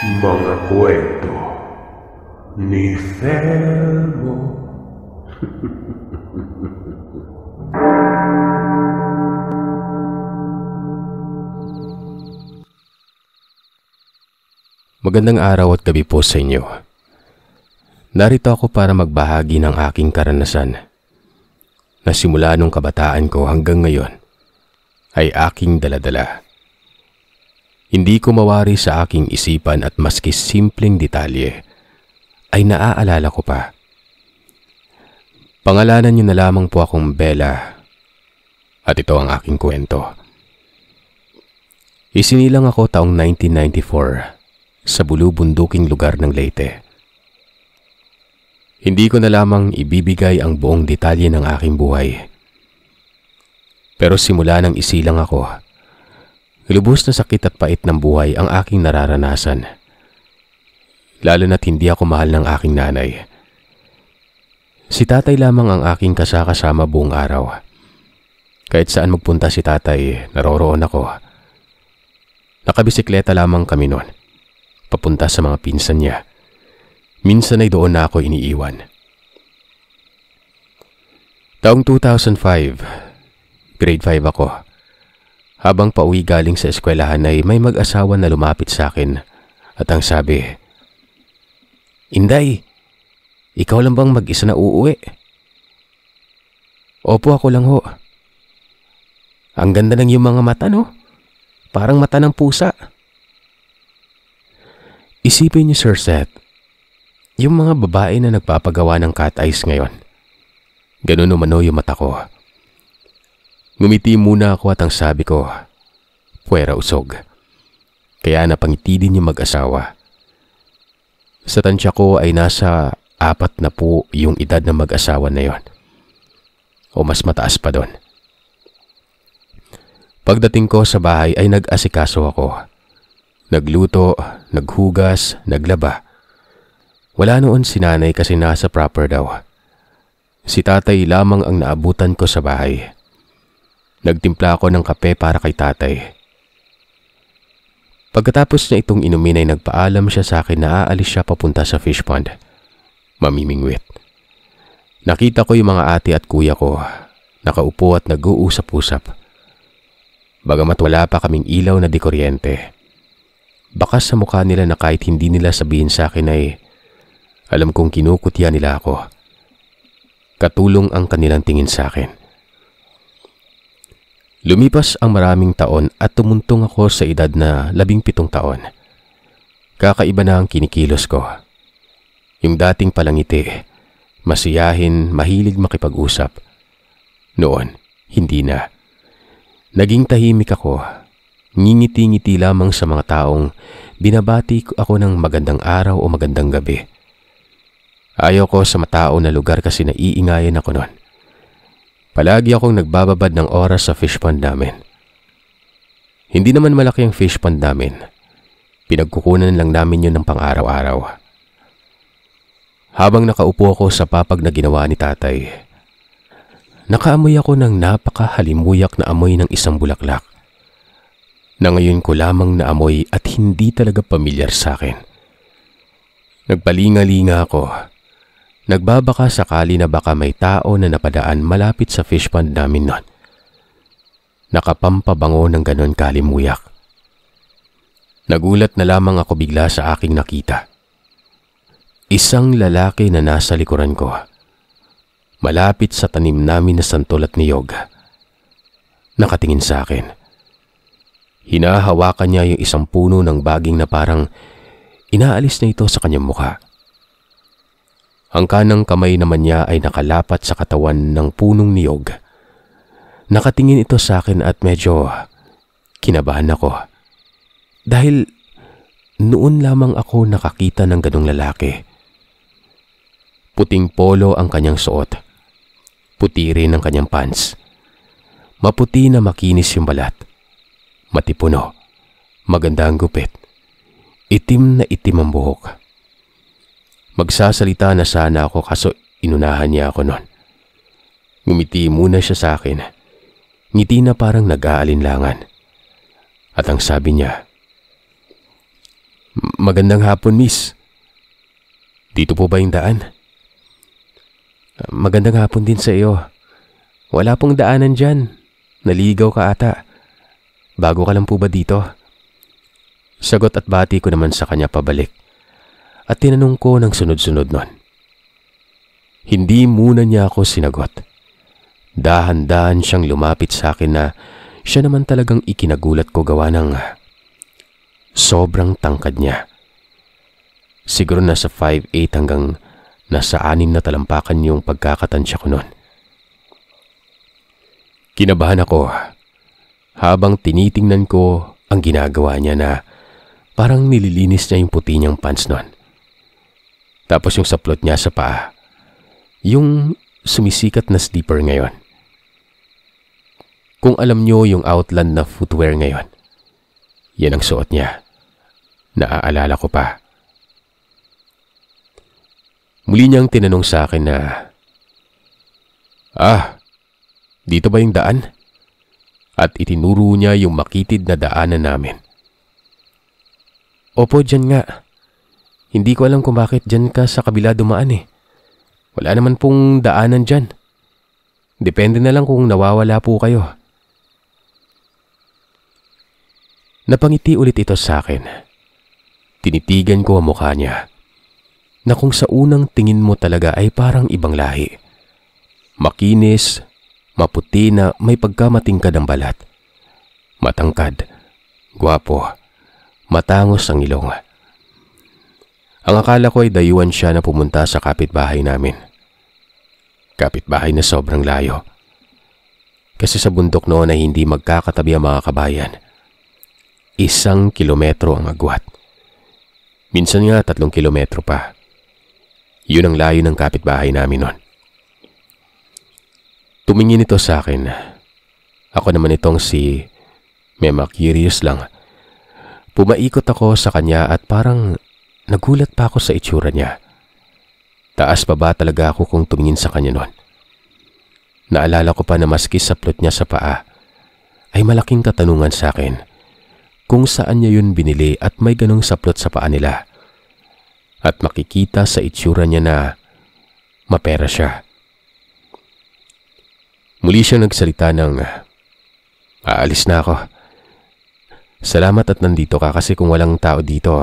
mga kwento ni Thelmo. Magandang araw at gabi po sa inyo. Narito ako para magbahagi ng aking karanasan na simula nung kabataan ko hanggang ngayon ay aking daladala. -dala hindi ko mawari sa aking isipan at maski simpleng detalye ay naaalala ko pa. Pangalanan niyo na lamang po akong Bella at ito ang aking kwento. Isinilang ako taong 1994 sa bulubunduking lugar ng Leyte. Hindi ko na lamang ibibigay ang buong detalye ng aking buhay. Pero simula nang isilang ako, Lubos na sakit at pait ng buhay ang aking nararanasan. Lalo na't hindi ako mahal ng aking nanay. Si tatay lamang ang aking kasakasama buong araw. Kahit saan magpunta si tatay, naroroon ako. Nakabisikleta lamang kami noon. Papunta sa mga pinsan niya. Minsan ay doon na ako iniiwan. Taong 2005, grade 5 ako. Habang pauwi galing sa eskwelahan ay may mag-asawa na lumapit sa akin at ang sabi, Inday, ikaw lang bang mag-isa na uuwi? Opo ako lang ho. Ang ganda ng iyong mga mata no? Parang mata ng pusa. Isipin niyo Sir Seth, yung mga babae na nagpapagawa ng cat eyes ngayon. Ganun umano yung mata ko. Ngumiti muna ako at ang sabi ko, puwera usog. Kaya napangiti din yung mag-asawa. Sa tansya ko ay nasa apat na po yung edad ng mag-asawa na yon. O mas mataas pa doon. Pagdating ko sa bahay ay nag-asikaso ako. Nagluto, naghugas, naglaba. Wala noon si nanay kasi nasa proper daw. Si tatay lamang ang naabutan ko sa bahay. Nagtimpla ako ng kape para kay tatay. Pagkatapos niya itong inumin ay nagpaalam siya sa akin na aalis siya papunta sa fish pond. Mamimingwit. Nakita ko yung mga ate at kuya ko. Nakaupo at nag-uusap-usap. Bagamat wala pa kaming ilaw na dikuryente. Bakas sa mukha nila na kahit hindi nila sabihin sa akin ay alam kong kinukutya nila ako. Katulong ang kanilang tingin sa akin. Lumipas ang maraming taon at tumuntong ako sa edad na labing pitong taon. Kakaiba na ang kinikilos ko. Yung dating palangiti, masiyahin, mahilig makipag-usap. Noon, hindi na. Naging tahimik ako. Ngingiti-ngiti lamang sa mga taong binabati ako ng magandang araw o magandang gabi. Ayoko sa matao na lugar kasi naiingayan ako noon. Palagi akong nagbababad ng oras sa fish pond namin. Hindi naman malaki ang fish pond namin. Pinagkukunan lang namin yun ng pang-araw-araw. Habang nakaupo ako sa papag na ginawa ni tatay, nakaamoy ako ng napakahalimuyak na amoy ng isang bulaklak na ngayon ko lamang naamoy at hindi talaga pamilyar sa akin. Nagpalingalinga ako Nagbabaka sakali na baka may tao na napadaan malapit sa fish pond namin noon. Nakapampabango ng ganon kalimuyak. Nagulat na lamang ako bigla sa aking nakita. Isang lalaki na nasa likuran ko. Malapit sa tanim namin na santol at niyog. Nakatingin sa akin. Hinahawakan niya yung isang puno ng baging na parang inaalis na ito sa kanyang mukha. Ang kanang kamay naman niya ay nakalapat sa katawan ng punong niyog. Nakatingin ito sa akin at medyo kinabahan ako. Dahil noon lamang ako nakakita ng ganong lalaki. Puting polo ang kanyang suot. Puti rin ang kanyang pants. Maputi na makinis yung balat. Matipuno. Maganda ang gupit. Itim na itim ang buhok. Magsasalita na sana ako kaso inunahan niya ako noon. Ngumiti muna siya sa akin. Ngiti na parang nag-aalinlangan. At ang sabi niya, Magandang hapon, miss. Dito po ba yung daan? Magandang hapon din sa iyo. Wala pong daanan dyan. Naligaw ka ata. Bago ka lang po ba dito? Sagot at bati ko naman sa kanya pabalik at tinanong ko ng sunod-sunod nun. Hindi muna niya ako sinagot. Dahan-dahan siyang lumapit sa akin na siya naman talagang ikinagulat ko gawa ng sobrang tangkad niya. Siguro nasa 5'8 hanggang nasa 6 na talampakan yung pagkakatansya ko nun. Kinabahan ako habang tinitingnan ko ang ginagawa niya na parang nililinis niya yung puti niyang pants nun. Tapos yung saplot niya sa paa. Yung sumisikat na slipper ngayon. Kung alam nyo yung outland na footwear ngayon, yan ang suot niya. Naaalala ko pa. Muli niyang tinanong sa akin na, Ah, dito ba yung daan? At itinuro niya yung makitid na daanan namin. Opo, dyan nga. Hindi ko alam kung bakit dyan ka sa kabila dumaan eh. Wala naman pong daanan dyan. Depende na lang kung nawawala po kayo. Napangiti ulit ito sa akin. Tinitigan ko ang mukha niya. Na kung sa unang tingin mo talaga ay parang ibang lahi. Makinis, maputi na may pagkamatingkad ang balat. Matangkad, gwapo, matangos ang ilong. Ang akala ko ay dayuan siya na pumunta sa kapitbahay namin. Kapitbahay na sobrang layo. Kasi sa bundok noon ay hindi magkakatabi ang mga kabayan. Isang kilometro ang agwat. Minsan nga tatlong kilometro pa. Yun ang layo ng kapitbahay namin noon. Tumingin ito sa akin. Ako naman itong si Mema Curious lang. Pumaikot ako sa kanya at parang Nagulat pa ako sa itsura niya. Taas pa ba talaga ako kung tumingin sa kanya noon? Naalala ko pa na maski sa plot niya sa paa, ay malaking katanungan sa akin kung saan niya yun binili at may ganong saplot sa paa nila. At makikita sa itsura niya na mapera siya. Muli siya nagsalita ng, Aalis na ako. Salamat at nandito ka kasi kung walang tao dito,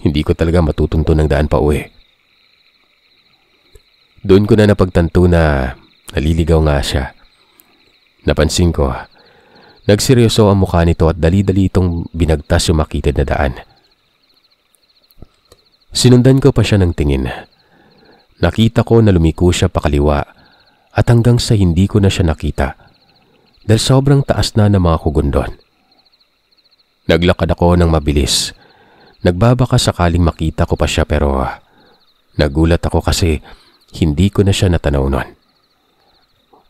hindi ko talaga matutunto ng daan pa uwi. Doon ko na napagtanto na naliligaw nga siya. Napansin ko, nagseryoso ang mukha nito at dali-dali itong binagtas yung makitid na daan. Sinundan ko pa siya ng tingin. Nakita ko na lumiko siya pakaliwa at hanggang sa hindi ko na siya nakita dahil sobrang taas na ng mga kugon Naglakad ako ng mabilis Nagbabaka sakaling makita ko pa siya pero ah, nagulat ako kasi hindi ko na siya natanaw nun.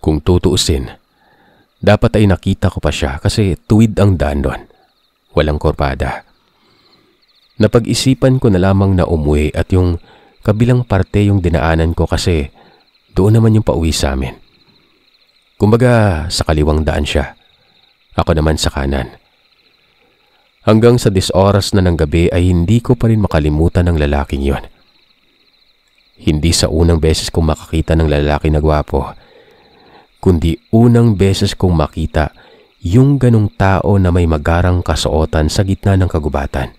Kung tutuusin, dapat ay nakita ko pa siya kasi tuwid ang daan doon. Walang korpada. Napag-isipan ko na lamang na umuwi at yung kabilang parte yung dinaanan ko kasi doon naman yung pauwi sa amin. Kumbaga sa kaliwang daan siya. Ako naman sa kanan. Hanggang sa disoras na ng gabi ay hindi ko pa rin makalimutan ang lalaking yon. Hindi sa unang beses kong makakita ng lalaking na gwapo, kundi unang beses kong makita yung ganong tao na may magarang kasuotan sa gitna ng kagubatan.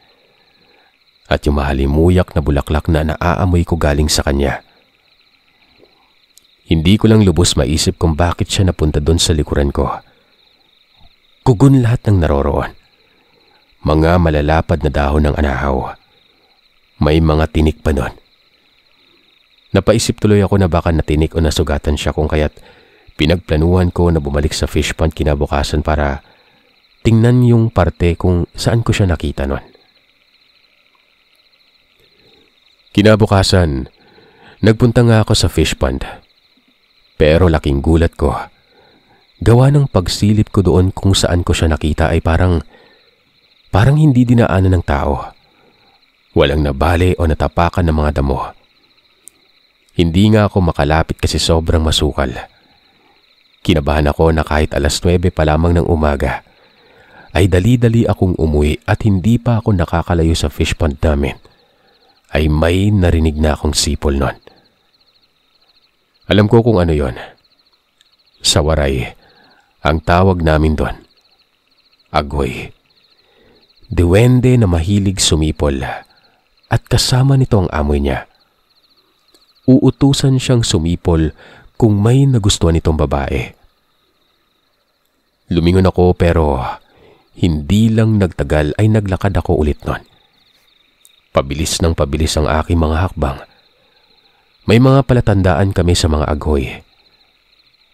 At yung mahalimuyak na bulaklak na naaamoy ko galing sa kanya. Hindi ko lang lubos maisip kung bakit siya napunta doon sa likuran ko. Kugon lahat ng naroroon mga malalapad na dahon ng anahaw. May mga tinik pa nun. Napaisip tuloy ako na baka natinik o nasugatan siya kung kaya't pinagplanuhan ko na bumalik sa fish pond kinabukasan para tingnan yung parte kung saan ko siya nakita nun. Kinabukasan, nagpunta nga ako sa fish pond. Pero laking gulat ko. Gawa ng pagsilip ko doon kung saan ko siya nakita ay parang parang hindi dinaanan ng tao. Walang nabali o natapakan ng mga damo. Hindi nga ako makalapit kasi sobrang masukal. Kinabahan ako na kahit alas 9 pa lamang ng umaga ay dali-dali akong umuwi at hindi pa ako nakakalayo sa fish pond namin. Ay may narinig na akong sipol nun. Alam ko kung ano yon. Sa waray, ang tawag namin doon, Agway. Diwende na mahilig sumipol at kasama nito ang amoy niya. Uutusan siyang sumipol kung may nagustuhan nitong babae. Lumingon ako pero hindi lang nagtagal ay naglakad ako ulit nun. Pabilis ng pabilis ang aking mga hakbang. May mga palatandaan kami sa mga aghoy.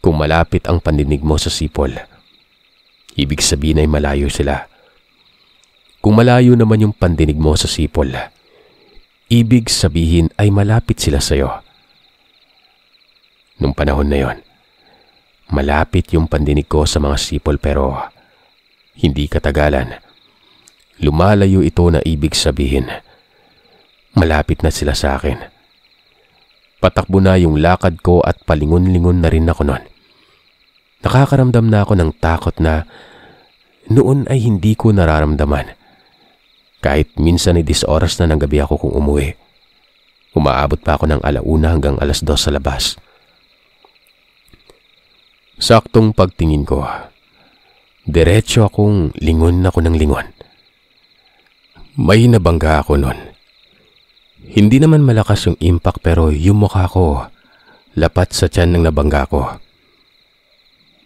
Kung malapit ang pandinig mo sa sipol, ibig sabihin ay malayo sila. Kung malayo naman yung pandinig mo sa sipol, ibig sabihin ay malapit sila sa'yo. Nung panahon na yon, malapit yung pandinig ko sa mga sipol pero hindi katagalan. Lumalayo ito na ibig sabihin. Malapit na sila sa akin. Patakbo na yung lakad ko at palingon-lingon na rin ako noon. Nakakaramdam na ako ng takot na noon ay hindi ko nararamdaman. Kahit minsan ay disoras na ng gabi ako kung umuwi. Umaabot pa ako ng alauna hanggang alas dos sa labas. Saktong pagtingin ko, diretso akong lingon ako ng lingon. May nabangga ako nun. Hindi naman malakas yung impact pero yung mukha ko lapat sa tiyan ng nabangga ko.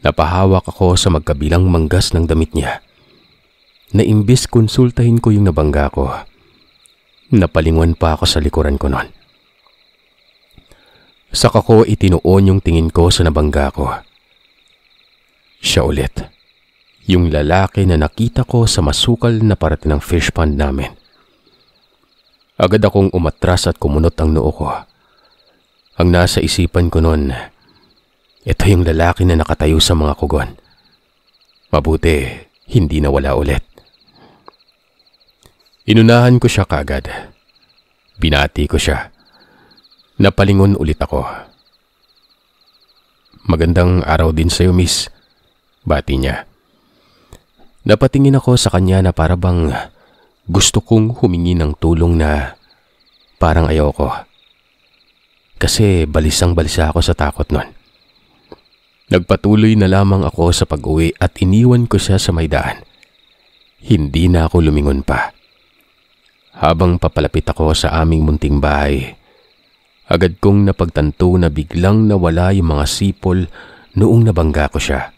Napahawak ako sa magkabilang manggas ng damit niya na imbis konsultahin ko yung nabangga ko, napalingon pa ako sa likuran ko noon. Saka ko itinuon yung tingin ko sa nabangga ko. Siya ulit. Yung lalaki na nakita ko sa masukal na parating ng fish pond namin. Agad akong umatras at kumunot ang noo ko. Ang nasa isipan ko noon, ito yung lalaki na nakatayo sa mga kugon. Mabuti, hindi na wala ulit. Inunahan ko siya kagad. Binati ko siya. Napalingon ulit ako. Magandang araw din sa'yo, miss. Bati niya. Napatingin ako sa kanya na parabang gusto kong humingi ng tulong na parang ayaw ko. Kasi balisang-balisa ako sa takot nun. Nagpatuloy na lamang ako sa pag-uwi at iniwan ko siya sa may daan. Hindi na ako lumingon pa. Habang papalapit ako sa aming munting bahay, agad kong napagtanto na biglang nawala yung mga sipol noong nabangga ko siya.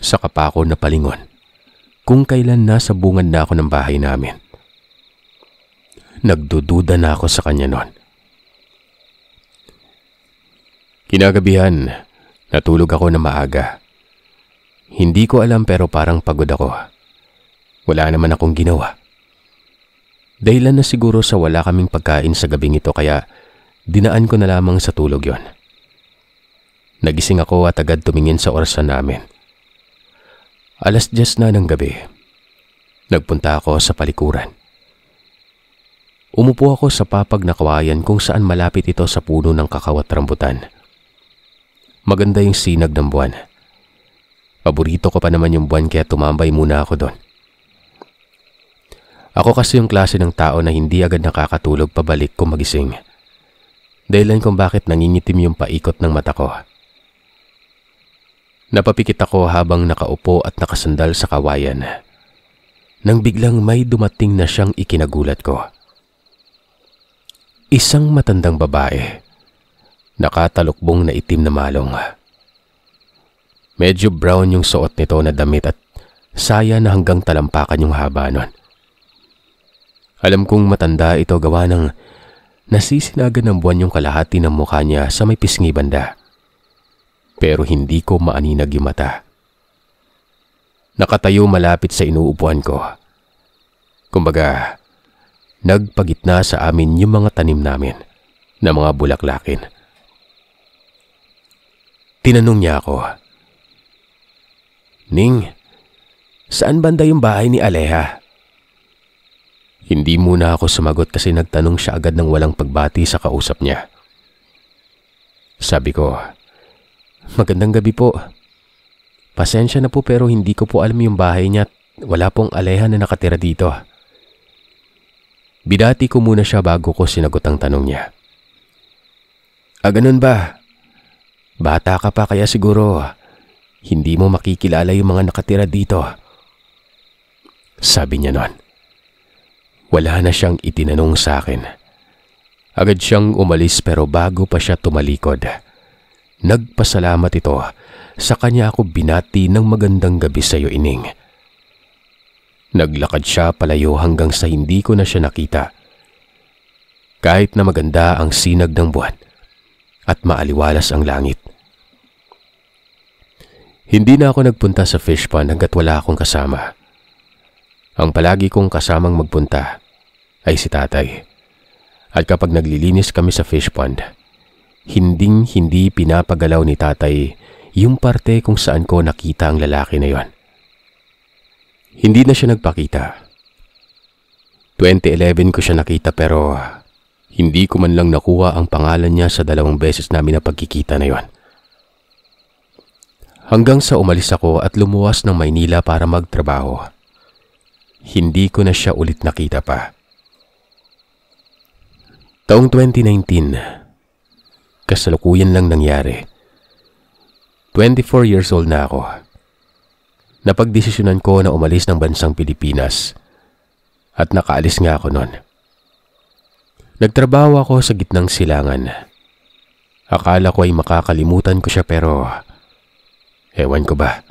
Saka pa ako napalingon kung kailan nasa bungad na ako ng bahay namin. Nagdududa na ako sa kanya noon. Kinagabihan, natulog ako na maaga. Hindi ko alam pero parang pagod ako. Wala naman akong ginawa. Dahilan na siguro sa wala kaming pagkain sa gabing ito kaya dinaan ko na lamang sa tulog yon. Nagising ako at agad tumingin sa orasan namin. Alas 10 na ng gabi. Nagpunta ako sa palikuran. Umupo ako sa papag na kawayan kung saan malapit ito sa puno ng kakaw at rambutan. Maganda yung sinag ng buwan. Paborito ko pa naman yung buwan kaya tumambay muna ako doon. Ako kasi yung klase ng tao na hindi agad nakakatulog pabalik kung magising. Dahilan kung bakit nangingitim yung paikot ng mata ko. Napapikit ako habang nakaupo at nakasandal sa kawayan. Nang biglang may dumating na siyang ikinagulat ko. Isang matandang babae. Nakatalukbong na itim na malong. Medyo brown yung suot nito na damit at saya na hanggang talampakan yung haba nun. Alam kong matanda ito gawa ng nasisinagan ng buwan yung kalahati ng mukha niya sa may pisngi banda. Pero hindi ko maaninag yung mata. Nakatayo malapit sa inuupuan ko. Kumbaga, nagpagitna sa amin yung mga tanim namin na mga bulaklakin. Tinanong niya ako, Ning, saan banda yung bahay ni Aleha? Hindi muna ako sumagot kasi nagtanong siya agad ng walang pagbati sa kausap niya. Sabi ko, Magandang gabi po. Pasensya na po pero hindi ko po alam yung bahay niya at wala pong aleha na nakatira dito. Bidati ko muna siya bago ko sinagot ang tanong niya. Ah, ganun ba? Bata ka pa kaya siguro hindi mo makikilala yung mga nakatira dito. Sabi niya noon. Wala na siyang itinanong sa akin. Agad siyang umalis pero bago pa siya tumalikod. Nagpasalamat ito. Sa kanya ako binati ng magandang gabi sa iyo ining. Naglakad siya palayo hanggang sa hindi ko na siya nakita. Kahit na maganda ang sinag ng buwan at maaliwalas ang langit. Hindi na ako nagpunta sa fish pond hanggat wala akong kasama. Ang palagi kong kasamang magpunta ay si tatay. At kapag naglilinis kami sa fish pond, hinding hindi pinapagalaw ni tatay yung parte kung saan ko nakita ang lalaki na yon. Hindi na siya nagpakita. 2011 ko siya nakita pero hindi ko man lang nakuha ang pangalan niya sa dalawang beses namin na pagkikita na yon. Hanggang sa umalis ako at lumuwas ng Maynila para magtrabaho hindi ko na siya ulit nakita pa. Taong 2019, kasalukuyan lang nangyari. 24 years old na ako. Napagdesisyonan ko na umalis ng bansang Pilipinas at nakaalis nga ako noon. Nagtrabaho ako sa gitnang silangan. Akala ko ay makakalimutan ko siya pero ewan ko ba.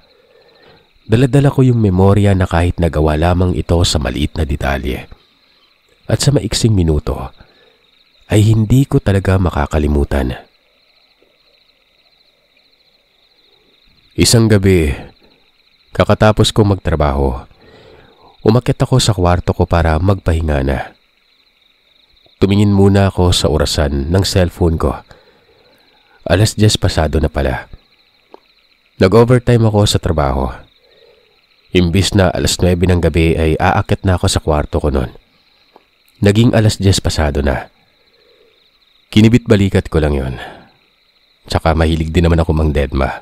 Daladala ko yung memorya na kahit nagawa lamang ito sa maliit na detalye. At sa maiksing minuto, ay hindi ko talaga makakalimutan. Isang gabi, kakatapos ko magtrabaho, umakit ako sa kwarto ko para magpahinga na. Tumingin muna ako sa orasan ng cellphone ko. Alas 10 pasado na pala. Nag-overtime ako sa trabaho. Imbis na alas 9 ng gabi ay aakit na ako sa kwarto ko noon. Naging alas 10 pasado na. Kinibit balikat ko lang yon. Tsaka mahilig din naman ako mang dedma.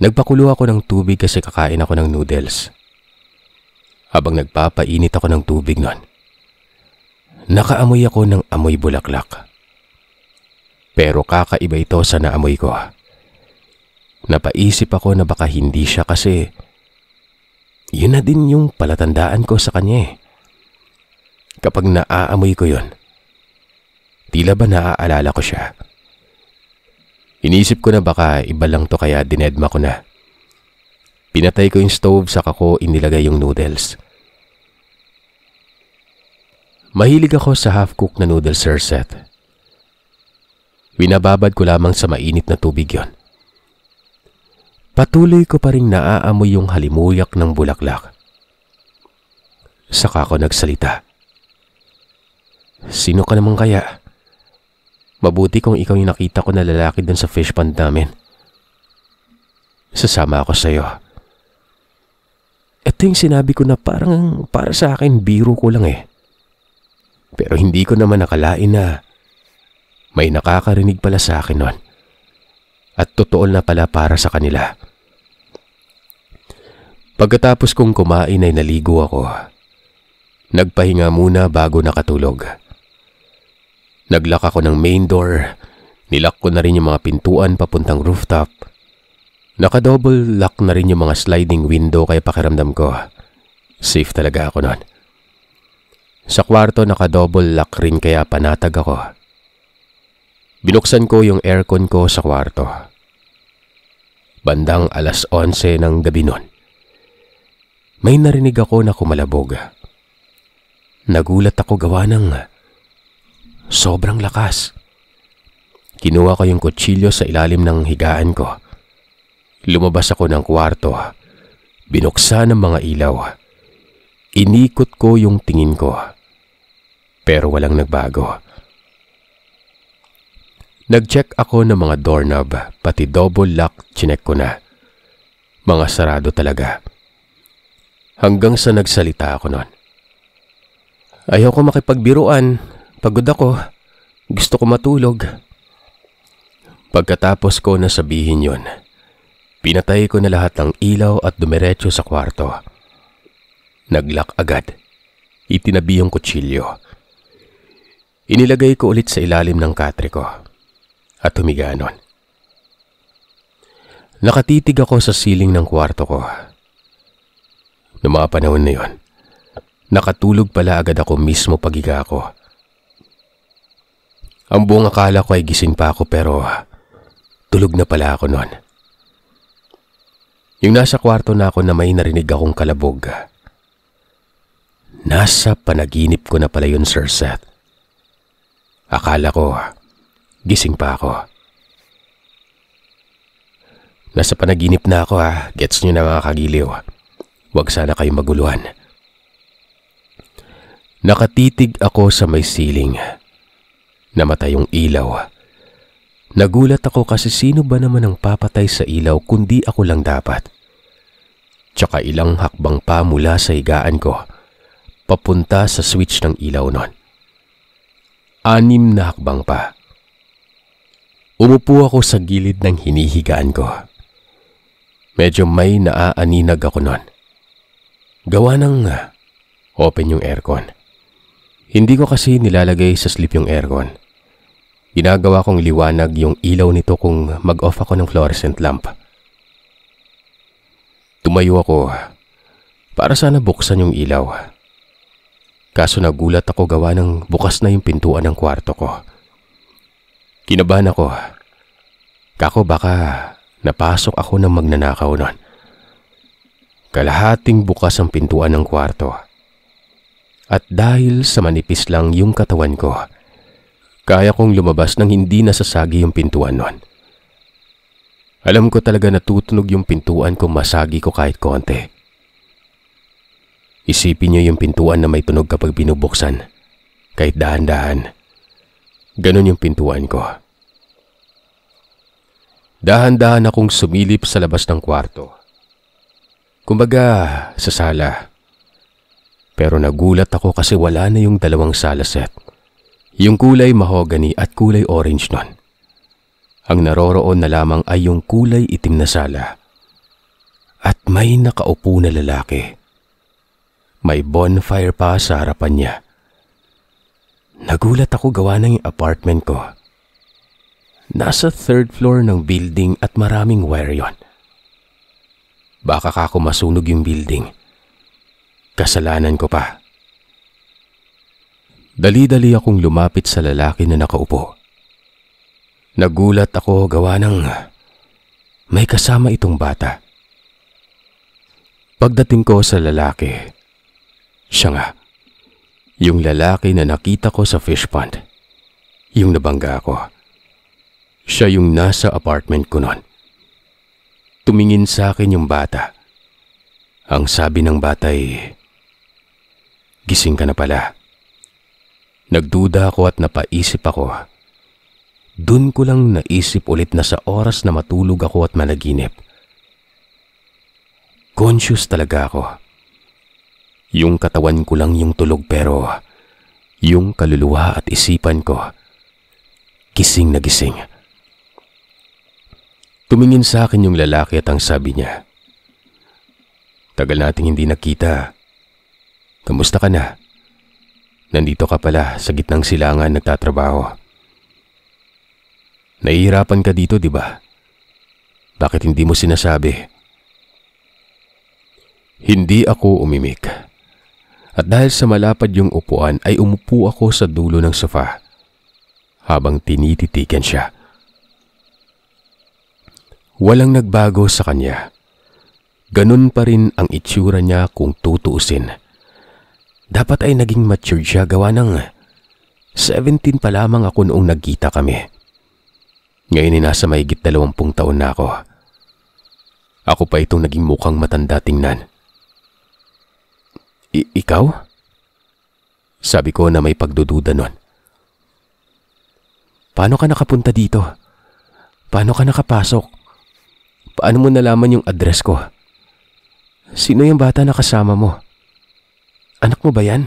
Nagpakulo ako ng tubig kasi kakain ako ng noodles. Habang nagpapainit ako ng tubig noon, nakaamoy ako ng amoy bulaklak. Pero kakaiba ito sa naamoy ko. Napaisip ako na baka hindi siya kasi yun na din yung palatandaan ko sa kanya eh. Kapag naaamoy ko yun, tila ba naaalala ko siya. Iniisip ko na baka iba lang to kaya dinedma ko na. Pinatay ko yung stove saka ko inilagay yung noodles. Mahilig ako sa half cooked na noodle sir set. Winababad ko lamang sa mainit na tubig yon. Patuloy ko pa rin naaamoy yung halimuyak ng bulaklak. Saka ako nagsalita. Sino ka naman kaya? Mabuti kung ikaw yung nakita ko na lalaki dun sa fish pond namin. Sasama ako sa'yo. Ito yung sinabi ko na parang para sa akin biro ko lang eh. Pero hindi ko naman nakalain na may nakakarinig pala sa akin nun. At totoo na pala para sa kanila. Pagkatapos kong kumain ay naligo ako. Nagpahinga muna bago nakatulog. Naglak ako ng main door. Nilak ko na rin yung mga pintuan papuntang rooftop. Nakadouble lock na rin yung mga sliding window kaya pakiramdam ko. Safe talaga ako nun. Sa kwarto nakadouble lock rin kaya panatag ako. Binuksan ko yung aircon ko sa kwarto. Bandang alas 11 ng gabi nun may narinig ako na kumalabog. Nagulat ako gawa ng sobrang lakas. Kinuha ko yung kutsilyo sa ilalim ng higaan ko. Lumabas ako ng kwarto. Binuksan ang mga ilaw. Inikot ko yung tingin ko. Pero walang nagbago. Nag-check ako ng mga doorknob pati double lock chinek ko na. Mga sarado talaga. Mga sarado talaga. Hanggang sa nagsalita ako noon. Ayaw ko makipagbiruan. Pagod ako. Gusto ko matulog. Pagkatapos ko na sabihin yon, pinatay ko na lahat ng ilaw at dumiretso sa kwarto. Naglak agad. Itinabi yung kutsilyo. Inilagay ko ulit sa ilalim ng katre ko at humiga nun. Nakatitig ako sa siling ng kwarto ko Noong mga panahon na yon, nakatulog pala agad ako mismo pagiga ko. Ang buong akala ko ay gising pa ako pero tulog na pala ako noon. Yung nasa kwarto na ako na may narinig akong kalabog. Nasa panaginip ko na pala yun, Sir Seth. Akala ko, gising pa ako. Nasa panaginip na ako ha, gets nyo na mga kagiliw. Huwag sana kayong maguluhan. Nakatitig ako sa may siling. Namatay yung ilaw. Nagulat ako kasi sino ba naman ang papatay sa ilaw kundi ako lang dapat. Tsaka ilang hakbang pa mula sa higaan ko, papunta sa switch ng ilaw nun. Anim na hakbang pa. Umupo ako sa gilid ng hinihigaan ko. Medyo may naaaninag ako nun. Gawa ng uh, open yung aircon. Hindi ko kasi nilalagay sa sleep yung aircon. Ginagawa kong liwanag yung ilaw nito kung mag-off ako ng fluorescent lamp. Tumayo ako para sana buksan yung ilaw. Kaso nagulat ako gawa ng bukas na yung pintuan ng kwarto ko. Kinabahan ako. Kako baka napasok ako ng magnanakaw nun. Kalahating bukas ang pintuan ng kwarto. At dahil sa manipis lang yung katawan ko, kaya kong lumabas nang hindi nasasagi yung pintuan nun. Alam ko talaga natutunog yung pintuan kung masagi ko kahit konti. Isipin niyo yung pintuan na may tunog kapag binubuksan, kahit dahan-dahan. Ganon yung pintuan ko. Dahan-dahan akong sumilip sa labas ng kwarto. Kumbaga, sa sala. Pero nagulat ako kasi wala na yung dalawang sala set. Yung kulay mahogany at kulay orange nun. Ang naroroon na lamang ay yung kulay itim na sala. At may nakaupo na lalaki. May bonfire pa sa harapan niya. Nagulat ako gawa ng apartment ko. Nasa third floor ng building at maraming wire yon. Baka kako masunog yung building. Kasalanan ko pa. Dali-dali akong lumapit sa lalaki na nakaupo. Nagulat ako gawa ng may kasama itong bata. Pagdating ko sa lalaki, siya nga, yung lalaki na nakita ko sa fish pond, yung nabangga ko. Siya yung nasa apartment ko noon. Tumingin sa akin yung bata. Ang sabi ng bata ay, Gising ka na pala. Nagduda ako at napaisip ako. Doon ko lang naisip ulit na sa oras na matulog ako at managinip. Conscious talaga ako. Yung katawan ko lang yung tulog pero yung kaluluwa at isipan ko gising na gising. Tumingin sa akin yung lalaki at ang sabi niya. Tagal nating hindi nakita. Kamusta ka na? Nandito ka pala sa gitnang silangan nagtatrabaho. Nahihirapan ka dito, di ba? Bakit hindi mo sinasabi? Hindi ako umimik. At dahil sa malapad yung upuan ay umupo ako sa dulo ng sofa habang tinititigan siya. Walang nagbago sa kanya. Ganun pa rin ang itsura niya kung tutuusin. Dapat ay naging mature siya gawa ng 17 pa lamang ako noong nagkita kami. Ngayon ay nasa mayigit 20 taon na ako. Ako pa itong naging mukhang matanda tingnan. I ikaw? Sabi ko na may pagdududa nun. Paano ka nakapunta dito? Paano ka nakapasok? Paano mo nalaman yung address ko? Sino yung bata na kasama mo? Anak mo ba yan?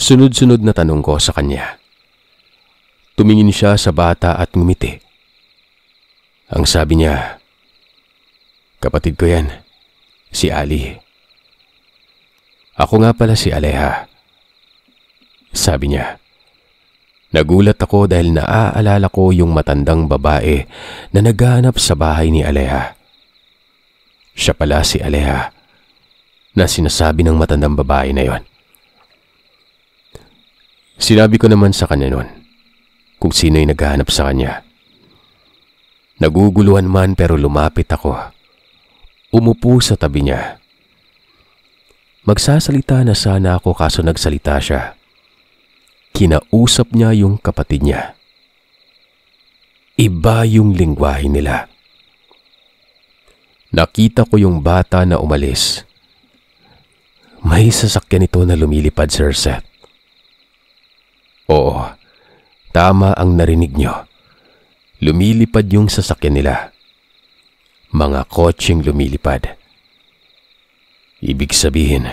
Sunod-sunod na tanong ko sa kanya. Tumingin siya sa bata at ngumiti. Ang sabi niya, Kapatid ko yan, si Ali. Ako nga pala si Aleha. Sabi niya, Nagulat ako dahil naaalala ko yung matandang babae na naghahanap sa bahay ni Aleha. Siya pala si Aleha na sinasabi ng matandang babae na yon. Sinabi ko naman sa kanya noon kung sino sino'y naghahanap sa kanya. Naguguluhan man pero lumapit ako. Umupo sa tabi niya. Magsasalita na sana ako kaso nagsalita siya kinausap niya yung kapatid niya. Iba yung lingwahe nila. Nakita ko yung bata na umalis. May sasakyan ito na lumilipad, Sir Seth. Oo, tama ang narinig nyo. Lumilipad yung sasakyan nila. Mga kotseng lumilipad. Ibig sabihin,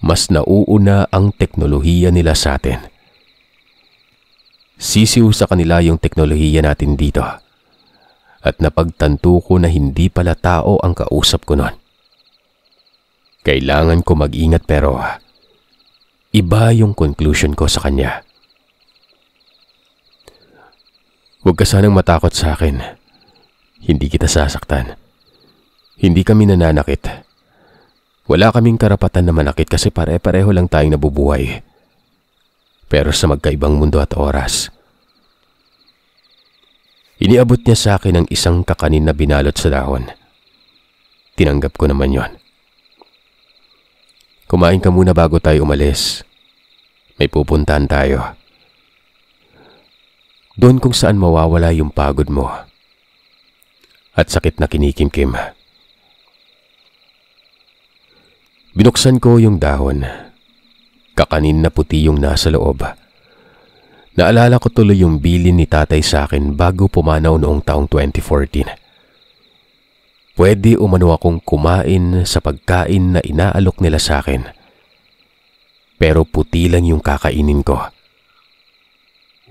mas nauuna ang teknolohiya nila sa atin. Sisiw sa kanila yung teknolohiya natin dito. At napagtanto ko na hindi pala tao ang kausap ko noon. Kailangan ko mag-ingat pero iba yung conclusion ko sa kanya. Huwag ka sanang matakot sa akin. Hindi kita sasaktan. Hindi kami nananakit. Wala kaming karapatan na manakit kasi pare-pareho lang tayong nabubuhay pero sa magkaibang mundo at oras. Iniabot niya sa akin ang isang kakanin na binalot sa dahon. Tinanggap ko naman yon. Kumain ka muna bago tayo umalis. May pupuntahan tayo. Doon kung saan mawawala yung pagod mo. At sakit na kinikimkim. Binuksan ko yung dahon Kakanin na puti yung nasa loob. Naalala ko tuloy yung bilin ni tatay sa akin bago pumanaw noong taong 2014. Pwede umano akong kumain sa pagkain na inaalok nila sa akin. Pero puti lang yung kakainin ko.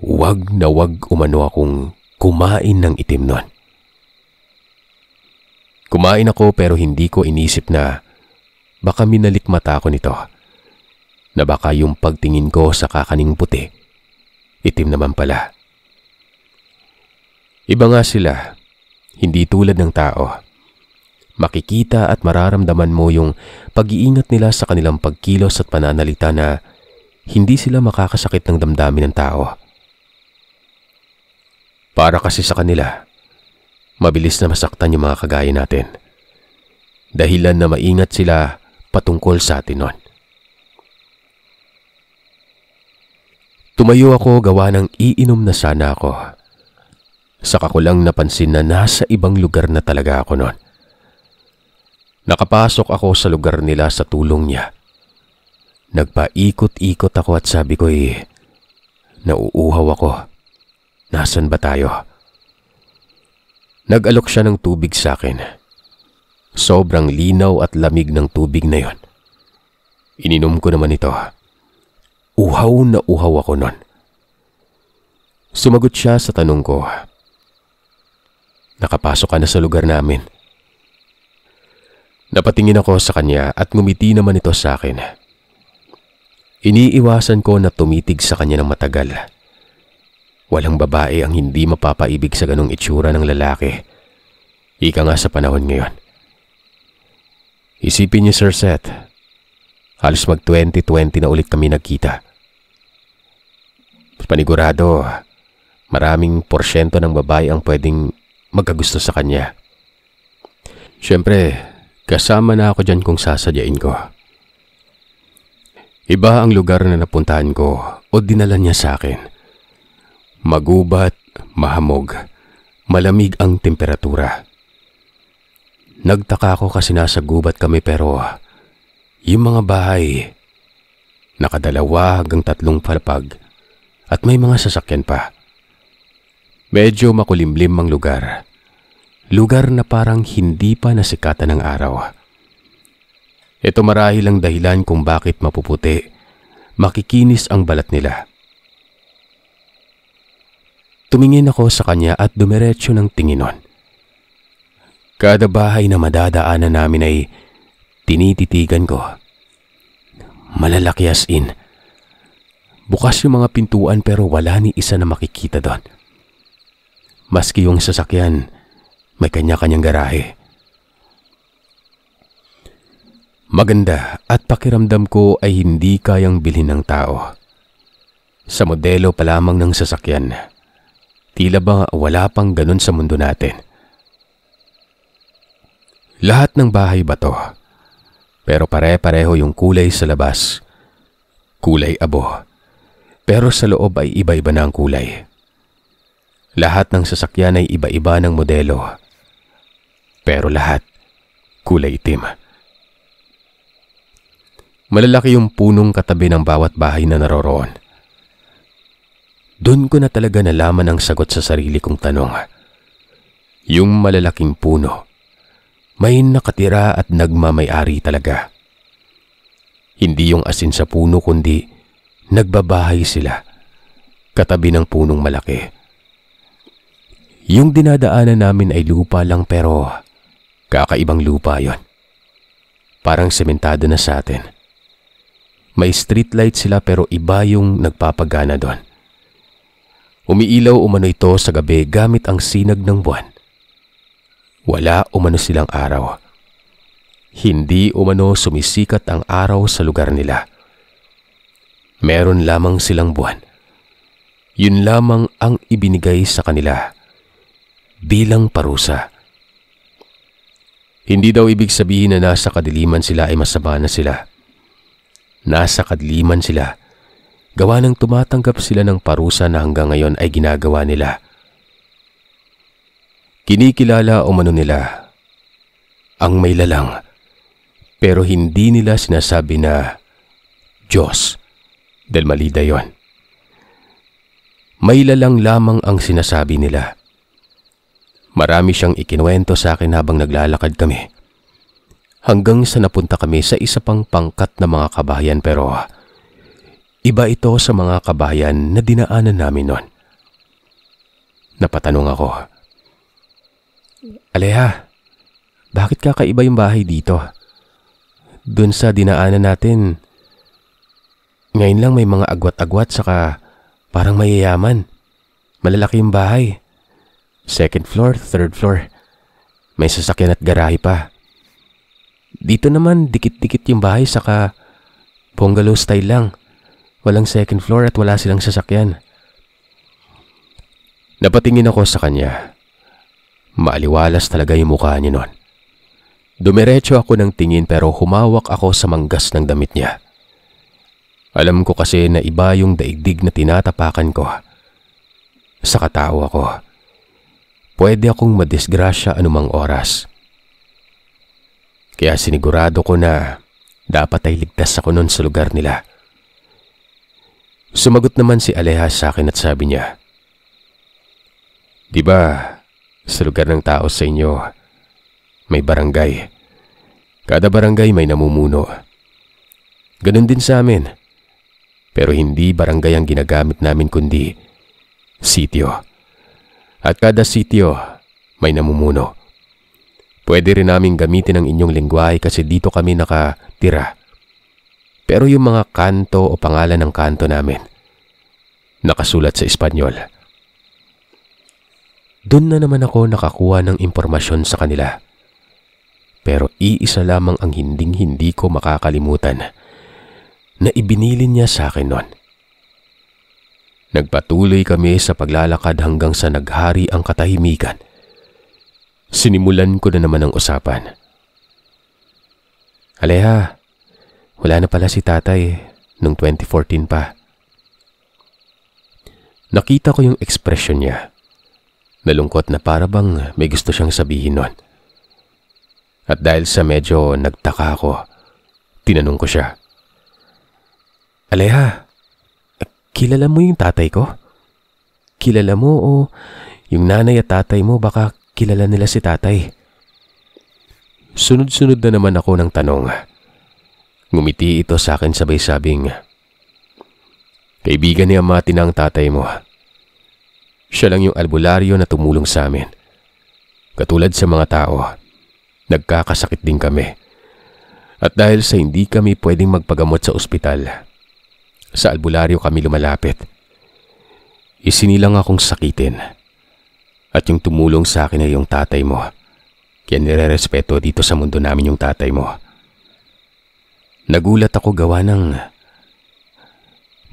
Huwag na wag umano akong kumain ng itim nun. Kumain ako pero hindi ko inisip na baka minalikmata ako nito na baka yung pagtingin ko sa kakaning puti, itim naman pala. Iba nga sila, hindi tulad ng tao. Makikita at mararamdaman mo yung pag-iingat nila sa kanilang pagkilos at pananalita na hindi sila makakasakit ng damdamin ng tao. Para kasi sa kanila, mabilis na masaktan yung mga kagaya natin. Dahilan na maingat sila patungkol sa atin nun. Tumayo ako gawa ng iinom na sana ako. Saka ko lang napansin na nasa ibang lugar na talaga ako noon. Nakapasok ako sa lugar nila sa tulong niya. Nagpaikot-ikot ako at sabi ko eh, nauuhaw ako. Nasaan ba tayo? Nag-alok siya ng tubig sa akin. Sobrang linaw at lamig ng tubig na yon. Ininom ko naman ito. Uhaw na uhaw ako nun. Sumagot siya sa tanong ko. Nakapasok ka na sa lugar namin. Napatingin ako sa kanya at ngumiti naman ito sa akin. Iniiwasan ko na tumitig sa kanya ng matagal. Walang babae ang hindi mapapaibig sa ganong itsura ng lalaki. Ika nga sa panahon ngayon. Isipin niyo Sir Seth, Halos mag 2020 na ulit kami nagkita. Panigurado, maraming porsyento ng babae ang pwedeng magkagusto sa kanya. Siyempre, kasama na ako dyan kung sasadyain ko. Iba ang lugar na napuntahan ko o dinala niya sa akin. Magubat, mahamog, malamig ang temperatura. Nagtaka ako kasi nasa gubat kami pero yung mga bahay, nakadalawa hanggang tatlong palapag at may mga sasakyan pa. Medyo makulimlim ang lugar. Lugar na parang hindi pa nasikatan ng araw. Ito marahil ang dahilan kung bakit mapuputi. Makikinis ang balat nila. Tumingin ako sa kanya at dumiretso ng tinginon. Kada bahay na madadaanan namin ay Tinititigan ko. Malalaki as in. Bukas yung mga pintuan pero wala ni isa na makikita doon. Maski yung sasakyan, may kanya-kanyang garahe. Maganda at pakiramdam ko ay hindi kayang bilhin ng tao. Sa modelo pa lamang ng sasakyan, tila ba wala pang ganun sa mundo natin. Lahat ng bahay ba to? Pero pare-pareho yung kulay sa labas. Kulay abo. Pero sa loob ay iba-iba na ang kulay. Lahat ng sasakyan ay iba-iba ng modelo. Pero lahat kulay itim. Malalaki yung punong katabi ng bawat bahay na naroroon. Doon ko na talaga nalaman ang sagot sa sarili kong tanong. Yung malalaking puno may nakatira at nagmamayari talaga. Hindi yung asin sa puno kundi nagbabahay sila katabi ng punong malaki. Yung dinadaanan namin ay lupa lang pero kakaibang lupa yon. Parang sementado na sa atin. May streetlight sila pero iba yung nagpapagana doon. Umiilaw umano ito sa gabi gamit ang sinag ng buwan. Wala umano silang araw. Hindi umano sumisikat ang araw sa lugar nila. Meron lamang silang buwan. Yun lamang ang ibinigay sa kanila bilang parusa. Hindi daw ibig sabihin na nasa kadiliman sila ay masama na sila. Nasa kadiliman sila. Gawa ng tumatanggap sila ng parusa na hanggang ngayon ay ginagawa nila Kinikilala o umano nila ang may lalang pero hindi nila sinasabi na Diyos dahil mali yon. May lalang lamang ang sinasabi nila. Marami siyang ikinuwento sa akin habang naglalakad kami. Hanggang sa napunta kami sa isa pang pangkat na mga kabayan pero iba ito sa mga kabayan na dinaanan namin noon. Napatanong ako, Aleha, bakit kakaiba yung bahay dito? Doon sa dinaanan natin, ngayon lang may mga agwat-agwat saka parang mayayaman. Malalaki yung bahay. Second floor, third floor. May sasakyan at garahe pa. Dito naman, dikit-dikit yung bahay saka bungalow style lang. Walang second floor at wala silang sasakyan. Napatingin ako sa kanya. Maaliwalas talaga yung mukha niya noon. Dumiretso ako ng tingin pero humawak ako sa manggas ng damit niya. Alam ko kasi na iba yung daigdig na tinatapakan ko. Sa katao ko, pwede akong madisgrasya anumang oras. Kaya sinigurado ko na dapat ay ligtas ako noon sa lugar nila. Sumagot naman si Aleha sa akin at sabi niya, Diba, sa lugar ng tao sa inyo. May barangay. Kada barangay may namumuno. Ganon din sa amin. Pero hindi barangay ang ginagamit namin kundi sityo. At kada sityo may namumuno. Pwede rin namin gamitin ang inyong lingwahe kasi dito kami nakatira. Pero yung mga kanto o pangalan ng kanto namin, nakasulat sa Espanyol. Doon na naman ako nakakuha ng impormasyon sa kanila. Pero iisa lamang ang hinding-hindi ko makakalimutan na ibinilin niya sa akin noon. Nagpatuloy kami sa paglalakad hanggang sa naghari ang katahimikan. Sinimulan ko na naman ang usapan. Aleha, wala na pala si tatay noong 2014 pa. Nakita ko yung ekspresyon niya. Nalungkot na para bang may gusto siyang sabihin nun. At dahil sa medyo nagtaka ako, tinanong ko siya. Aleha, kilala mo yung tatay ko? Kilala mo o yung nanay at tatay mo baka kilala nila si tatay? Sunod-sunod na naman ako ng tanong. Ngumiti ito sa akin sabay sabing, Kaibigan ni Amati ng tatay mo. Siya lang yung albularyo na tumulong sa amin. Katulad sa mga tao, nagkakasakit din kami. At dahil sa hindi kami pwedeng magpagamot sa ospital, sa albularyo kami lumalapit. Isinilang akong sakitin. At yung tumulong sa akin ay yung tatay mo. Kaya nire-respeto dito sa mundo namin yung tatay mo. Nagulat ako gawa ng...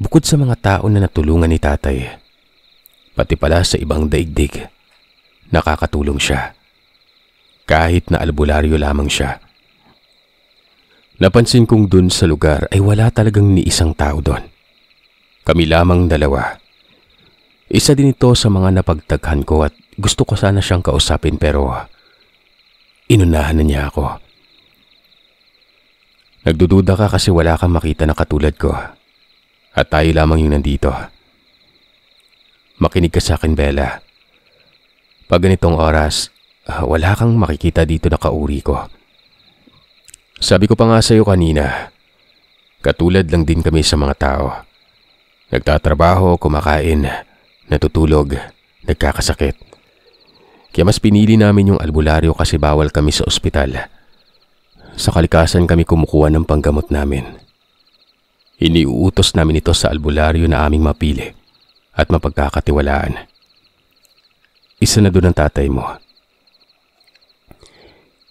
Bukod sa mga tao na natulungan ni tatay, pati pala sa ibang daigdig. Nakakatulong siya. Kahit na albularyo lamang siya. Napansin kong dun sa lugar ay wala talagang ni isang tao doon. Kami lamang dalawa. Isa din ito sa mga napagtaghan ko at gusto ko sana siyang kausapin pero inunahan na niya ako. Nagdududa ka kasi wala kang makita na katulad ko at tayo lamang yung Nandito. Makinig ka sa akin, Bella. Pag ganitong oras, ah, wala kang makikita dito na kauri ko. Sabi ko pa nga sa'yo kanina, katulad lang din kami sa mga tao. Nagtatrabaho, kumakain, natutulog, nagkakasakit. Kaya mas pinili namin yung albularyo kasi bawal kami sa ospital. Sa kalikasan kami kumukuha ng panggamot namin. Iniuutos namin ito sa albularyo na aming mapili at mapagkakatiwalaan. Isa na doon ang tatay mo.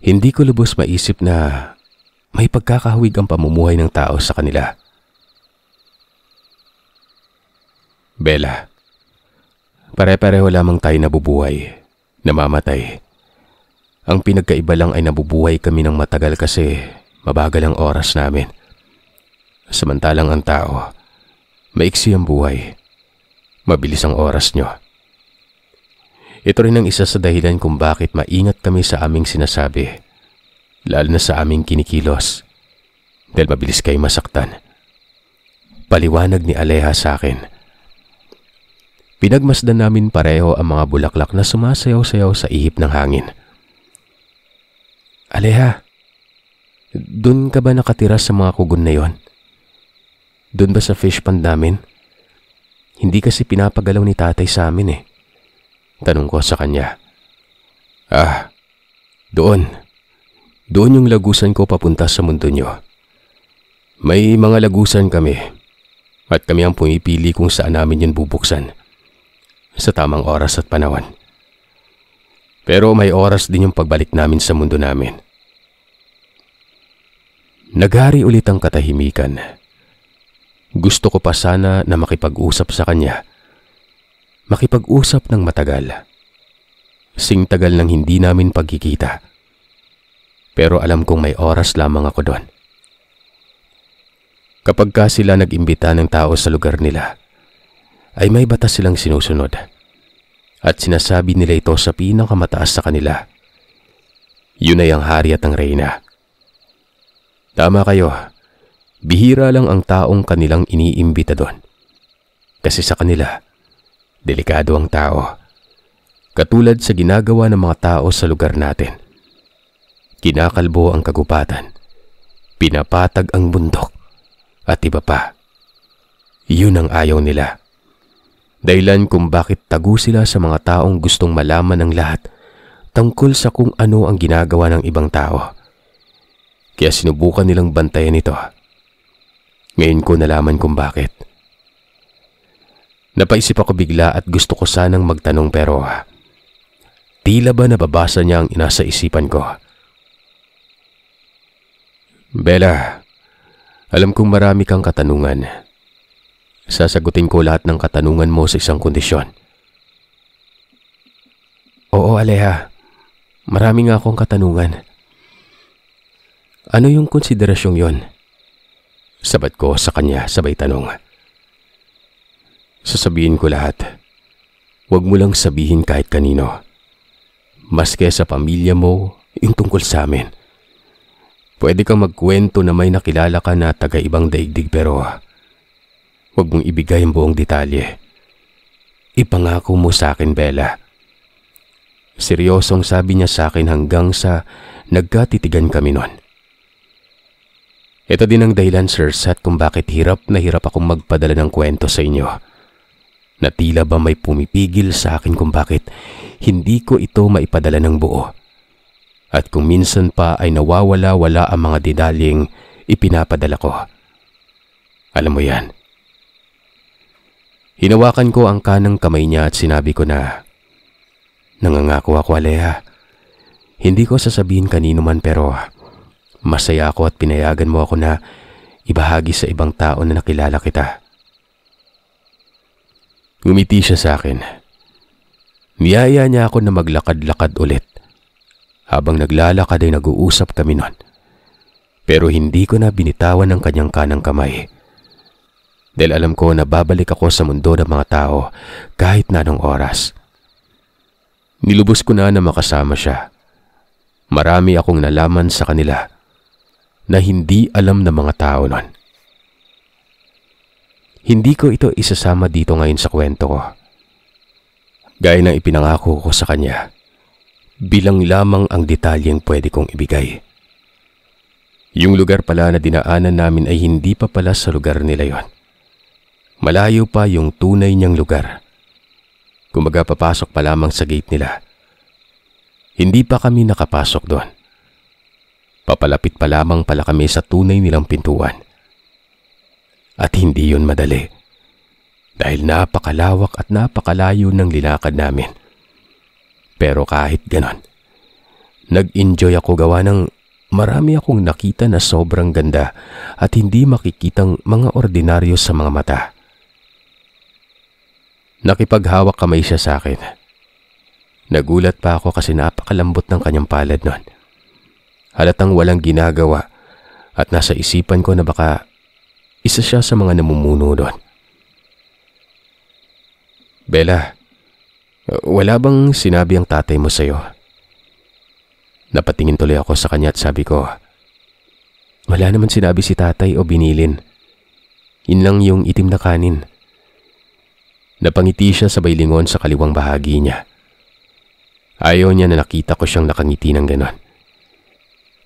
Hindi ko lubos maisip na may pagkakahawig ang pamumuhay ng tao sa kanila. Bella, pare-pareho lamang tayo nabubuhay, namamatay. Ang pinagkaiba lang ay nabubuhay kami ng matagal kasi mabagal ang oras namin. Samantalang ang tao, maiksi ang buhay. Mabilis ang oras nyo. Ito rin ang isa sa dahilan kung bakit maingat kami sa aming sinasabi. Lalo na sa aming kinikilos. Dahil mabilis kayo masaktan. Paliwanag ni Aleha sa akin. Pinagmasdan namin pareho ang mga bulaklak na sumasayaw-sayaw sa ihip ng hangin. Aleha, doon ka ba nakatira sa mga kugon na yon? Doon ba sa fish pond namin? Hindi kasi pinapagalaw ni tatay sa amin eh. Tanong ko sa kanya. Ah, doon. Doon yung lagusan ko papunta sa mundo nyo. May mga lagusan kami. At kami ang pumipili kung saan namin yun bubuksan. Sa tamang oras at panawan. Pero may oras din yung pagbalik namin sa mundo namin. Naghari ulit ang katahimikan. Gusto ko pa sana na makipag-usap sa kanya. Makipag-usap ng matagal. Sing tagal nang hindi namin pagkikita. Pero alam kong may oras lamang ako doon. Kapag ka sila nag-imbita ng tao sa lugar nila, ay may batas silang sinusunod. At sinasabi nila ito sa pinakamataas sa kanila. Yun ay ang hari at ang reyna. Tama kayo bihira lang ang taong kanilang iniimbita doon. Kasi sa kanila, delikado ang tao. Katulad sa ginagawa ng mga tao sa lugar natin. Kinakalbo ang kagubatan, pinapatag ang bundok, at iba pa. Yun ang ayaw nila. Dahilan kung bakit tago sila sa mga taong gustong malaman ng lahat tungkol sa kung ano ang ginagawa ng ibang tao. Kaya sinubukan nilang bantayan ito ngayon ko nalaman kung bakit. Napaisip ako bigla at gusto ko sanang magtanong pero tila ba nababasa niya ang inasa isipan ko. Bella, alam kong marami kang katanungan. Sasagutin ko lahat ng katanungan mo sa isang kondisyon. Oo, Aleha. Marami nga akong katanungan. Ano yung konsiderasyong yon? Sabat ko sa kanya sabay tanong. Sasabihin ko lahat. Huwag mo lang sabihin kahit kanino. Maske sa pamilya mo, yung tungkol sa amin. Pwede kang magkwento na may nakilala ka na taga-ibang daigdig pero huwag mong ibigay ang buong detalye. Ipangako mo sa akin, Bella. Seryosong sabi niya sa akin hanggang sa nagkatitigan kami noon. Ito din ang dahilan Sir Sat kung bakit hirap na hirap akong magpadala ng kwento sa inyo. Na tila ba may pumipigil sa akin kung bakit hindi ko ito maipadala ng buo. At kung minsan pa ay nawawala-wala ang mga dedalyeng ipinapadala ko. Alam mo yan. Hinawakan ko ang kanang kamay niya at sinabi ko na, Nangangako ako, Alea. Hindi ko sasabihin kanino man pero Masaya ako at pinayagan mo ako na ibahagi sa ibang tao na nakilala kita. Gumiti siya sa akin. Niyaya niya ako na maglakad-lakad ulit. Habang naglalakad ay nag-uusap kami noon. Pero hindi ko na binitawan ang kanyang kanang kamay. Dahil alam ko na babalik ako sa mundo ng mga tao kahit na anong oras. Nilubos ko na na makasama siya. Marami akong nalaman sa kanila na hindi alam ng mga tao nun. Hindi ko ito isasama dito ngayon sa kwento ko. Gaya ng ipinangako ko sa kanya, bilang lamang ang detalyeng pwede kong ibigay. Yung lugar pala na dinaanan namin ay hindi pa pala sa lugar nila yon. Malayo pa yung tunay niyang lugar. Kumaga papasok pa lamang sa gate nila. Hindi pa kami nakapasok doon. Papalapit pa lamang pala kami sa tunay nilang pintuan. At hindi yon madali. Dahil napakalawak at napakalayo ng linakad namin. Pero kahit ganon, nag-enjoy ako gawa ng marami akong nakita na sobrang ganda at hindi makikitang mga ordinaryo sa mga mata. Nakipaghawak kamay siya sa akin. Nagulat pa ako kasi napakalambot ng kanyang palad noon. Halatang walang ginagawa at nasa isipan ko na baka isa siya sa mga namumuno doon. Bella, wala bang sinabi ang tatay mo sa'yo? Napatingin tuloy ako sa kanya at sabi ko, wala naman sinabi si tatay o binilin. Yun lang yung itim na kanin. Napangiti siya sabay lingon sa kaliwang bahagi niya. Ayaw niya na nakita ko siyang nakangiti ng ganon.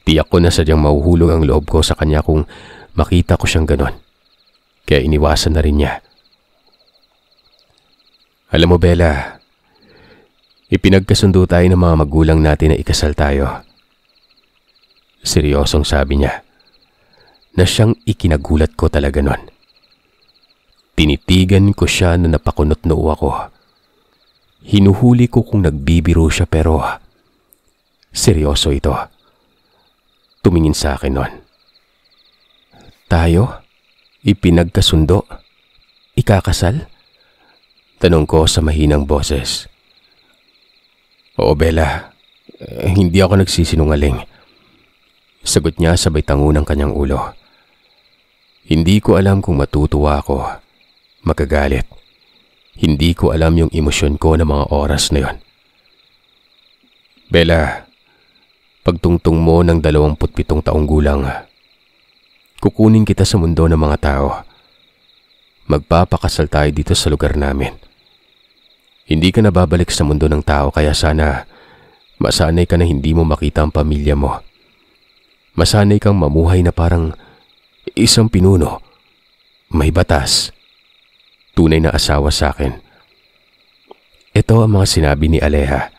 Tiyak ko na sadyang mauhulog ang loob ko sa kanya kung makita ko siyang ganon. Kaya iniwasan na rin niya. Alam mo, Bella, ipinagkasundo tayo ng mga magulang natin na ikasal tayo. Seryosong sabi niya na siyang ikinagulat ko talaga nun. Tinitigan ko siya na napakunot noo ako. Hinuhuli ko kung nagbibiro siya pero seryoso ito tumingin sa akin noon. Tayo? Ipinagkasundo? Ikakasal? Tanong ko sa mahinang boses. Oo Bella, eh, hindi ako nagsisinungaling. Sagot niya sabay tango ng kanyang ulo. Hindi ko alam kung matutuwa ako. Magagalit. Hindi ko alam yung emosyon ko ng mga oras na yon. Bella, Pagtungtong mo ng 27 taong gulang. Kukunin kita sa mundo ng mga tao. Magpapakasal tayo dito sa lugar namin. Hindi ka na babalik sa mundo ng tao kaya sana masanay ka na hindi mo makita ang pamilya mo. Masanay kang mamuhay na parang isang pinuno. May batas. Tunay na asawa sa akin. Ito ang mga sinabi ni Aleha.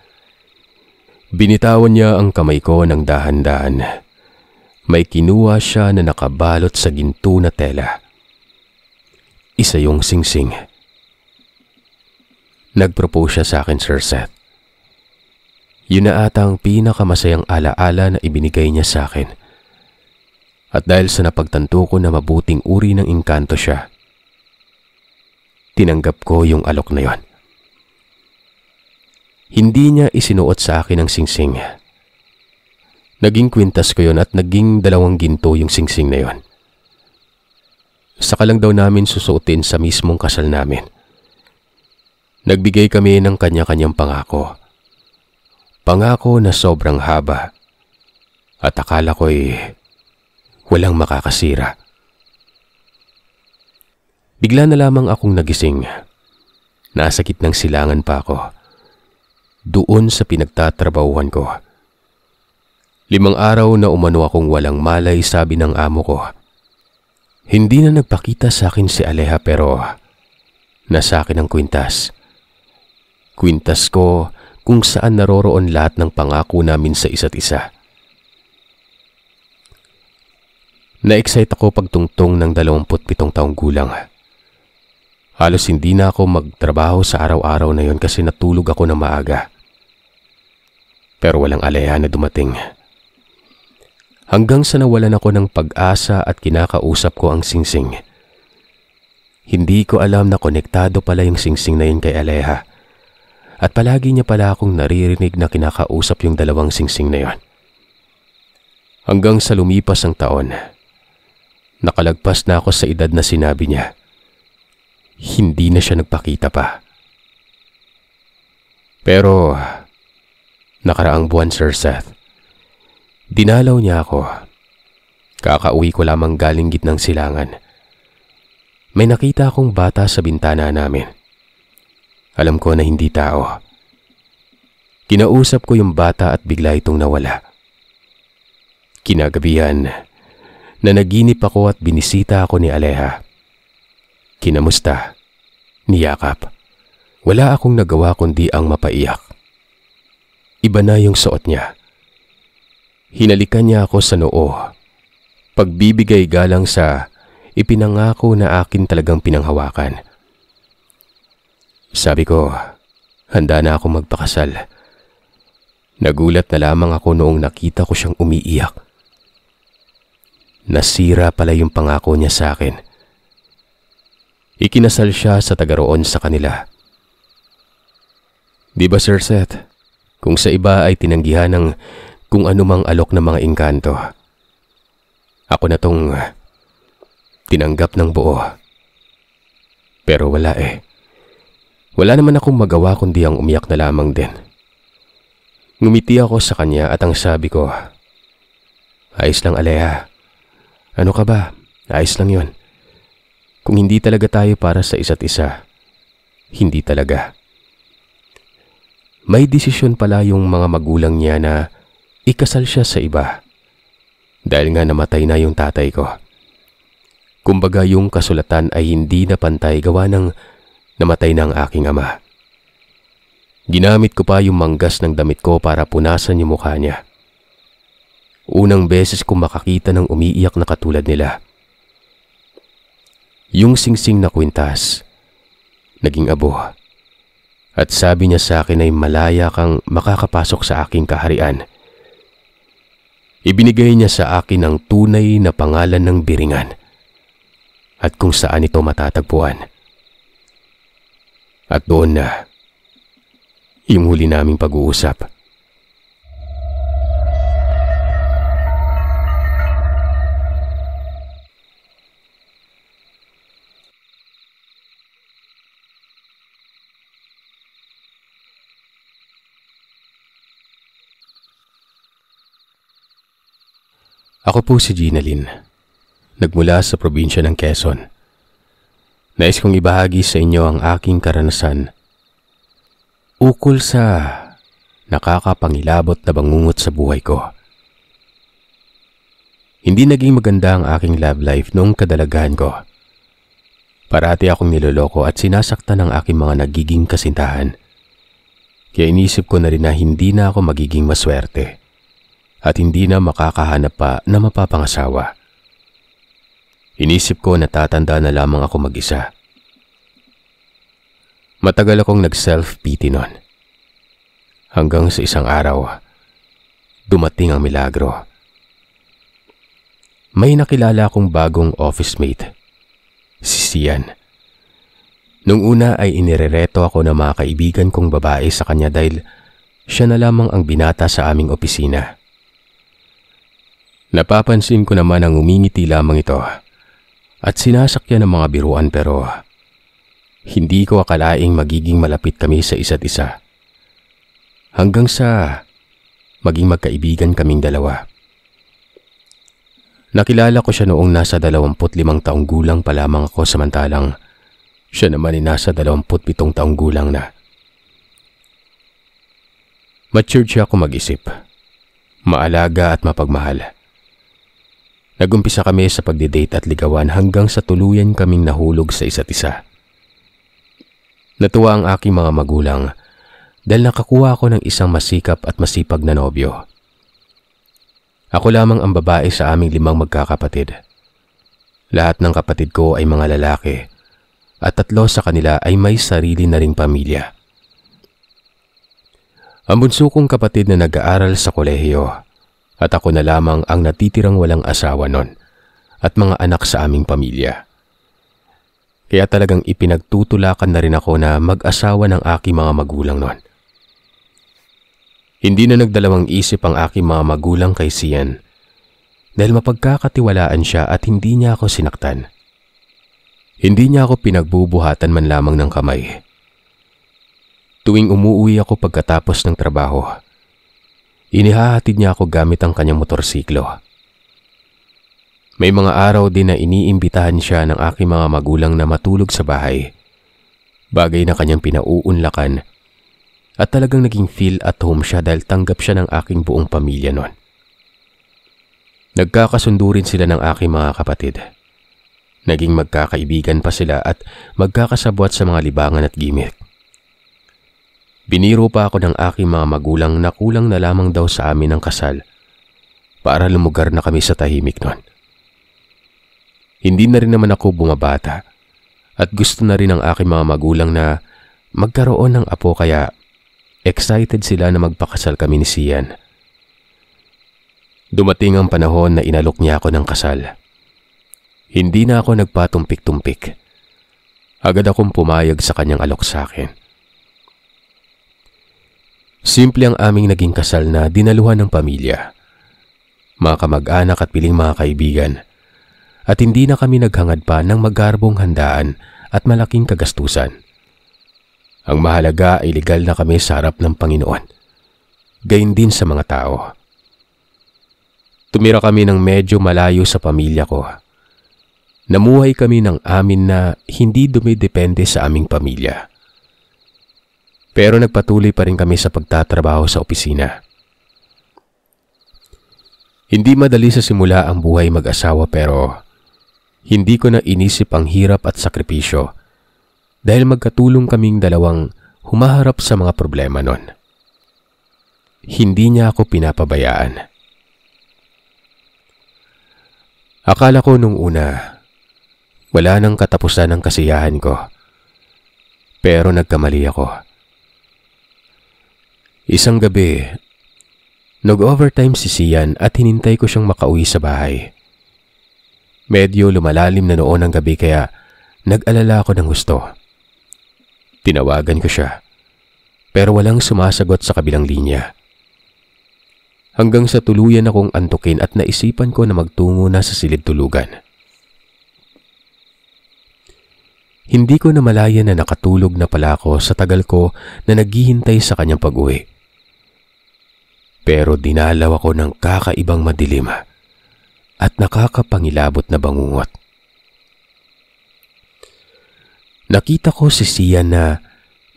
Binitawan niya ang kamay ko ng dahan-dahan. May kinuha siya na nakabalot sa ginto na tela. Isa yung singsing. Nagpropose siya sa akin, Sir Seth. Yun na ata ang pinakamasayang alaala na ibinigay niya sa akin. At dahil sa napagtanto ko na mabuting uri ng inkanto siya, tinanggap ko yung alok na yon. Hindi niya isinuot sa akin ang singsing. Naging kwintas ko yon at naging dalawang ginto yung singsing na yon. Saka lang daw namin susuotin sa mismong kasal namin. Nagbigay kami ng kanya-kanyang pangako. Pangako na sobrang haba. At akala ko'y walang makakasira. Bigla na lamang akong nagising. Nasakit gitnang silangan pa ako doon sa pinagtatrabahuhan ko. Limang araw na umano akong walang malay sabi ng amo ko. Hindi na nagpakita sa akin si Aleha pero nasa akin ang kwintas. Kwintas ko kung saan naroroon lahat ng pangako namin sa isa't isa. Na-excite ako pagtungtong ng 27 taong gulang. Halos hindi na ako magtrabaho sa araw-araw na yon kasi natulog ako na maaga pero walang alaya na dumating. Hanggang sa nawalan ako ng pag-asa at kinakausap ko ang singsing. Hindi ko alam na konektado pala yung singsing na yun kay Aleha. At palagi niya pala akong naririnig na kinakausap yung dalawang singsing na yun. Hanggang sa lumipas ang taon, nakalagpas na ako sa edad na sinabi niya. Hindi na siya nagpakita pa. Pero Nakaraang buwan, Sir Seth. Dinalaw niya ako. Kakauwi ko lamang galing gitnang silangan. May nakita akong bata sa bintana namin. Alam ko na hindi tao. Kinausap ko yung bata at bigla itong nawala. Kinagabihan, nanaginip ako at binisita ako ni Aleha. Kinamusta, niyakap. Wala akong nagawa kundi ang mapaiyak. Iba na yung suot niya. Hinalikan niya ako sa noo. Pagbibigay galang sa ipinangako na akin talagang pinanghawakan. Sabi ko, handa na ako magpakasal. Nagulat na lamang ako noong nakita ko siyang umiiyak. Nasira pala yung pangako niya sa akin. Ikinasal siya sa tagaroon sa kanila. Diba Sir Seth, kung sa iba ay tinanggihan ng kung anumang alok ng mga engkanto. Ako na tong tinanggap ng buo. Pero wala eh. Wala naman akong magawa kundi ang umiyak na lamang din. Ngumiti ako sa kanya at ang sabi ko, Ayos lang Aleha. Ano ka ba? Ayos lang yon. Kung hindi talaga tayo para sa isa't isa, hindi talaga may desisyon pala yung mga magulang niya na ikasal siya sa iba. Dahil nga namatay na yung tatay ko. Kumbaga yung kasulatan ay hindi na pantay gawa ng namatay na ang aking ama. Ginamit ko pa yung manggas ng damit ko para punasan yung mukha niya. Unang beses kong makakita ng umiiyak na katulad nila. Yung singsing na kwintas, naging abo. At sabi niya sa akin ay malaya kang makakapasok sa aking kaharian. Ibinigay niya sa akin ang tunay na pangalan ng biringan at kung saan ito matatagpuan. At doon na, yung huli naming pag-uusap. Ako po si Gina Ginalyn, nagmula sa probinsya ng Quezon. Nais kong ibahagi sa inyo ang aking karanasan ukol sa nakakapangilabot na bangungot sa buhay ko. Hindi naging maganda ang aking love life noong kadalagahan ko. Parati akong niloloko at sinasaktan ng aking mga nagiging kasintahan. Kaya inisip ko na rin na hindi na ako magiging maswerte at hindi na makakahanap pa na mapapangasawa. Inisip ko na tatanda na lamang ako mag-isa. Matagal akong nag-self-pity noon. Hanggang sa isang araw, dumating ang milagro. May nakilala akong bagong office mate, si Sian. Nung una ay inirereto ako ng mga kaibigan kong babae sa kanya dahil siya na lamang ang binata sa aming opisina. Napapansin ko naman ang umingiti lamang ito at sinasakyan ng mga biruan pero hindi ko akalaing magiging malapit kami sa isa't isa. Hanggang sa maging magkaibigan kaming dalawa. Nakilala ko siya noong nasa 25 taong gulang pa lamang ako samantalang siya naman ay nasa 27 taong gulang na. Matured siya ako mag-isip, maalaga at mapagmahal. Nagumpisa kami sa pagdidate at ligawan hanggang sa tuluyan kaming nahulog sa isa't isa. Natuwa ang aking mga magulang dahil nakakuha ako ng isang masikap at masipag na nobyo. Ako lamang ang babae sa aming limang magkakapatid. Lahat ng kapatid ko ay mga lalaki at tatlo sa kanila ay may sarili na ring pamilya. Ang bunso kong kapatid na nag-aaral sa kolehiyo at ako na lamang ang natitirang walang asawa nun at mga anak sa aming pamilya. Kaya talagang ipinagtutulakan na rin ako na mag-asawa ng aking mga magulang nun. Hindi na nagdalawang isip ang aking mga magulang kay Sian dahil mapagkakatiwalaan siya at hindi niya ako sinaktan. Hindi niya ako pinagbubuhatan man lamang ng kamay. Tuwing umuwi ako pagkatapos ng trabaho, Inihahatid niya ako gamit ang kanyang motorsiklo. May mga araw din na iniimbitahan siya ng aking mga magulang na matulog sa bahay. Bagay na kanyang pinauunlakan at talagang naging feel at home siya dahil tanggap siya ng aking buong pamilya noon. Nagkakasundo rin sila ng aking mga kapatid. Naging magkakaibigan pa sila at magkakasabwat sa mga libangan at gimmick. Biniro pa ako ng aking mga magulang na kulang na lamang daw sa amin ang kasal para lumugar na kami sa tahimik noon. Hindi na rin naman ako bumabata at gusto na rin ng aking mga magulang na magkaroon ng apo kaya excited sila na magpakasal kami ni Sian. Dumating ang panahon na inalok niya ako ng kasal. Hindi na ako nagpatumpik-tumpik. Agad akong pumayag sa kanyang alok sa akin. Simple ang aming naging kasal na dinaluhan ng pamilya. Mga kamag-anak at piling mga kaibigan. At hindi na kami naghangad pa ng magarbong handaan at malaking kagastusan. Ang mahalaga ay legal na kami sa harap ng Panginoon. Gayun din sa mga tao. Tumira kami ng medyo malayo sa pamilya ko. Namuhay kami ng amin na hindi dumidepende sa aming pamilya. Pero nagpatuloy pa rin kami sa pagtatrabaho sa opisina. Hindi madali sa simula ang buhay mag-asawa pero hindi ko na inisip ang hirap at sakripisyo dahil magkatulong kaming dalawang humaharap sa mga problema nun. Hindi niya ako pinapabayaan. Akala ko nung una, wala nang katapusan ang kasiyahan ko. Pero nagkamali ako. Isang gabi, nag-overtime si Sian at hinintay ko siyang makauwi sa bahay. Medyo lumalalim na noon ang gabi kaya nag-alala ako ng gusto. Tinawagan ko siya pero walang sumasagot sa kabilang linya. Hanggang sa tuluyan akong antukin at naisipan ko na magtungo na sa silid tulugan. Hindi ko namalayan na nakatulog na pala ako sa tagal ko na naghihintay sa kanyang pag-uwi. Pero dinalaw ako ng kakaibang madilima at nakakapangilabot na bangungot. Nakita ko si Sia na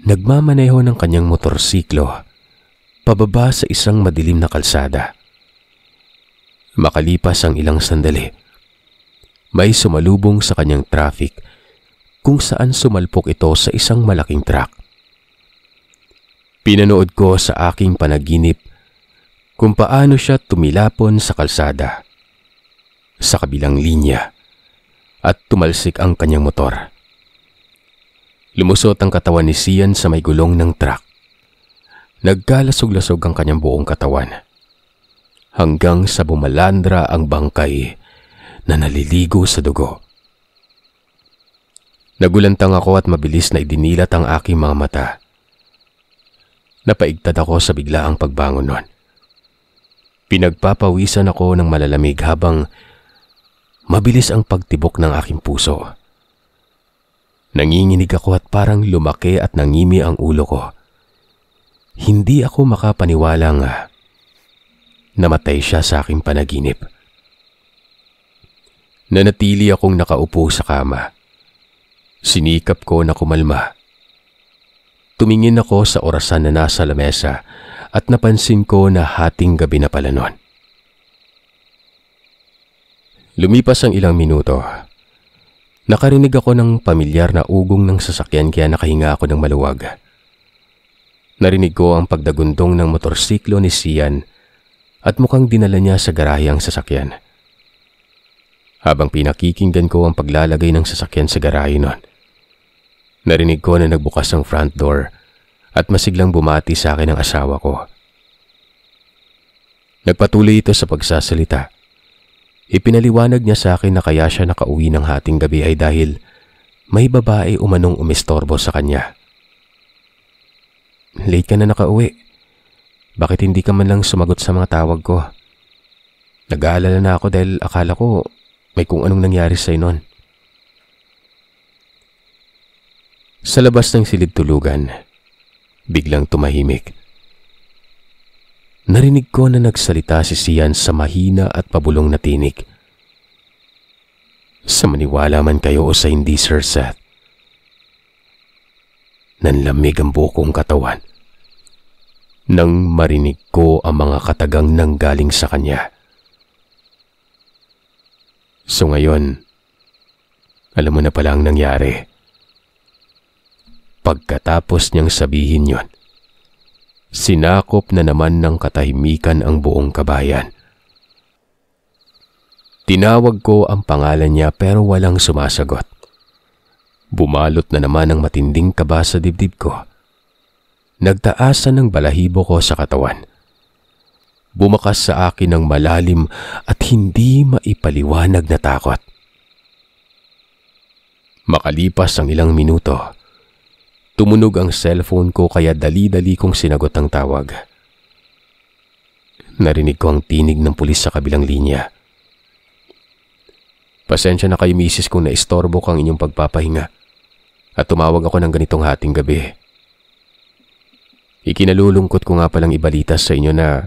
nagmamaneho ng kanyang motorsiklo pababa sa isang madilim na kalsada. Makalipas ang ilang sandali, may sumalubong sa kanyang traffic kung saan sumalpok ito sa isang malaking truck. Pinanood ko sa aking panaginip kung paano siya tumilapon sa kalsada sa kabilang linya at tumalsik ang kanyang motor. Lumusot ang katawan ni Sian sa may gulong ng truck. Nagkalasog-lasog ang kanyang buong katawan hanggang sa bumalandra ang bangkay na naliligo sa dugo. Nagulantang ako at mabilis na idinilat ang aking mga mata. Napaigtad ako sa biglaang pagbangon nun. Pinagpapawisan ako ng malalamig habang mabilis ang pagtibok ng aking puso. Nanginginig ako at parang lumaki at nangimi ang ulo ko. Hindi ako makapaniwalang namatay siya sa aking panaginip. Nanatili akong nakaupo sa kama. Sinikap ko na kumalma. Tumingin ako sa orasan na nasa lamesa at napansin ko na hating gabi na pala noon. Lumipas ang ilang minuto. Nakarinig ako ng pamilyar na ugong ng sasakyan kaya nakahinga ako ng maluwag. Narinig ko ang pagdagundong ng motorsiklo ni Sian at mukhang dinala niya sa garahe ang sasakyan. Habang pinakikinggan ko ang paglalagay ng sasakyan sa garahe nun, narinig ko na nagbukas ang front door at masiglang bumati sa akin ang asawa ko. Nagpatuloy ito sa pagsasalita. Ipinaliwanag niya sa akin na kaya siya nakauwi ng hating gabi ay dahil may babae umanong umistorbo sa kanya. Late ka na nakauwi. Bakit hindi ka man lang sumagot sa mga tawag ko? Nag-aalala na ako dahil akala ko may kung anong nangyari sa'yo noon. Sa labas ng silid tulugan, biglang tumahimik. Narinig ko na nagsalita si Sian sa mahina at pabulong na tinig. Sa maniwala man kayo o sa hindi, Sir Seth. Nanlamig ang buo kong katawan nang marinig ko ang mga katagang nanggaling sa kanya. So ngayon, alam mo na pala ang nangyari. Pagkatapos niyang sabihin yon, sinakop na naman ng katahimikan ang buong kabayan. Tinawag ko ang pangalan niya pero walang sumasagot. Bumalot na naman ang matinding kaba sa dibdib ko. Nagtaasan ng balahibo ko sa katawan. Bumakas sa akin ang malalim at hindi maipaliwanag na takot. Makalipas ang ilang minuto, Tumunog ang cellphone ko kaya dali-dali kong sinagot ang tawag. Narinig ko ang tinig ng pulis sa kabilang linya. Pasensya na kayo misis kung naistorbo kang inyong pagpapahinga at tumawag ako ng ganitong hating gabi. Ikinalulungkot ko nga palang ibalita sa inyo na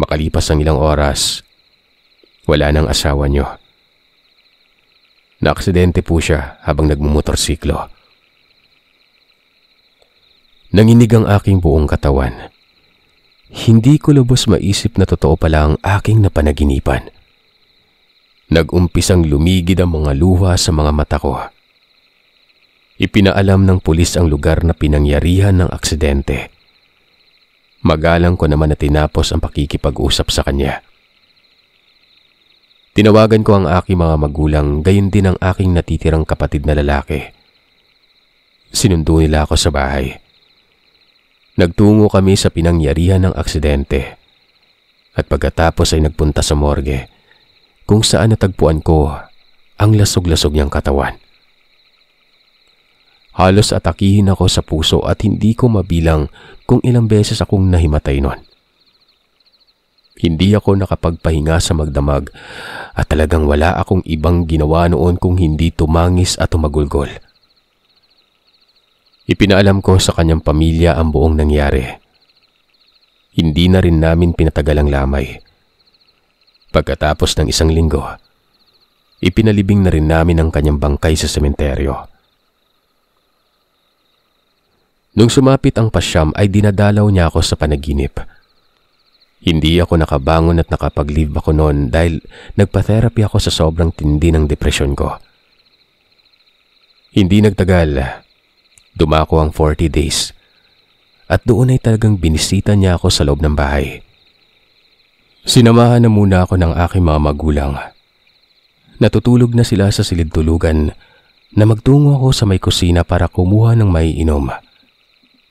makalipas ang ilang oras, wala nang asawa nyo. Naaksidente po siya habang nagmumotorsiklo. Nanginig ang aking buong katawan. Hindi ko lubos maisip na totoo pala ang aking napanaginipan. Nagumpisang lumigid ang mga luha sa mga mata ko. Ipinaalam ng pulis ang lugar na pinangyarihan ng aksidente. Magalang ko naman na tinapos ang pakikipag-usap sa kanya. Tinawagan ko ang aking mga magulang, gayon din ang aking natitirang kapatid na lalaki. Sinundo nila ako sa bahay. Nagtungo kami sa pinangyarihan ng aksidente. At pagkatapos ay nagpunta sa morgue kung saan natagpuan ko ang lasog-lasog niyang katawan. Halos atakihin ako sa puso at hindi ko mabilang kung ilang beses akong nahimatay noon. Hindi ako nakapagpahinga sa magdamag at talagang wala akong ibang ginawa noon kung hindi tumangis at tumagulgol. Ipinaalam ko sa kanyang pamilya ang buong nangyari. Hindi na rin namin pinatagal ang lamay. Pagkatapos ng isang linggo, ipinalibing na rin namin ang kanyang bangkay sa sementeryo. Nung sumapit ang pasyam ay dinadalaw niya ako sa panaginip. Hindi ako nakabangon at nakapag-leave ako noon dahil nagpa-therapy ako sa sobrang tindi ng depresyon ko. Hindi nagtagal Dumako ang 40 days at doon ay talagang binisita niya ako sa loob ng bahay. Sinamahan na muna ako ng aking mga magulang. Natutulog na sila sa silid tulugan na magtungo ako sa may kusina para kumuha ng maiinom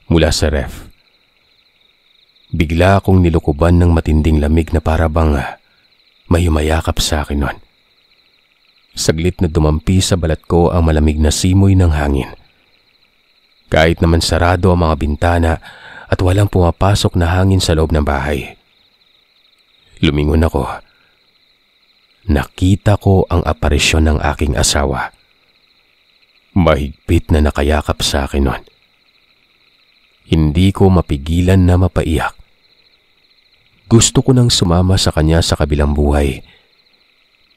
mula sa ref. Bigla akong nilukuban ng matinding lamig na parabang may humayakap sa akin nun. Saglit na dumampi sa balat ko ang malamig na simoy ng hangin kahit naman sarado ang mga bintana at walang pumapasok na hangin sa loob ng bahay. Lumingon ako. Nakita ko ang aparisyon ng aking asawa. Mahigpit na nakayakap sa akin noon. Hindi ko mapigilan na mapaiyak. Gusto ko nang sumama sa kanya sa kabilang buhay.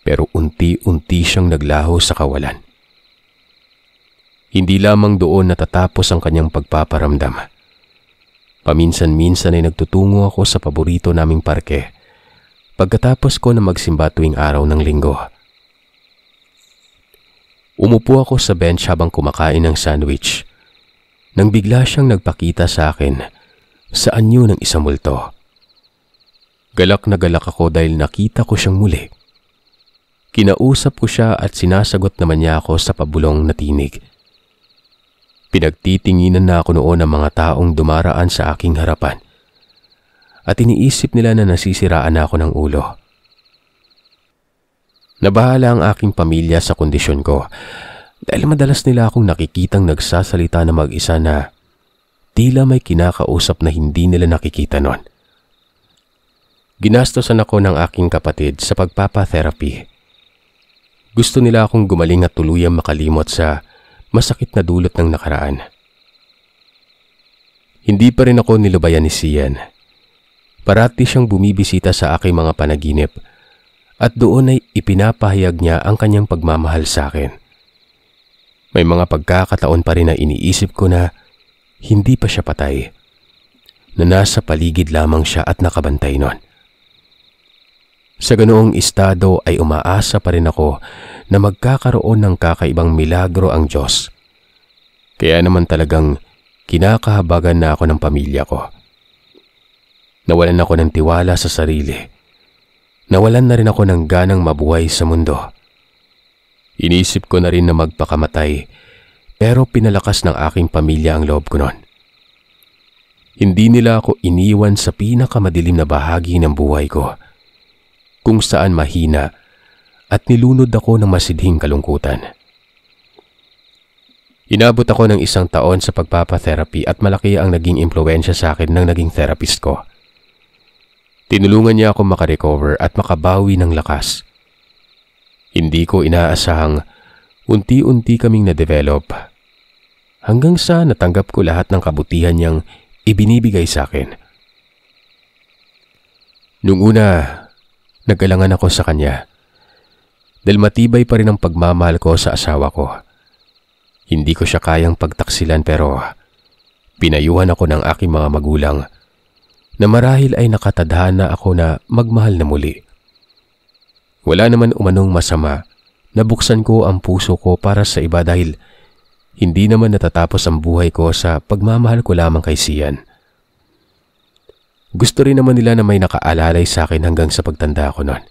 Pero unti-unti siyang naglaho sa kawalan. Hindi lamang doon natatapos ang kanyang pagpaparamdam. Paminsan-minsan ay nagtutungo ako sa paborito naming parke pagkatapos ko na magsimba tuwing araw ng linggo. Umupo ako sa bench habang kumakain ng sandwich nang bigla siyang nagpakita sa akin sa anyo ng isang multo. Galak na galak ako dahil nakita ko siyang muli. Kinausap ko siya at sinasagot naman niya ako sa pabulong na tinig. Pinagtitinginan na ako noon ng mga taong dumaraan sa aking harapan. At iniisip nila na nasisiraan na ako ng ulo. Nabahala ang aking pamilya sa kondisyon ko dahil madalas nila akong nakikitang nagsasalita na mag-isa na tila may kinakausap na hindi nila nakikita noon. Ginastosan ako ng aking kapatid sa pagpapa-therapy. Gusto nila akong gumaling at tuluyang makalimot sa masakit na dulot ng nakaraan. Hindi pa rin ako nilubayan ni Sian. Parati siyang bumibisita sa aking mga panaginip at doon ay ipinapahayag niya ang kanyang pagmamahal sa akin. May mga pagkakataon pa rin na iniisip ko na hindi pa siya patay, na nasa paligid lamang siya at nakabantay noon. Sa ganoong estado ay umaasa pa rin ako na magkakaroon ng kakaibang milagro ang Diyos. Kaya naman talagang kinakahabagan na ako ng pamilya ko. Nawalan ako ng tiwala sa sarili. Nawalan na rin ako ng ganang mabuhay sa mundo. Inisip ko na rin na magpakamatay pero pinalakas ng aking pamilya ang loob ko noon. Hindi nila ako iniwan sa pinakamadilim na bahagi ng buhay ko kung saan mahina at nilunod ako ng masidhing kalungkutan. Inabot ako ng isang taon sa pagpapatherapy at malaki ang naging impluensya sa akin ng naging therapist ko. Tinulungan niya ako makarecover at makabawi ng lakas. Hindi ko inaasahang unti-unti kaming na-develop hanggang sa natanggap ko lahat ng kabutihan niyang ibinibigay sa akin. Noong una, Nagalangan ako sa kanya. Dahil matibay pa rin ang pagmamahal ko sa asawa ko. Hindi ko siya kayang pagtaksilan pero pinayuhan ako ng aking mga magulang na marahil ay nakatadhana ako na magmahal na muli. Wala naman umanong masama na buksan ko ang puso ko para sa iba dahil hindi naman natatapos ang buhay ko sa pagmamahal ko lamang kay Sian. Gusto rin naman nila na may nakaalalay sa akin hanggang sa pagtanda ko noon.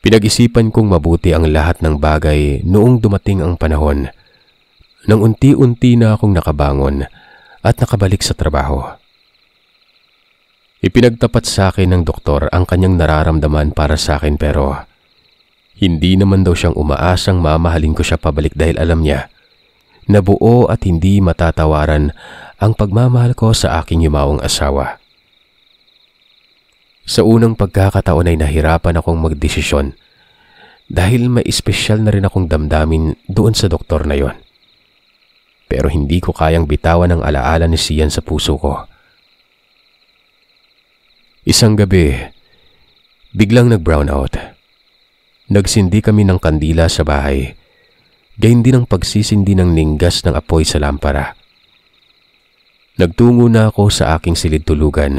Pinag-isipan kong mabuti ang lahat ng bagay noong dumating ang panahon nang unti-unti na akong nakabangon at nakabalik sa trabaho. Ipinagtapat sa akin ng doktor ang kanyang nararamdaman para sa akin pero hindi naman daw siyang umaasang mamahalin ko siya pabalik dahil alam niya nabuo at hindi matatawaran ang pagmamahal ko sa aking yumaong asawa. Sa unang pagkakataon ay nahirapan akong magdesisyon dahil may espesyal na rin akong damdamin doon sa doktor na yon. Pero hindi ko kayang bitawan ang alaala ni Sian sa puso ko. Isang gabi, biglang nag-brown Nagsindi kami ng kandila sa bahay gayon din ang pagsisindi ng ninggas ng apoy sa lampara. Nagtungo na ako sa aking silid tulugan.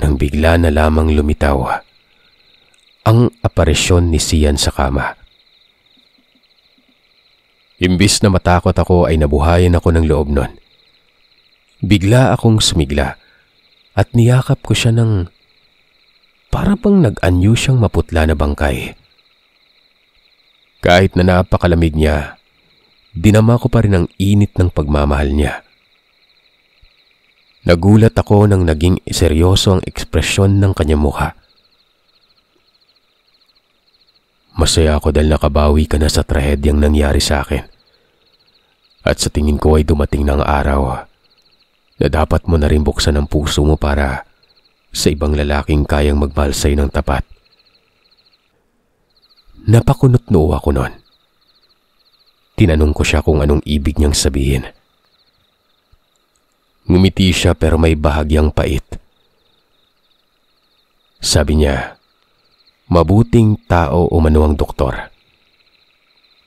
Nang bigla na lamang lumitaw ang aparisyon ni Sian sa kama. Imbis na matakot ako ay nabuhayan ako ng loob nun. Bigla akong sumigla at niyakap ko siya ng para pang nag-anyo siyang maputla na bangkay. Kahit na napakalamig niya, dinama ko pa rin ang init ng pagmamahal niya. Nagulat ako nang naging seryoso ang ekspresyon ng kanyang mukha. Masaya ako dahil nakabawi ka na sa trahedyang nangyari sa akin. At sa tingin ko ay dumating ng araw na dapat mo na rin buksan ang puso mo para sa ibang lalaking kayang magmahal sa'yo ng tapat. Napakunot noo ako noon. Tinanong ko siya kung anong ibig niyang sabihin. Ngumiti siya pero may bahagyang pait. Sabi niya, mabuting tao umano ang doktor.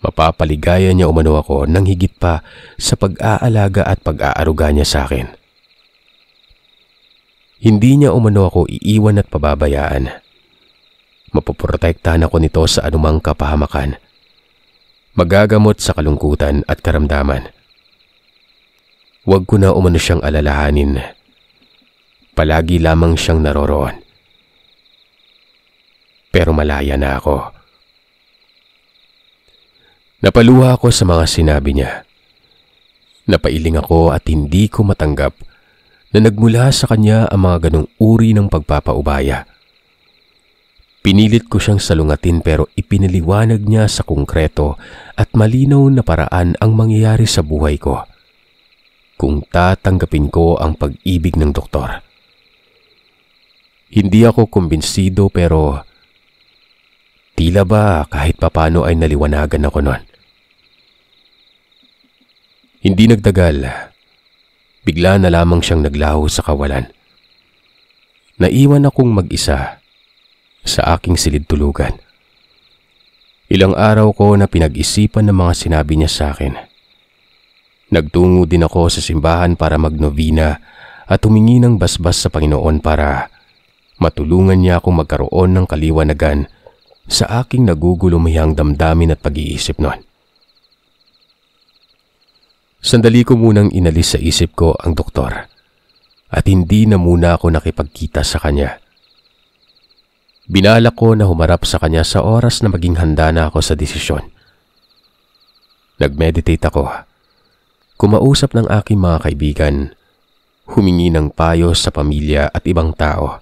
Mapapaligaya niya umano ako nang higit pa sa pag-aalaga at pag-aaruga niya sa akin. Hindi niya umano ako iiwan at pababayaan mapoprotektahan ako nito sa anumang kapahamakan. Magagamot sa kalungkutan at karamdaman. Huwag ko na umano siyang alalahanin. Palagi lamang siyang naroroon. Pero malaya na ako. Napaluha ako sa mga sinabi niya. Napailing ako at hindi ko matanggap na nagmula sa kanya ang mga ganong uri ng pagpapaubaya. Pinilit ko siyang salungatin pero ipiniliwanag niya sa kongkreto at malinaw na paraan ang mangyayari sa buhay ko. Kung tatanggapin ko ang pag-ibig ng doktor. Hindi ako kumbinsido pero tila ba kahit papano ay naliwanagan ako noon. Hindi nagtagal, bigla na lamang siyang naglaho sa kawalan. Naiwan akong mag-isa sa aking silid tulugan. Ilang araw ko na pinag-isipan ng mga sinabi niya sa akin. Nagtungo din ako sa simbahan para magnovina at humingi ng basbas sa Panginoon para matulungan niya akong magkaroon ng kaliwanagan sa aking nagugulumihang damdamin at pag-iisip noon. Sandali ko munang inalis sa isip ko ang doktor at hindi na muna ako nakipagkita sa kanya Binala ko na humarap sa kanya sa oras na maging handa na ako sa desisyon. Nagmeditate ako. Kumausap ng aking mga kaibigan, humingi ng payo sa pamilya at ibang tao,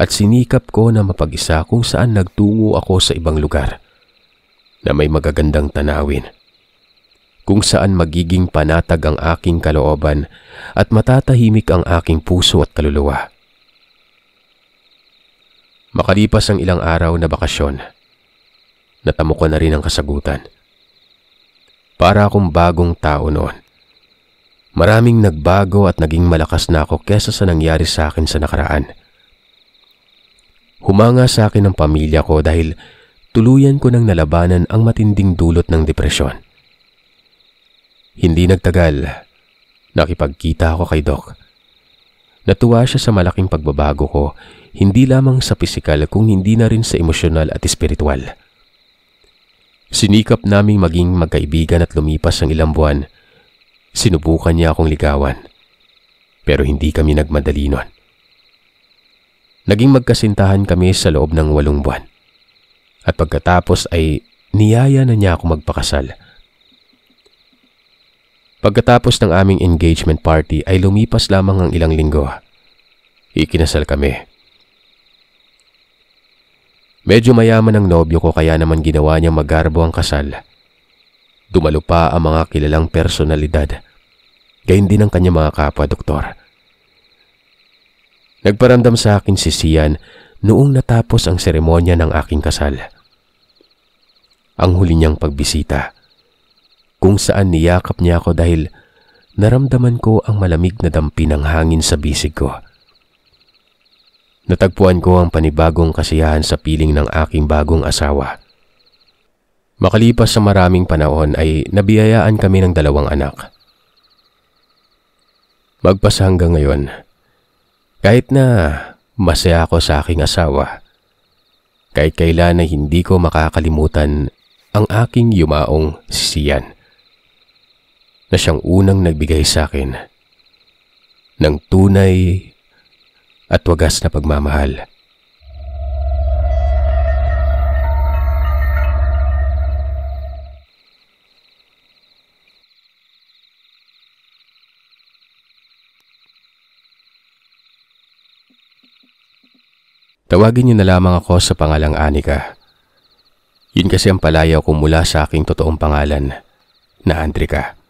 at sinikap ko na mapag-isa kung saan nagtungo ako sa ibang lugar na may magagandang tanawin kung saan magiging panatag ang aking kalooban at matatahimik ang aking puso at kaluluwa. Makalipas ang ilang araw na bakasyon, natamo ko na rin ang kasagutan. Para akong bagong tao noon. Maraming nagbago at naging malakas na ako kesa sa nangyari sa akin sa nakaraan. Humanga sa akin ang pamilya ko dahil tuluyan ko nang nalabanan ang matinding dulot ng depresyon. Hindi nagtagal, nakipagkita ako kay Doc. Natuwa siya sa malaking pagbabago ko hindi lamang sa pisikal kung hindi na rin sa emosyonal at espiritual. Sinikap naming maging magkaibigan at lumipas ang ilang buwan. Sinubukan niya akong ligawan. Pero hindi kami nagmadali nun. Naging magkasintahan kami sa loob ng walong buwan. At pagkatapos ay niyaya na niya ako magpakasal. Pagkatapos ng aming engagement party ay lumipas lamang ang ilang linggo. Ikinasal kami. Medyo mayaman ang nobyo ko kaya naman ginawa niya magarbo ang kasal. Dumalo pa ang mga kilalang personalidad. Gayun din ang kanyang mga kapwa doktor. Nagparamdam sa akin si Sian noong natapos ang seremonya ng aking kasal. Ang huli niyang pagbisita. Kung saan niyakap niya ako dahil naramdaman ko ang malamig na dampi ng hangin sa bisig ko natagpuan ko ang panibagong kasiyahan sa piling ng aking bagong asawa. Makalipas sa maraming panahon ay nabiyayaan kami ng dalawang anak. Magpasa hanggang ngayon, kahit na masaya ako sa aking asawa, kahit kailan ay hindi ko makakalimutan ang aking yumaong sisiyan na siyang unang nagbigay sa akin ng tunay at wagas na pagmamahal. Tawagin niyo na lamang ako sa pangalang Anika. Yun kasi ang palayaw ko mula sa aking totoong pangalan na Andrika.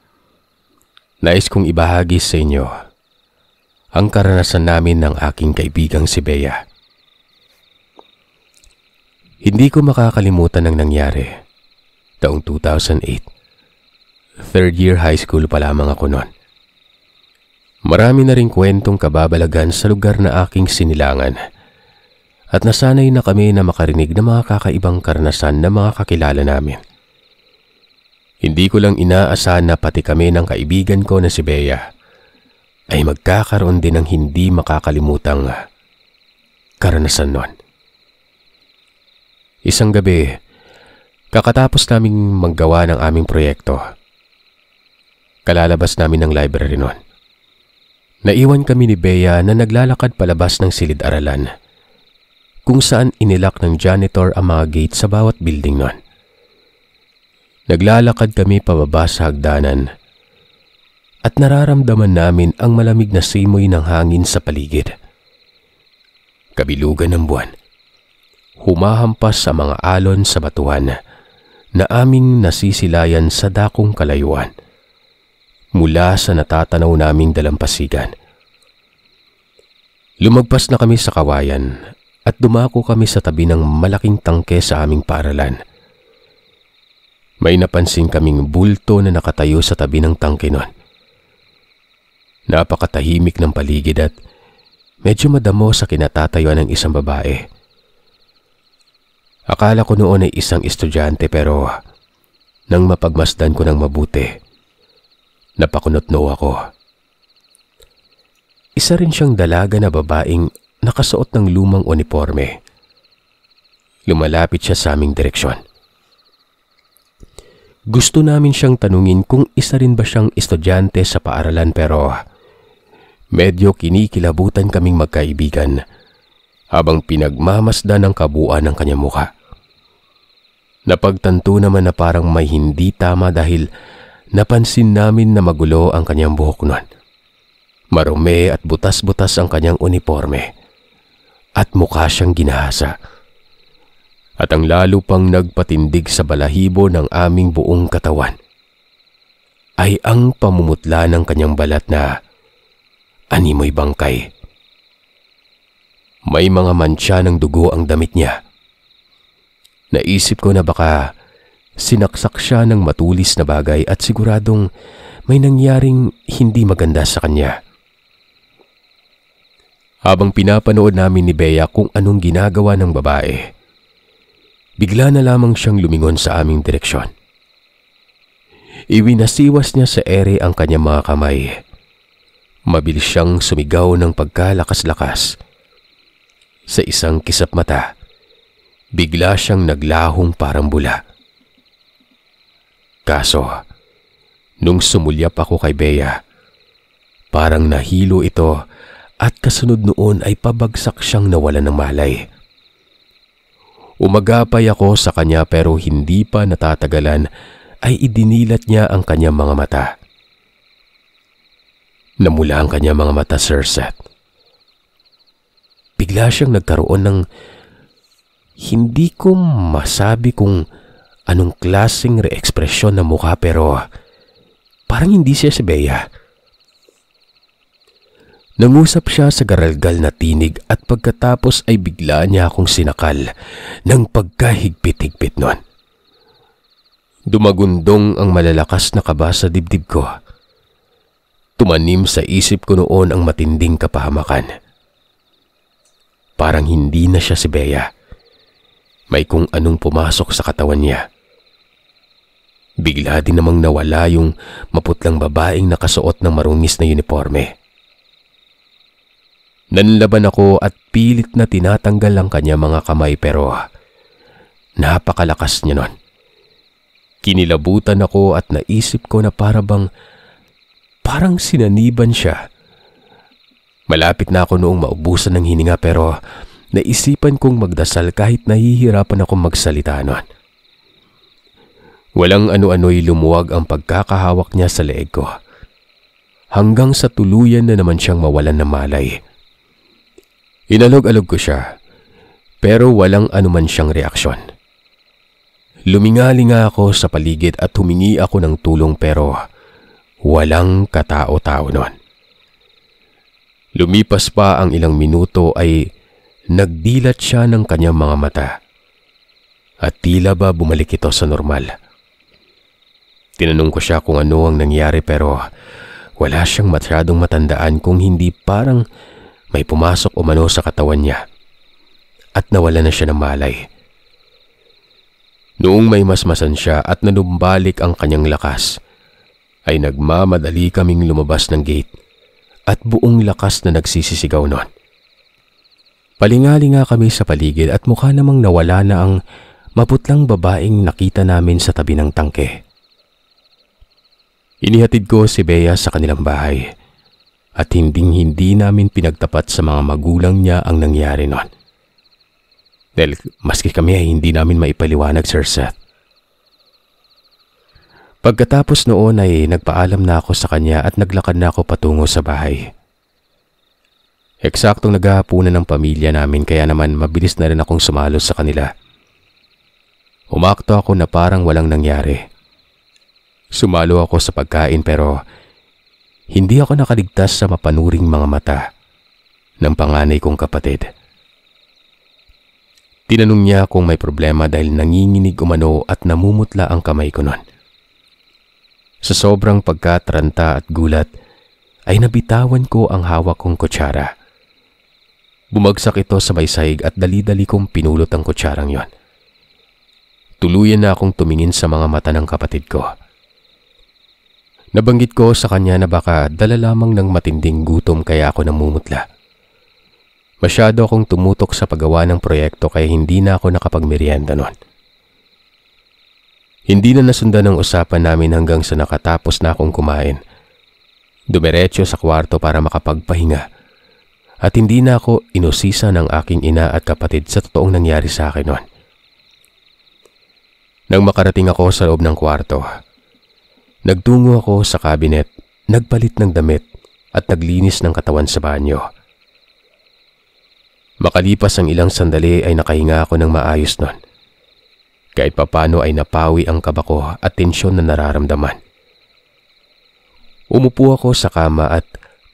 Nais kong ibahagi sa inyo ang karanasan namin ng aking kaibigang si Bea. Hindi ko makakalimutan ang nangyari. Taong 2008. Third year high school pa lamang ako noon. Marami na rin kwentong kababalagan sa lugar na aking sinilangan. At nasanay na kami na makarinig ng mga kakaibang karanasan ng mga kakilala namin. Hindi ko lang inaasahan na pati kami ng kaibigan ko na si Bea ay magkakaroon din ng hindi makakalimutang karanasan nun. Isang gabi, kakatapos naming maggawa ng aming proyekto. Kalalabas namin ng library nun. Naiwan kami ni Bea na naglalakad palabas ng silid-aralan kung saan inilak ng janitor ang mga gate sa bawat building nun. Naglalakad kami pababa sa hagdanan at nararamdaman namin ang malamig na simoy ng hangin sa paligid. Kabilugan ng buwan. Humahampas sa mga alon sa batuhan na amin nasisilayan sa dakong kalayuan mula sa natatanaw naming dalampasigan. Lumagpas na kami sa kawayan at dumako kami sa tabi ng malaking tangke sa aming paralan. May napansin kaming bulto na nakatayo sa tabi ng tangke nun. Napakatahimik ng paligid at medyo madamo sa kinatatayuan ng isang babae. Akala ko noon ay isang estudyante pero nang mapagmasdan ko ng mabuti, napakunotno ako. Isa rin siyang dalaga na babaeng nakasuot ng lumang uniforme. Lumalapit siya sa aming direksyon. Gusto namin siyang tanungin kung isa rin ba siyang estudyante sa paaralan pero medyo kinikilabutan kaming magkaibigan habang pinagmamasda ng kabuuan ng kanyang mukha. Napagtanto naman na parang may hindi tama dahil napansin namin na magulo ang kanyang buhok noon. Marumi at butas-butas ang kanyang uniforme at mukha siyang ginahasa. At ang lalo pang nagpatindig sa balahibo ng aming buong katawan ay ang pamumutla ng kanyang balat na animoy bangkay. May mga mancha ng dugo ang damit niya. Naisip ko na baka sinaksak siya ng matulis na bagay at siguradong may nangyaring hindi maganda sa kanya. Habang pinapanood namin ni Bea kung anong ginagawa ng babae, bigla na lamang siyang lumingon sa aming direksyon. Iwinasiwas niya sa ere ang kanyang mga kamay Mabilis siyang sumigaw ng pagkalakas-lakas. Sa isang kisap mata, bigla siyang naglahong parang bula. Kaso, nung sumulyap ako kay Bea, parang nahilo ito at kasunod noon ay pabagsak siyang nawala ng malay. Umagapay ako sa kanya pero hindi pa natatagalan ay idinilat niya ang kanyang mga mata. Namula ang kanya mga mata, Sir Seth. Bigla siyang nagkaroon ng hindi ko masabi kung anong klaseng reekspresyon na mukha pero parang hindi siya si Bea. Nangusap siya sa garalgal na tinig at pagkatapos ay bigla niya akong sinakal ng pagkahigpit-higpit nun. Dumagundong ang malalakas na kaba sa dibdib ko Tumanim sa isip ko noon ang matinding kapahamakan. Parang hindi na siya si Bea. May kung anong pumasok sa katawan niya. Bigla din namang nawala yung maputlang babaeng nakasuot ng marungis na uniforme. Nanlaban ako at pilit na tinatanggal ang kanya mga kamay pero napakalakas niya nun. Kinilabutan ako at naisip ko na para bang Parang sinaniban siya. Malapit na ako noong maubusan ng hininga pero naisipan kong magdasal kahit nahihirapan akong magsalita noon. Walang ano-ano'y lumuwag ang pagkakahawak niya sa leeg ko. Hanggang sa tuluyan na naman siyang mawalan ng malay. Inalog-alog ko siya, pero walang anuman siyang reaksyon. Lumingali nga ako sa paligid at humingi ako ng tulong pero Walang katao-tao noon. Lumipas pa ang ilang minuto ay nagdilat siya ng kanyang mga mata at tila ba bumalik ito sa normal. Tinanong ko siya kung ano ang nangyari pero wala siyang masyadong matandaan kung hindi parang may pumasok o mano sa katawan niya at nawala na siya ng malay. Noong may masmasan siya at nanumbalik ang kanyang lakas, ay nagmamadali kaming lumabas ng gate at buong lakas na nagsisisigaw noon. Palingali nga kami sa paligid at mukha namang nawala na ang maputlang babaeng nakita namin sa tabi ng tangke. Inihatid ko si Bea sa kanilang bahay at hinding-hindi namin pinagtapat sa mga magulang niya ang nangyari noon. Dahil maski kami ay hindi namin maipaliwanag, Sir Seth. Pagkatapos noon ay nagpaalam na ako sa kanya at naglakad na ako patungo sa bahay. Eksaktong naghahapunan ng pamilya namin kaya naman mabilis na rin akong sumalo sa kanila. Umakto ako na parang walang nangyari. Sumalo ako sa pagkain pero hindi ako nakaligtas sa mapanuring mga mata ng panganay kong kapatid. Tinanong niya kung may problema dahil nanginginig umano at namumutla ang kamay ko noon. Sa sobrang pagkatranta at gulat, ay nabitawan ko ang hawak kong kutsara. Bumagsak ito sa may sahig at dali-dali kong pinulot ang kutsarang yon. Tuluyan na akong tumingin sa mga mata ng kapatid ko. Nabanggit ko sa kanya na baka dala lamang ng matinding gutom kaya ako namumutla. Masyado akong tumutok sa paggawa ng proyekto kaya hindi na ako nakapagmerienda noon. Hindi na nasundan ang usapan namin hanggang sa nakatapos na akong kumain. Dumiretso sa kwarto para makapagpahinga. At hindi na ako inusisa ng aking ina at kapatid sa totoong nangyari sa akin noon. Nang makarating ako sa loob ng kwarto, nagtungo ako sa kabinet, nagpalit ng damit at naglinis ng katawan sa banyo. Makalipas ang ilang sandali ay nakahinga ako ng maayos noon. Kahit papano ay napawi ang kabako at tensyon na nararamdaman. Umupo ako sa kama at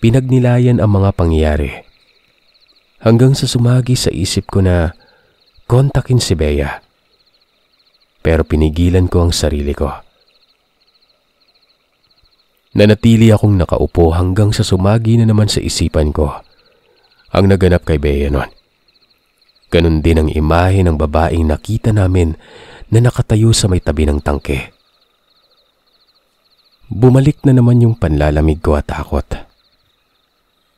pinagnilayan ang mga pangyayari. Hanggang sa sumagi sa isip ko na kontakin si Bea. Pero pinigilan ko ang sarili ko. Nanatili akong nakaupo hanggang sa sumagi na naman sa isipan ko ang naganap kay Bea noon. Ganon din ang imahe ng babaeng nakita namin na nakatayo sa may tabi ng tangke. Bumalik na naman yung panlalamig ko at takot.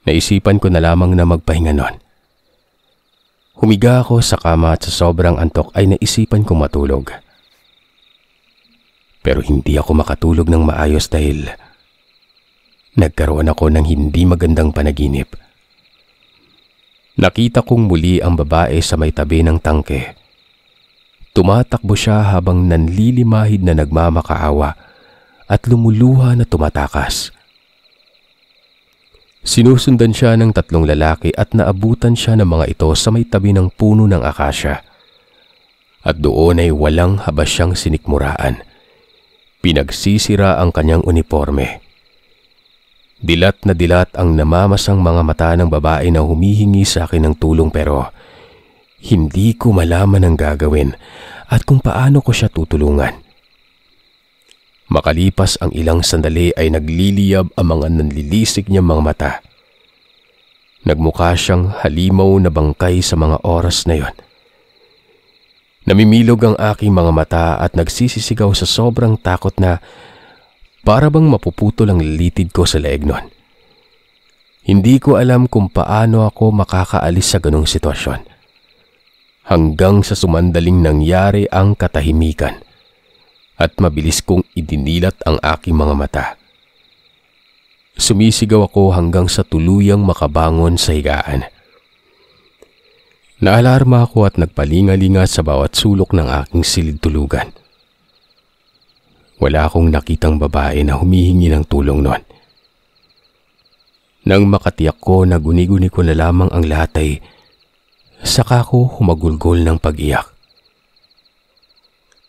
Naisipan ko na lamang na magpahinga nun. Humiga ako sa kama at sa sobrang antok ay naisipan kong matulog. Pero hindi ako makatulog ng maayos dahil nagkaroon ako ng hindi magandang panaginip. Nakita kong muli ang babae sa may tabi ng tangke Tumatakbo siya habang nanlilimahid na nagmamakaawa at lumuluha na tumatakas. Sinusundan siya ng tatlong lalaki at naabutan siya ng mga ito sa may tabi ng puno ng akasya. At doon ay walang haba siyang sinikmuraan. Pinagsisira ang kanyang uniforme. Dilat na dilat ang namamasang mga mata ng babae na humihingi sa akin ng tulong pero hindi ko malaman ang gagawin at kung paano ko siya tutulungan. Makalipas ang ilang sandali ay nagliliyab ang mga nanlilisik niyang mga mata. Nagmukha siyang halimaw na bangkay sa mga oras na yon. Namimilog ang aking mga mata at nagsisisigaw sa sobrang takot na para bang mapuputol ang litid ko sa leeg nun. Hindi ko alam kung paano ako makakaalis sa ganong sitwasyon hanggang sa sumandaling nangyari ang katahimikan at mabilis kong idinilat ang aking mga mata. Sumisigaw ako hanggang sa tuluyang makabangon sa higaan. Naalarma ako at nagpalingalinga sa bawat sulok ng aking silid tulugan. Wala akong nakitang babae na humihingi ng tulong noon. Nang makatiyak ko na guni-guni ko na lamang ang lahat ay Saka ako humagulgol ng pag-iyak.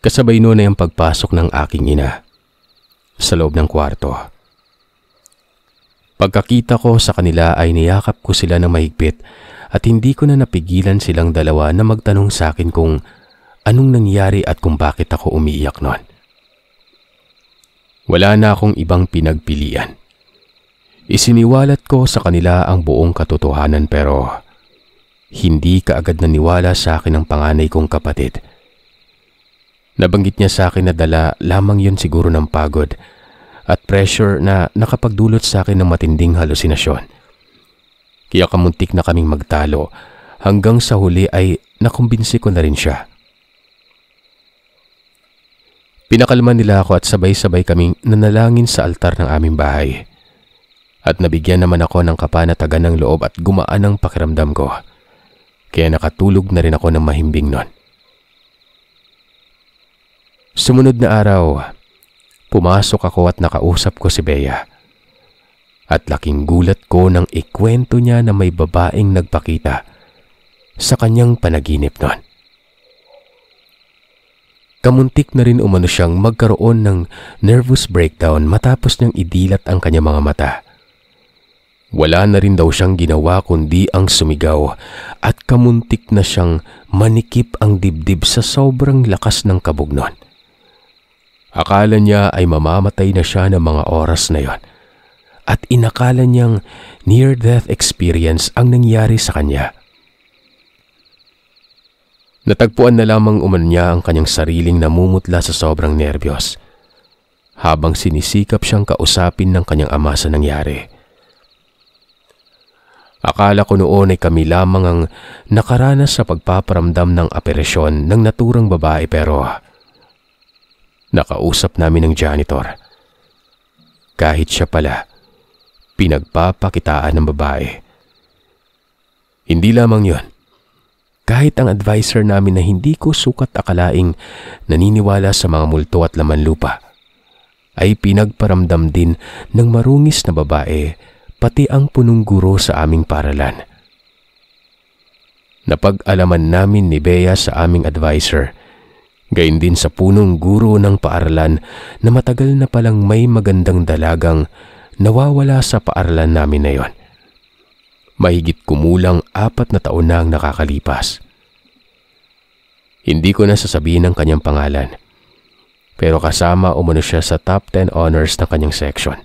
Kasabay noon ay ang pagpasok ng aking ina sa loob ng kwarto. Pagkakita ko sa kanila ay niyakap ko sila ng mahigpit at hindi ko na napigilan silang dalawa na magtanong sa akin kung anong nangyari at kung bakit ako umiiyak noon. Wala na akong ibang pinagpilian. Isiniwalat ko sa kanila ang buong katotohanan pero hindi kaagad naniwala sa akin ang panganay kong kapatid. Nabanggit niya sa akin na dala lamang yon siguro ng pagod at pressure na nakapagdulot sa akin ng matinding halusinasyon. Kaya kamuntik na kaming magtalo hanggang sa huli ay nakumbinsi ko na rin siya. Pinakalman nila ako at sabay-sabay kaming nanalangin sa altar ng aming bahay. At nabigyan naman ako ng kapanatagan ng loob at gumaan ang pakiramdam ko kaya nakatulog na rin ako ng mahimbing noon. Sumunod na araw, pumasok ako at nakausap ko si Bea. At laking gulat ko nang ikwento niya na may babaeng nagpakita sa kanyang panaginip noon. Kamuntik na rin umano siyang magkaroon ng nervous breakdown matapos niyang idilat ang kanyang mga mata wala na rin daw siyang ginawa kundi ang sumigaw at kamuntik na siyang manikip ang dibdib sa sobrang lakas ng kabugnon. Akala niya ay mamamatay na siya ng mga oras na yon at inakala niyang near-death experience ang nangyari sa kanya. Natagpuan na lamang umano niya ang kanyang sariling namumutla sa sobrang nerbiyos habang sinisikap siyang kausapin ng kanyang ama sa nangyari. Akala ko noon ay kami lamang ang nakaranas sa pagpaparamdam ng operasyon ng naturang babae pero nakausap namin ng janitor. Kahit siya pala, pinagpapakitaan ng babae. Hindi lamang yon. Kahit ang advisor namin na hindi ko sukat akalaing naniniwala sa mga multo at laman lupa, ay pinagparamdam din ng marungis na babae pati ang punong guro sa aming paralan. Napag-alaman namin ni Bea sa aming advisor, gayon din sa punong guro ng paaralan na matagal na palang may magandang dalagang nawawala sa paaralan namin na yon. Mahigit kumulang apat na taon na ang nakakalipas. Hindi ko na sasabihin ang kanyang pangalan, pero kasama umano siya sa top 10 honors ng kanyang section.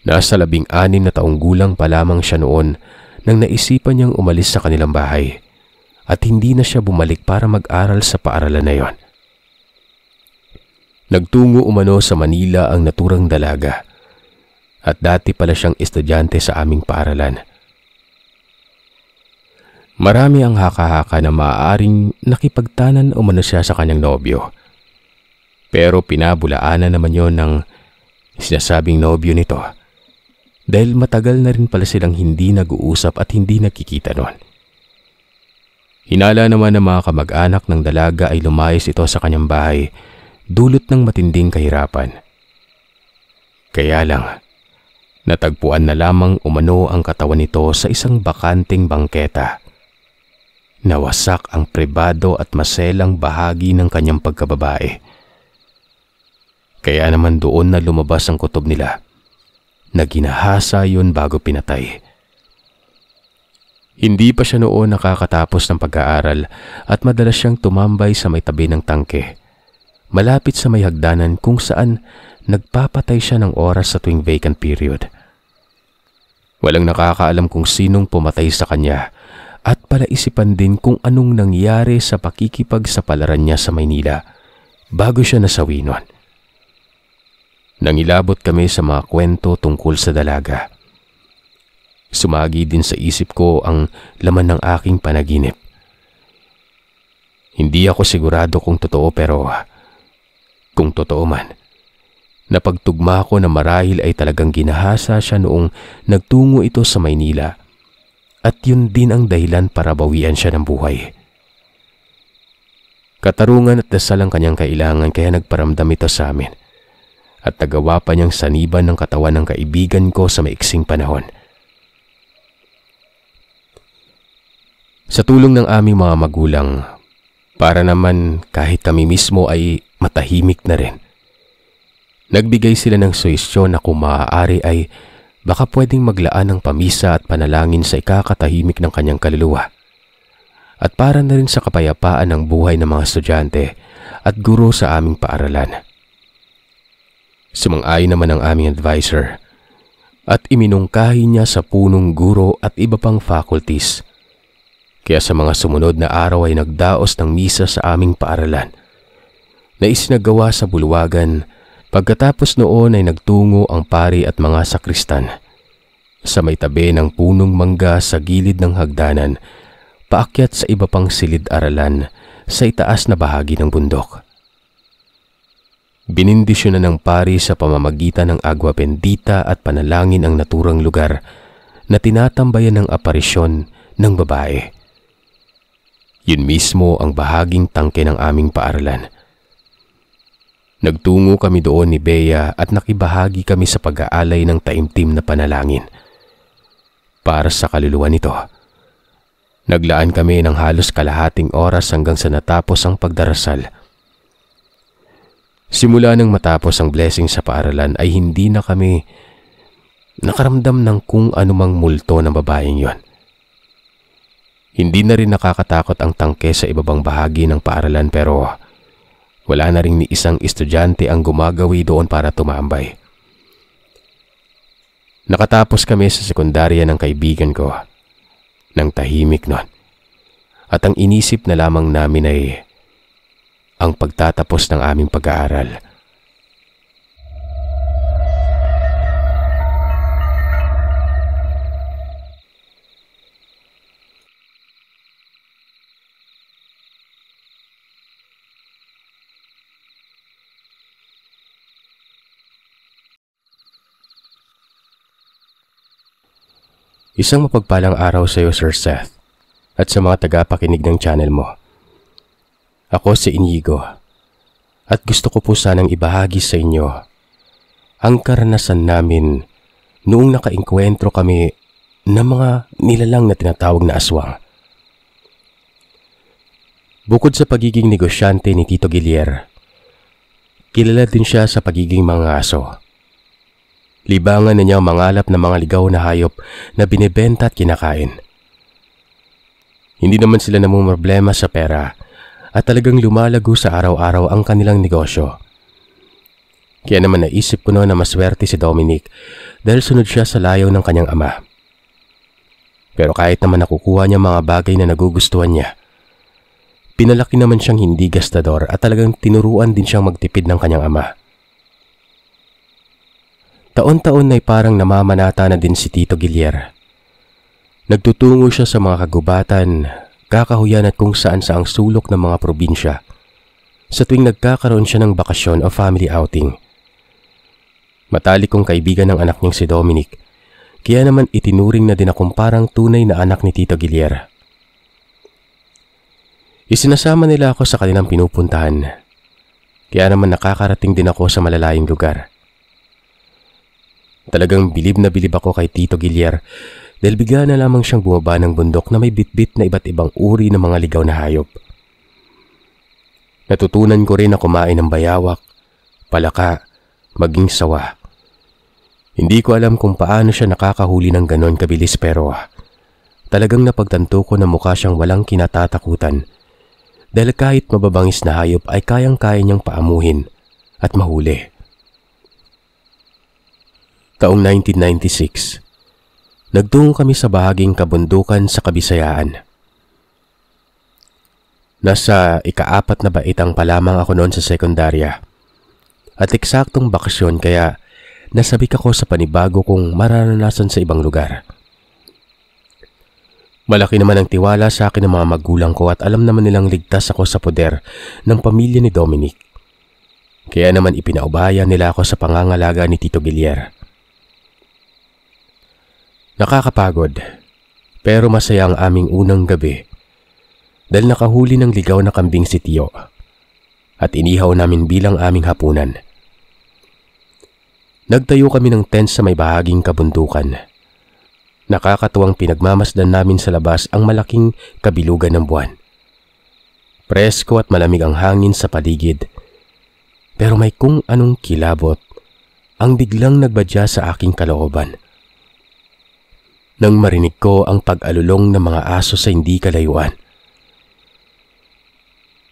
Nasa labing-anim na taong gulang pa lamang siya noon nang naisipan niyang umalis sa kanilang bahay at hindi na siya bumalik para mag-aral sa paaralan na yon. Nagtungo umano sa Manila ang naturang dalaga at dati pala siyang estudyante sa aming paaralan. Marami ang haka-haka na maaaring nakipagtanan umano siya sa kanyang nobyo. Pero pinabulaanan naman yon ng sinasabing nobyo nito dahil matagal na rin pala silang hindi nag-uusap at hindi nakikita noon. Hinala naman ng mga kamag-anak ng dalaga ay lumayas ito sa kanyang bahay dulot ng matinding kahirapan. Kaya lang, natagpuan na lamang umano ang katawan nito sa isang bakanting bangketa. Nawasak ang pribado at maselang bahagi ng kanyang pagkababae. Kaya naman doon na lumabas ang kutob nila na ginahasa yon bago pinatay. Hindi pa siya noon nakakatapos ng pag-aaral at madalas siyang tumambay sa may tabi ng tangke. Malapit sa may hagdanan kung saan nagpapatay siya ng oras sa tuwing vacant period. Walang nakakaalam kung sinong pumatay sa kanya at palaisipan din kung anong nangyari sa pakikipag sa palaran niya sa Maynila bago siya nasawi noon. Nangilabot kami sa mga kwento tungkol sa dalaga. Sumagi din sa isip ko ang laman ng aking panaginip. Hindi ako sigurado kung totoo pero kung totoo man, napagtugma ko na marahil ay talagang ginahasa siya noong nagtungo ito sa Maynila at yun din ang dahilan para bawian siya ng buhay. Katarungan at dasal ang kanyang kailangan kaya nagparamdam ito sa amin at nagawa pa niyang saniban ng katawan ng kaibigan ko sa maiksing panahon. Sa tulong ng aming mga magulang, para naman kahit kami mismo ay matahimik na rin. Nagbigay sila ng suwestyon na kung maaari ay baka pwedeng maglaan ng pamisa at panalangin sa ikakatahimik ng kanyang kaluluwa. At para na rin sa kapayapaan ng buhay ng mga estudyante at guro sa aming paaralan sumang naman ang aming advisor at iminungkahi niya sa punong guro at iba pang faculties. Kaya sa mga sumunod na araw ay nagdaos ng misa sa aming paaralan na isinagawa sa bulwagan pagkatapos noon ay nagtungo ang pari at mga sakristan. Sa may tabi ng punong mangga sa gilid ng hagdanan, paakyat sa iba pang silid-aralan sa itaas na bahagi ng bundok. Binindisyon na ng pari sa pamamagitan ng agwa bendita at panalangin ang naturang lugar na tinatambayan ng aparisyon ng babae. Yun mismo ang bahaging tangke ng aming paaralan. Nagtungo kami doon ni Bea at nakibahagi kami sa pag-aalay ng taimtim na panalangin. Para sa kaluluwa nito, naglaan kami ng halos kalahating oras hanggang sa natapos ang pagdarasal – Simula nang matapos ang blessing sa paaralan ay hindi na kami nakaramdam ng kung anumang multo ng babaeng yon. Hindi na rin nakakatakot ang tangke sa ibabang bahagi ng paaralan pero wala na rin ni isang estudyante ang gumagawi doon para tumambay. Nakatapos kami sa sekundarya ng kaibigan ko ng tahimik noon. At ang inisip na lamang namin ay ang pagtatapos ng aming pag-aaral. Isang mapagpalang araw sa iyo, Sir Seth, at sa mga tagapakinig ng channel mo. Ako si Inigo at gusto ko po sanang ibahagi sa inyo ang karanasan namin noong nakainkwentro kami ng mga nilalang na tinatawag na aswang. Bukod sa pagiging negosyante ni Tito Gilier, kilala din siya sa pagiging mga aso. Libangan na niya mangalap ng mga ligaw na hayop na binebenta at kinakain. Hindi naman sila namumroblema sa pera at talagang lumalago sa araw-araw ang kanilang negosyo. Kaya naman naisip ko noon na maswerte si Dominic dahil sunod siya sa layaw ng kanyang ama. Pero kahit naman nakukuha niya mga bagay na nagugustuhan niya, pinalaki naman siyang hindi gastador at talagang tinuruan din siyang magtipid ng kanyang ama. Taon-taon ay parang namamanata na din si Tito Gilier. Nagtutungo siya sa mga kagubatan kakahuyan at kung saan sa ang sulok ng mga probinsya sa tuwing nagkakaroon siya ng bakasyon o family outing. Matalik kong kaibigan ng anak niyang si Dominic, kaya naman itinuring na din akong parang tunay na anak ni Tito Giliera. Isinasama nila ako sa kanilang pinupuntahan, kaya naman nakakarating din ako sa malalayong lugar. Talagang bilib na bilib ako kay Tito Gilier dahil bigla na lamang siyang bumaba ng bundok na may bitbit na iba't ibang uri ng mga ligaw na hayop. Natutunan ko rin na kumain ng bayawak, palaka, maging sawa. Hindi ko alam kung paano siya nakakahuli ng ganon kabilis pero ah, talagang napagtanto ko na mukha siyang walang kinatatakutan dahil kahit mababangis na hayop ay kayang-kaya niyang paamuhin at mahuli. Taong 1996 Nagtungo kami sa bahaging kabundukan sa kabisayaan. Nasa ikaapat na baitang pa lamang ako noon sa sekundarya. At eksaktong bakasyon kaya nasabik ako sa panibago kong mararanasan sa ibang lugar. Malaki naman ang tiwala sa akin ng mga magulang ko at alam naman nilang ligtas ako sa poder ng pamilya ni Dominic. Kaya naman ipinaubaya nila ako sa pangangalaga ni Tito Gilier. Nakakapagod, pero masaya ang aming unang gabi dahil nakahuli ng ligaw na kambing si Tiyo at inihaw namin bilang aming hapunan. Nagtayo kami ng tent sa may bahaging kabundukan. Nakakatuwang pinagmamasdan namin sa labas ang malaking kabilugan ng buwan. Presko at malamig ang hangin sa paligid. Pero may kung anong kilabot ang biglang nagbadya sa aking kalooban nang marinig ko ang pag-alulong ng mga aso sa hindi kalayuan.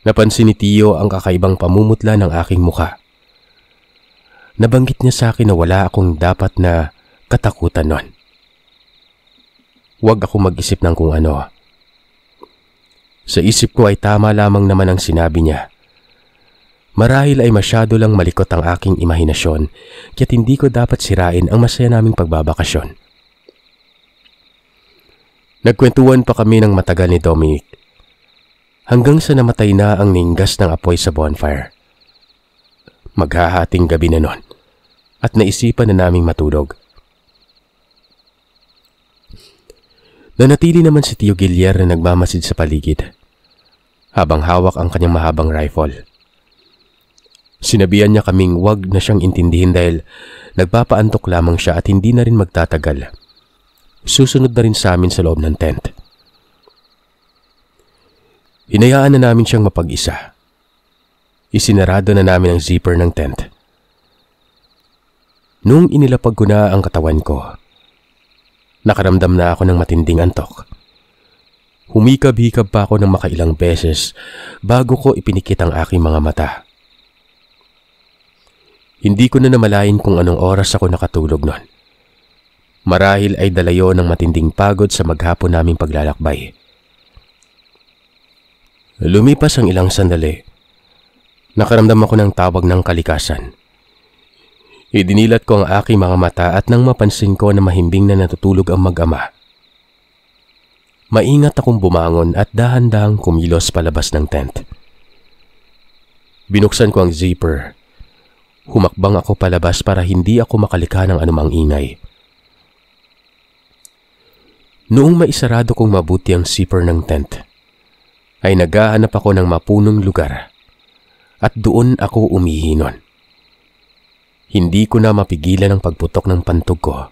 Napansin ni Tio ang kakaibang pamumutla ng aking mukha. Nabanggit niya sa akin na wala akong dapat na katakutan nun. Huwag ako mag-isip ng kung ano. Sa isip ko ay tama lamang naman ang sinabi niya. Marahil ay masyado lang malikot ang aking imahinasyon, kaya hindi ko dapat sirain ang masaya naming pagbabakasyon. Nagkwentuhan pa kami ng matagal ni Dominic. Hanggang sa namatay na ang ninggas ng apoy sa bonfire. Maghahating gabi na nun at naisipan na naming matulog. Nanatili naman si Tio Gilyar na nagmamasid sa paligid habang hawak ang kanyang mahabang rifle. Sinabihan niya kaming wag na siyang intindihin dahil nagpapaantok lamang siya at hindi na rin magtatagal susunod na rin sa amin sa loob ng tent. Hinayaan na namin siyang mapag-isa. Isinarado na namin ang zipper ng tent. Nung inilapag ko na ang katawan ko, nakaramdam na ako ng matinding antok. Humikab-hikab pa ako ng makailang beses bago ko ipinikit ang aking mga mata. Hindi ko na namalayan kung anong oras ako nakatulog noon. Marahil ay dalayo ng matinding pagod sa maghapon naming paglalakbay. Lumipas ang ilang sandali. Nakaramdam ako ng tawag ng kalikasan. Idinilat ko ang aking mga mata at nang mapansin ko na mahimbing na natutulog ang mag-ama. Maingat akong bumangon at dahan-dahang kumilos palabas ng tent. Binuksan ko ang zipper. Humakbang ako palabas para hindi ako makalika ng anumang ingay. Noong maisarado kong mabuti ang zipper ng tent, ay naghahanap ako ng mapunong lugar at doon ako umihinon. Hindi ko na mapigilan ang pagputok ng pantog ko.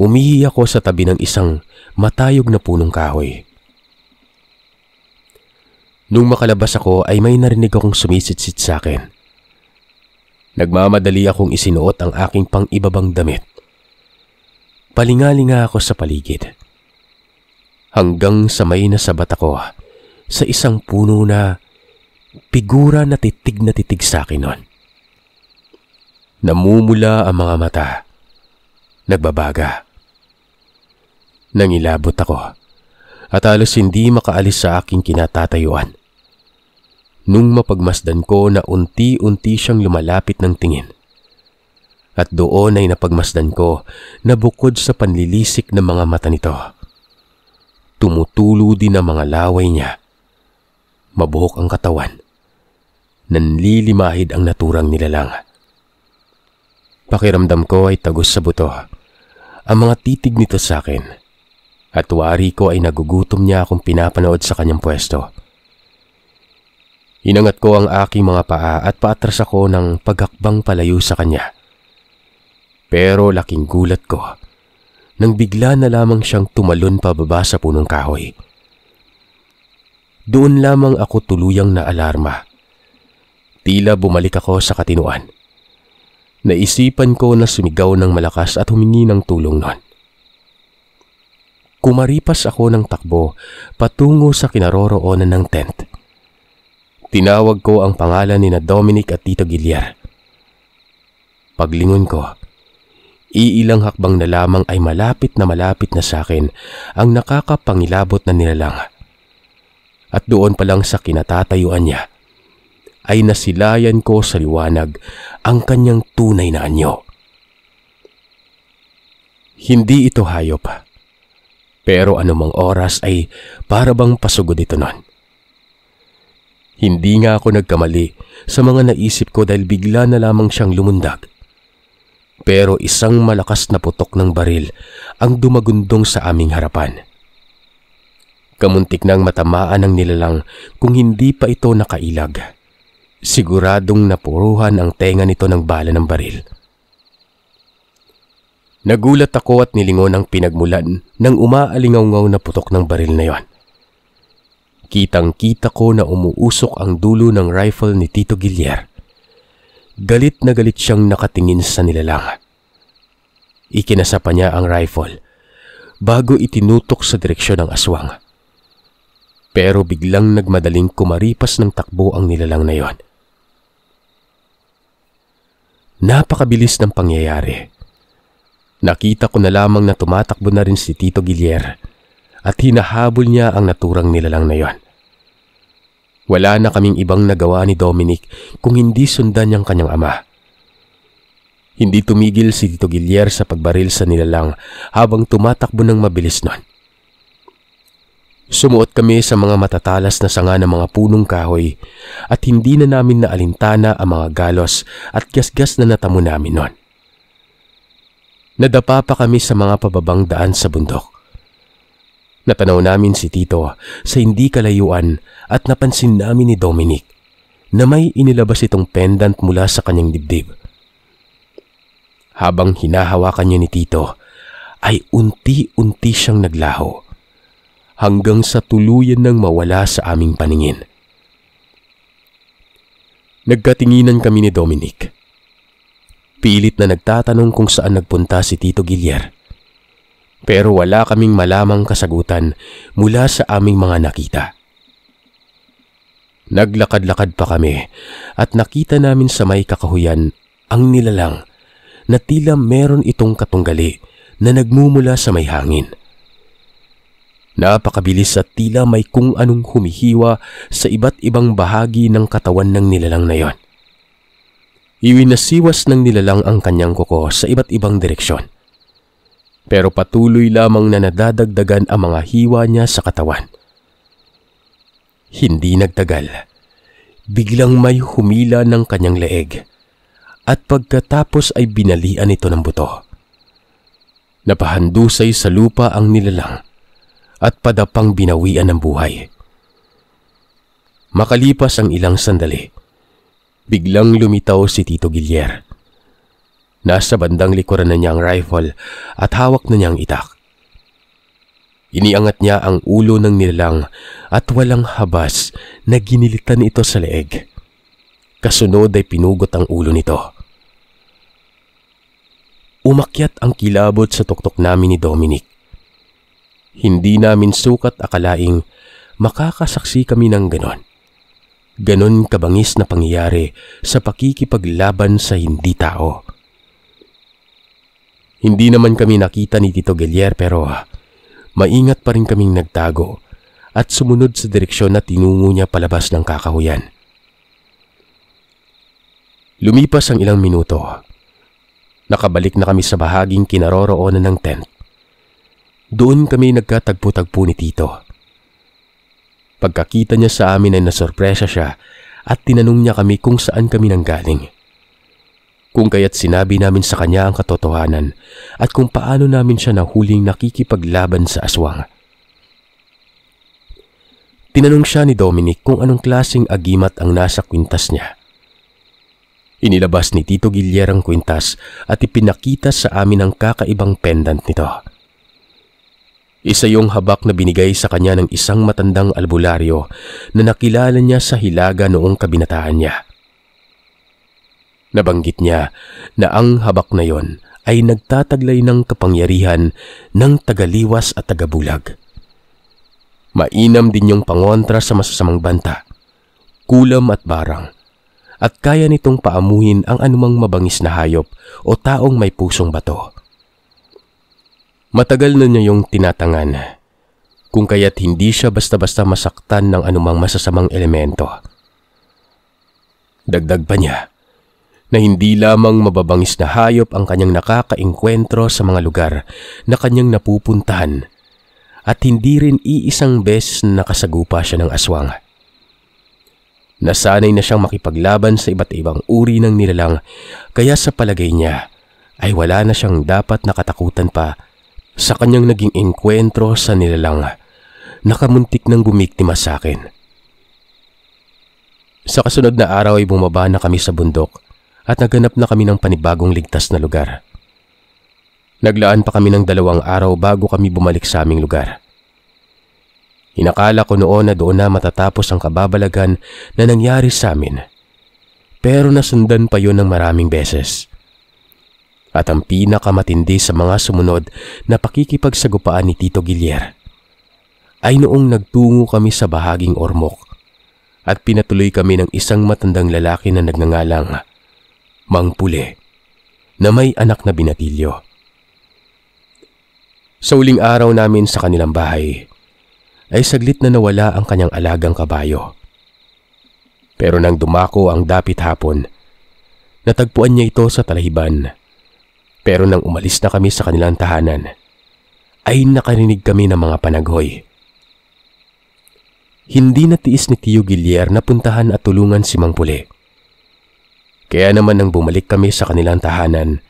Umihi ako sa tabi ng isang matayog na punong kahoy. Nung makalabas ako ay may narinig akong sumisitsit sa akin. Nagmamadali akong isinuot ang aking pang-ibabang damit Palingalinga ako sa paligid. Hanggang sa may nasabat ako sa isang puno na figura na titig na titig sa akin noon. Namumula ang mga mata. Nagbabaga. Nangilabot ako at halos hindi makaalis sa aking kinatatayuan. Nung mapagmasdan ko na unti-unti siyang lumalapit ng tingin at doon ay napagmasdan ko na bukod sa panlilisik ng mga mata nito, tumutulo din ang mga laway niya. Mabuhok ang katawan. Nanlilimahid ang naturang nilalang. Pakiramdam ko ay tagos sa buto. Ang mga titig nito sa akin. At wari ko ay nagugutom niya akong pinapanood sa kanyang pwesto. Inangat ko ang aking mga paa at paatras ako ng paghakbang palayo sa kanya. Pero laking gulat ko nang bigla na lamang siyang tumalon pababa sa punong kahoy. Doon lamang ako tuluyang naalarma. Tila bumalik ako sa katinuan. Naisipan ko na sumigaw ng malakas at humingi ng tulong noon. Kumaripas ako ng takbo patungo sa kinaroroonan ng tent. Tinawag ko ang pangalan ni na Dominic at Tito Giliar. Paglingon ko, Iilang hakbang na lamang ay malapit na malapit na sa akin ang nakakapangilabot na nilalang. At doon pa lang sa kinatatayuan niya ay nasilayan ko sa liwanag ang kanyang tunay na anyo. Hindi ito hayop. Pero anumang oras ay parabang pasugod ito nun. Hindi nga ako nagkamali sa mga naisip ko dahil bigla na lamang siyang lumundag pero isang malakas na putok ng baril ang dumagundong sa aming harapan. Kamuntik nang matamaan ang nilalang kung hindi pa ito nakailag. Siguradong napuruhan ang tenga nito ng bala ng baril. Nagulat ako at nilingon ang pinagmulan ng umaalingaw na putok ng baril na yon. Kitang-kita ko na umuusok ang dulo ng rifle ni Tito Gilyer. Galit na galit siyang nakatingin sa nilalang. Ikinasa pa niya ang rifle bago itinutok sa direksyon ng aswang. Pero biglang nagmadaling kumaripas ng takbo ang nilalang na yon. Napakabilis ng pangyayari. Nakita ko na lamang na tumatakbo na rin si Tito Gilier at hinahabol niya ang naturang nilalang na yon. Wala na kaming ibang nagawa ni Dominic kung hindi sundan niyang kanyang ama. Hindi tumigil si Tito Gillier sa pagbaril sa nilalang habang tumatakbo ng mabilis nun. Sumuot kami sa mga matatalas na sanga ng mga punong kahoy at hindi na namin naalintana ang mga galos at gasgas na natamo namin nun. Nadapa pa kami sa mga pababang daan sa bundok Natanaw namin si Tito sa hindi kalayuan at napansin namin ni Dominic na may inilabas itong pendant mula sa kanyang dibdib. Habang hinahawakan niya ni Tito ay unti-unti siyang naglaho hanggang sa tuluyan nang mawala sa aming paningin. Nagkatinginan kami ni Dominic. Pilit na nagtatanong kung saan nagpunta si Tito Gillier. Pero wala kaming malamang kasagutan mula sa aming mga nakita. Naglakad-lakad pa kami at nakita namin sa may kakahuyan ang nilalang na tila meron itong katunggali na nagmumula sa may hangin. Napakabilis at tila may kung anong humihiwa sa iba't ibang bahagi ng katawan ng nilalang na iyon. Iwinasiwas ng nilalang ang kanyang kuko sa iba't ibang direksyon pero patuloy lamang na nadadagdagan ang mga hiwa niya sa katawan. Hindi nagtagal. Biglang may humila ng kanyang leeg at pagkatapos ay binalian ito ng buto. Napahandusay sa lupa ang nilalang at padapang binawian ng buhay. Makalipas ang ilang sandali, biglang lumitaw si Tito Gillier Nasa bandang likuran na niya ang rifle at hawak na niya ang itak. Iniangat niya ang ulo ng nilalang at walang habas na ginilitan ito sa leeg. Kasunod ay pinugot ang ulo nito. Umakyat ang kilabot sa tuktok namin ni Dominic. Hindi namin sukat akalaing makakasaksi kami ng ganon. Ganon kabangis na pangyayari sa pakikipaglaban sa hindi tao. Hindi naman kami nakita ni Tito Gelier pero ah, maingat pa rin kaming nagtago at sumunod sa direksyon na tinungo niya palabas ng kakahuyan. Lumipas ang ilang minuto. Nakabalik na kami sa bahaging kinaroroonan ng tent. Doon kami nagkatagpo-tagpo ni Tito. Pagkakita niya sa amin ay nasorpresa siya at tinanong niya kami kung saan kami nanggaling. Kung kaya't sinabi namin sa kanya ang katotohanan at kung paano namin siya nahuling nakikipaglaban sa aswang. Tinanong siya ni Dominic kung anong klasing agimat ang nasa kwintas niya. Inilabas ni Tito Gillier ang kwintas at ipinakita sa amin ang kakaibang pendant nito. Isa yung habak na binigay sa kanya ng isang matandang albularyo na nakilala niya sa hilaga noong kabinataan niya. Nabanggit niya na ang habak na yon ay nagtataglay ng kapangyarihan ng tagaliwas at tagabulag. Mainam din yung pangontra sa masasamang banta, kulam at barang, at kaya nitong paamuhin ang anumang mabangis na hayop o taong may pusong bato. Matagal na niya yung tinatangan, kung kaya't hindi siya basta-basta masaktan ng anumang masasamang elemento. Dagdag pa niya, na hindi lamang mababangis na hayop ang kanyang nakakaengkwentro sa mga lugar na kanyang napupuntahan at hindi rin iisang beses na nakasagupa siya ng aswang. Nasanay na siyang makipaglaban sa iba't ibang uri ng nilalang kaya sa palagay niya ay wala na siyang dapat nakatakutan pa sa kanyang naging engkwentro sa nilalang nakamuntik ng bumiktima sa akin. Sa kasunod na araw ay bumaba na kami sa bundok at naganap na kami ng panibagong ligtas na lugar. Naglaan pa kami ng dalawang araw bago kami bumalik sa aming lugar. Inakala ko noon na doon na matatapos ang kababalagan na nangyari sa amin. Pero nasundan pa yon ng maraming beses. At ang pinakamatindi sa mga sumunod na pakikipagsagupaan ni Tito Gilyer ay noong nagtungo kami sa bahaging ormok at pinatuloy kami ng isang matandang lalaki na nagngangalang Mang Pule, na may anak na binatilyo. Sa uling araw namin sa kanilang bahay, ay saglit na nawala ang kanyang alagang kabayo. Pero nang dumako ang dapit hapon, natagpuan niya ito sa talahiban. Pero nang umalis na kami sa kanilang tahanan, ay nakarinig kami ng mga panaghoy. Hindi natiis ni Tio Gilier na puntahan at tulungan si Mang Pule. Kaya naman nang bumalik kami sa kanilang tahanan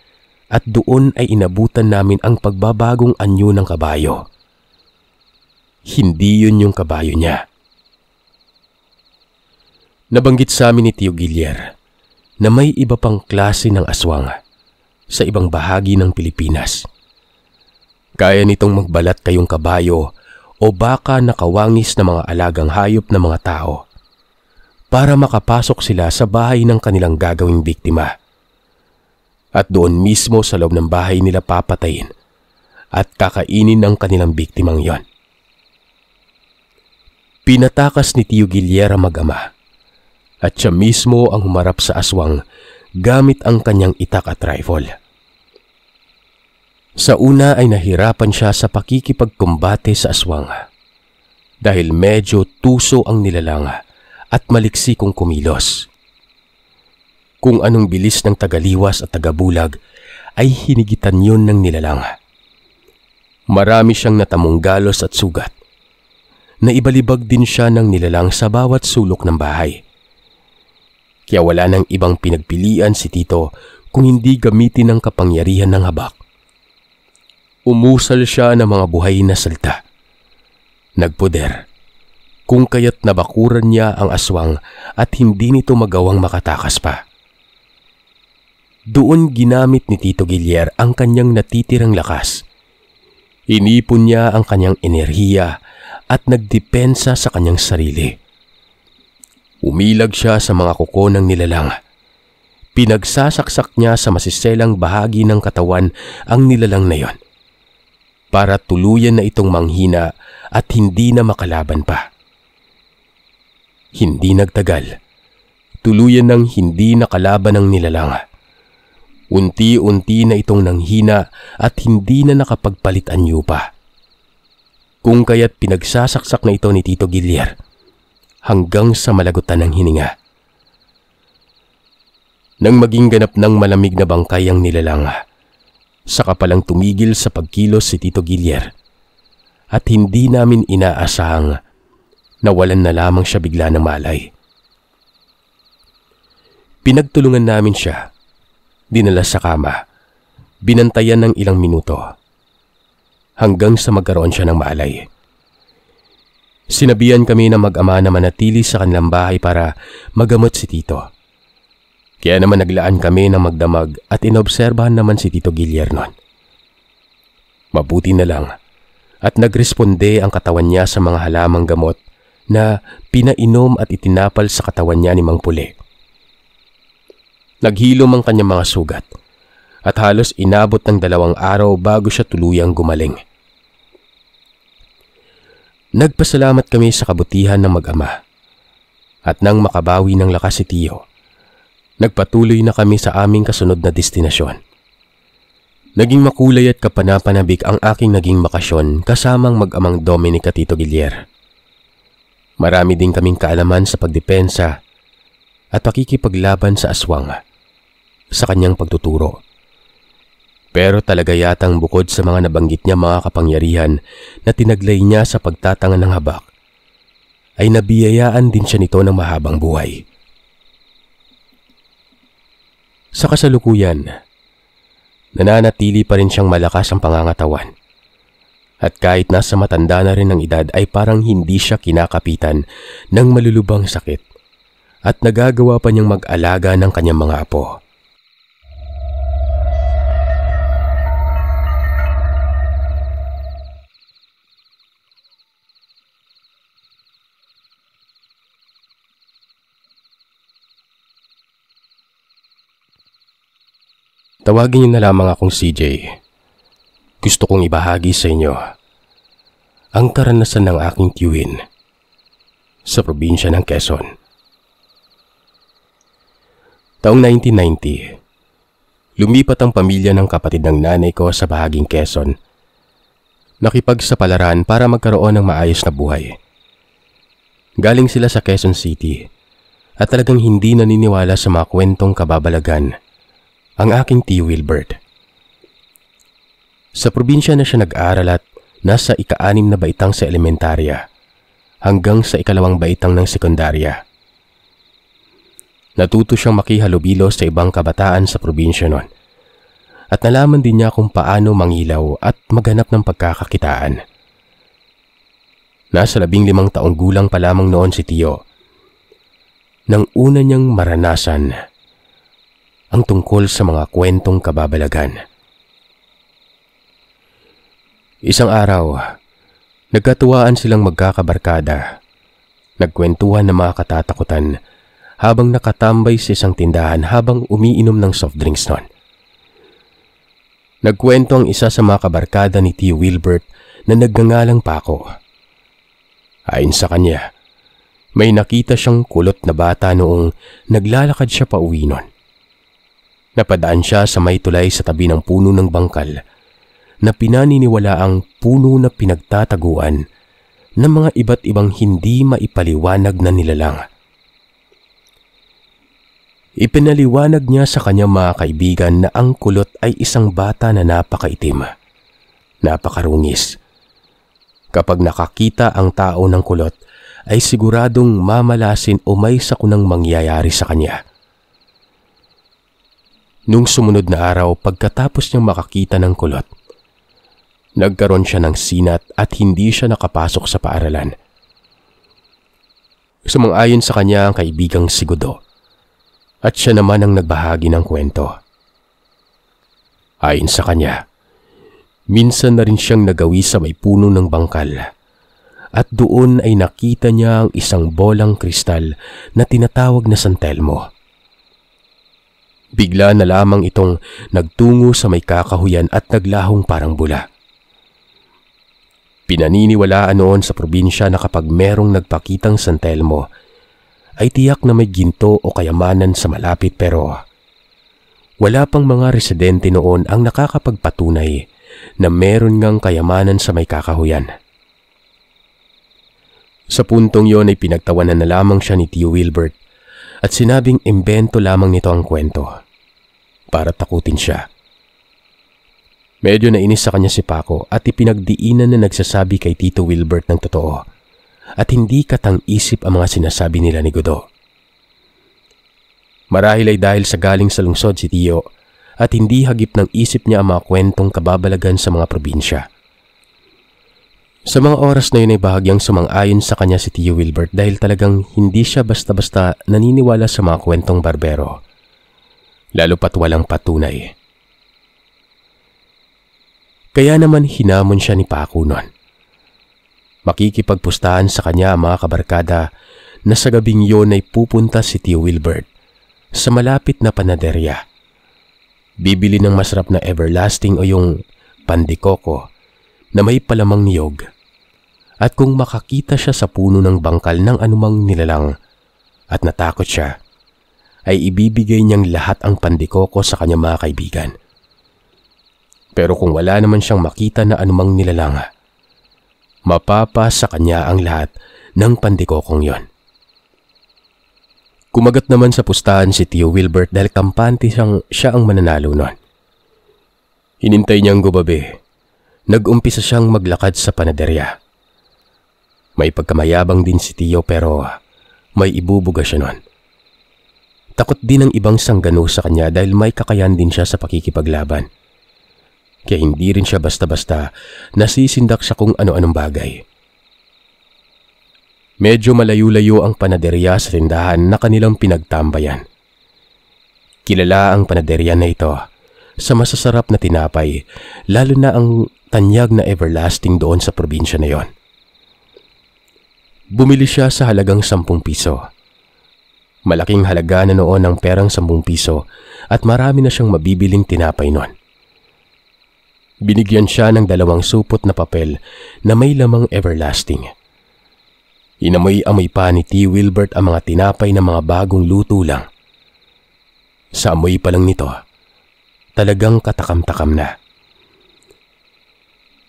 at doon ay inabutan namin ang pagbabagong anyo ng kabayo. Hindi yun yung kabayo niya. Nabanggit sa amin ni Tio Gillier na may iba pang klase ng aswang sa ibang bahagi ng Pilipinas. Kaya nitong magbalat kayong kabayo o baka nakawangis na mga alagang hayop ng mga tao para makapasok sila sa bahay ng kanilang gagawing biktima. At doon mismo sa loob ng bahay nila papatayin at kakainin ng kanilang biktimang yon. Pinatakas ni Tio Gilera magama at siya mismo ang humarap sa aswang gamit ang kanyang itak at rifle. Sa una ay nahirapan siya sa pakikipagkumbate sa aswang dahil medyo tuso ang nilalanga at maliksikong kumilos. Kung anong bilis ng tagaliwas at tagabulag ay hinigitan yon ng nilalang. Marami siyang natamong galos at sugat. Naibalibag din siya ng nilalang sa bawat sulok ng bahay. Kaya wala nang ibang pinagpilian si Tito kung hindi gamitin ang kapangyarihan ng habak. Umusal siya ng mga buhay na salta. Nagpoder kung kaya't nabakuran niya ang aswang at hindi nito magawang makatakas pa. Doon ginamit ni Tito Gillier ang kanyang natitirang lakas. Inipon niya ang kanyang enerhiya at nagdepensa sa kanyang sarili. Umilag siya sa mga kuko ng nilalang. Pinagsasaksak niya sa masiselang bahagi ng katawan ang nilalang na iyon para tuluyan na itong manghina at hindi na makalaban pa. Hindi nagtagal. Tuluyan ng hindi nakalaban ng nilalang. Unti-unti na itong nanghina at hindi na nakapagpalitan pa. Kung kaya't pinagsasaksak na ito ni Tito Gillier hanggang sa malagutan ng hininga. Nang maging ganap ng malamig na bangkay ang nilalang, saka palang tumigil sa pagkilos si Tito Gillier at hindi namin inaasahang nawalan na lamang siya bigla ng malay. Pinagtulungan namin siya, dinala sa kama, binantayan ng ilang minuto, hanggang sa magkaroon siya ng malay. Sinabihan kami na mag-ama na manatili sa kanilang bahay para magamot si Tito. Kaya naman naglaan kami ng magdamag at inobserbahan naman si Tito Gillier noon. Mabuti na lang at nagresponde ang katawan niya sa mga halamang gamot na pinainom at itinapal sa katawan niya ni Mang Pule. Naghilom ang kanyang mga sugat at halos inabot ng dalawang araw bago siya tuluyang gumaling. Nagpasalamat kami sa kabutihan ng mag-ama at nang makabawi ng lakas si Tio, nagpatuloy na kami sa aming kasunod na destinasyon. Naging makulay at kapanapanabik ang aking naging makasyon kasamang mag-amang Dominic at Tito Gilier. Marami din kaming kaalaman sa pagdepensa at pakikipaglaban sa aswang sa kanyang pagtuturo. Pero talaga yatang bukod sa mga nabanggit niya mga kapangyarihan na tinaglay niya sa pagtatanga ng habak, ay nabiyayaan din siya nito ng mahabang buhay. Sa kasalukuyan, nananatili pa rin siyang malakas ang pangangatawan at kahit nasa matanda na rin ang edad ay parang hindi siya kinakapitan ng malulubang sakit at nagagawa pa niyang mag-alaga ng kanyang mga apo. Tawagin niyo na lamang akong CJ gusto kong ibahagi sa inyo ang karanasan ng aking tiyuhin sa probinsya ng Quezon. Taong 1990, lumipat ang pamilya ng kapatid ng nanay ko sa bahaging Quezon. Nakipagsapalaran para magkaroon ng maayos na buhay. Galing sila sa Quezon City at talagang hindi naniniwala sa mga kwentong kababalagan ang aking T. Wilbert. Sa probinsya na siya nag-aaral at nasa ika-anim na baitang sa elementarya hanggang sa ikalawang baitang ng sekundarya. Natuto siyang makihalubilo sa ibang kabataan sa probinsya noon at nalaman din niya kung paano mangilaw at maghanap ng pagkakakitaan. Nasa labing limang taong gulang pa lamang noon si Tio nang una niyang maranasan ang tungkol sa mga kwentong kababalagan. Isang araw, nagkatuwaan silang magkakabarkada. Nagkwentuhan ng mga katatakutan habang nakatambay sa isang tindahan habang umiinom ng soft drinks noon. Nagkwento ang isa sa mga kabarkada ni T. Wilbert na nagngangalang Paco. Ayon sa kanya, may nakita siyang kulot na bata noong naglalakad siya pa uwi nun. Napadaan siya sa may tulay sa tabi ng puno ng bangkal na pinaniniwala ang puno na pinagtataguan ng mga iba't ibang hindi maipaliwanag na nilalang. Ipinaliwanag niya sa kanyang mga kaibigan na ang kulot ay isang bata na napakaitim, napakarungis. Kapag nakakita ang tao ng kulot, ay siguradong mamalasin o may sakunang mangyayari sa kanya. Nung sumunod na araw, pagkatapos niyang makakita ng kulot, Nagkaroon siya ng sinat at hindi siya nakapasok sa paaralan. Sumang-ayon sa kanya ang kaibigang si Gudo at siya naman ang nagbahagi ng kwento. Ayon sa kanya, minsan na rin siyang nagawi sa may puno ng bangkal at doon ay nakita niya ang isang bolang kristal na tinatawag na santelmo. Bigla na lamang itong nagtungo sa may kakahuyan at naglahong parang bula. Pinaniniwalaan noon sa probinsya na kapag merong nagpakitang San Telmo, ay tiyak na may ginto o kayamanan sa malapit pero wala pang mga residente noon ang nakakapagpatunay na meron ngang kayamanan sa may kakahuyan. Sa puntong yon ay pinagtawanan na lamang siya ni Tio Wilbert at sinabing imbento lamang nito ang kwento para takutin siya Medyo nainis sa kanya si Paco at ipinagdiinan na nagsasabi kay Tito Wilbert ng totoo at hindi katang-isip ang mga sinasabi nila ni Godo. Marahil ay dahil sa galing sa lungsod si Tio at hindi hagip ng isip niya ang mga kwentong kababalagan sa mga probinsya. Sa mga oras na yun ay bahagyang sumang-ayon sa kanya si Tio Wilbert dahil talagang hindi siya basta-basta naniniwala sa mga kwentong barbero. Lalo pat walang patunay. Kaya naman hinamon siya ni Paco noon. Makikipagpustahan sa kanya ang mga kabarkada na sa gabing yon ay pupunta si Tio Wilbert sa malapit na panaderya. Bibili ng masarap na everlasting o yung pandikoko na may palamang niyog. At kung makakita siya sa puno ng bangkal ng anumang nilalang at natakot siya, ay ibibigay niyang lahat ang pandikoko sa kanyang mga kaibigan. Pero kung wala naman siyang makita na anumang nilalanga, mapapa sa kanya ang lahat ng pandikokong yon. Kumagat naman sa pustahan si Tio Wilbert dahil kampante siyang siya ang mananalo noon. Hinintay niyang gubabi. Nag-umpisa siyang maglakad sa panaderya. May pagkamayabang din si Tio pero may ibubuga siya noon. Takot din ang ibang sanggano sa kanya dahil may kakayan din siya sa pakikipaglaban. Kaya hindi rin siya basta-basta nasisindak sa kung ano-anong bagay. Medyo malayo-layo ang panaderya sa tindahan na kanilang pinagtambayan. Kilala ang panaderya na ito sa masasarap na tinapay, lalo na ang tanyag na everlasting doon sa probinsya na yon. Bumili siya sa halagang 10 piso. Malaking halaga na noon ang perang 10 piso at marami na siyang mabibiling tinapay noon. Binigyan siya ng dalawang supot na papel na may lamang everlasting. Inamoy-amoy pa ni T. Wilbert ang mga tinapay na mga bagong luto lang. Sa amoy pa lang nito, talagang katakam-takam na.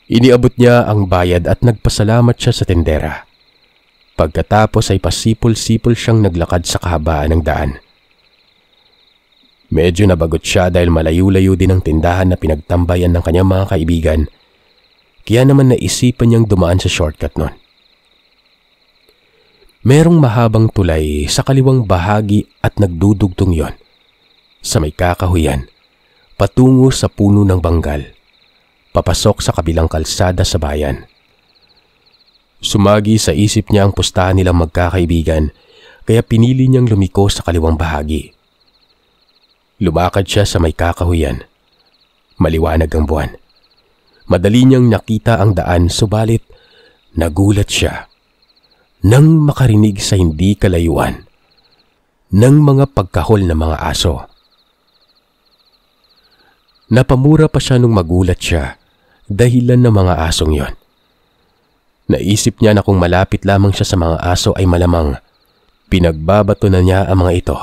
Iniabot niya ang bayad at nagpasalamat siya sa tendera. Pagkatapos ay pasipol-sipol siyang naglakad sa kahabaan ng daan. Medyo nabagot siya dahil malayo-layo din ang tindahan na pinagtambayan ng kanyang mga kaibigan. Kaya naman naisipan niyang dumaan sa shortcut nun. Merong mahabang tulay sa kaliwang bahagi at nagdudugtong yon. Sa may kakahuyan, patungo sa puno ng banggal, papasok sa kabilang kalsada sa bayan. Sumagi sa isip niya ang pustahan nilang magkakaibigan, kaya pinili niyang lumiko sa kaliwang bahagi Lumakad siya sa may kakahuyan. Maliwanag ang buwan. Madali niyang nakita ang daan subalit nagulat siya nang makarinig sa hindi kalayuan ng mga pagkahol ng mga aso. Napamura pa siya nung magulat siya dahilan ng mga asong yon. Naisip niya na kung malapit lamang siya sa mga aso ay malamang pinagbabato na niya ang mga ito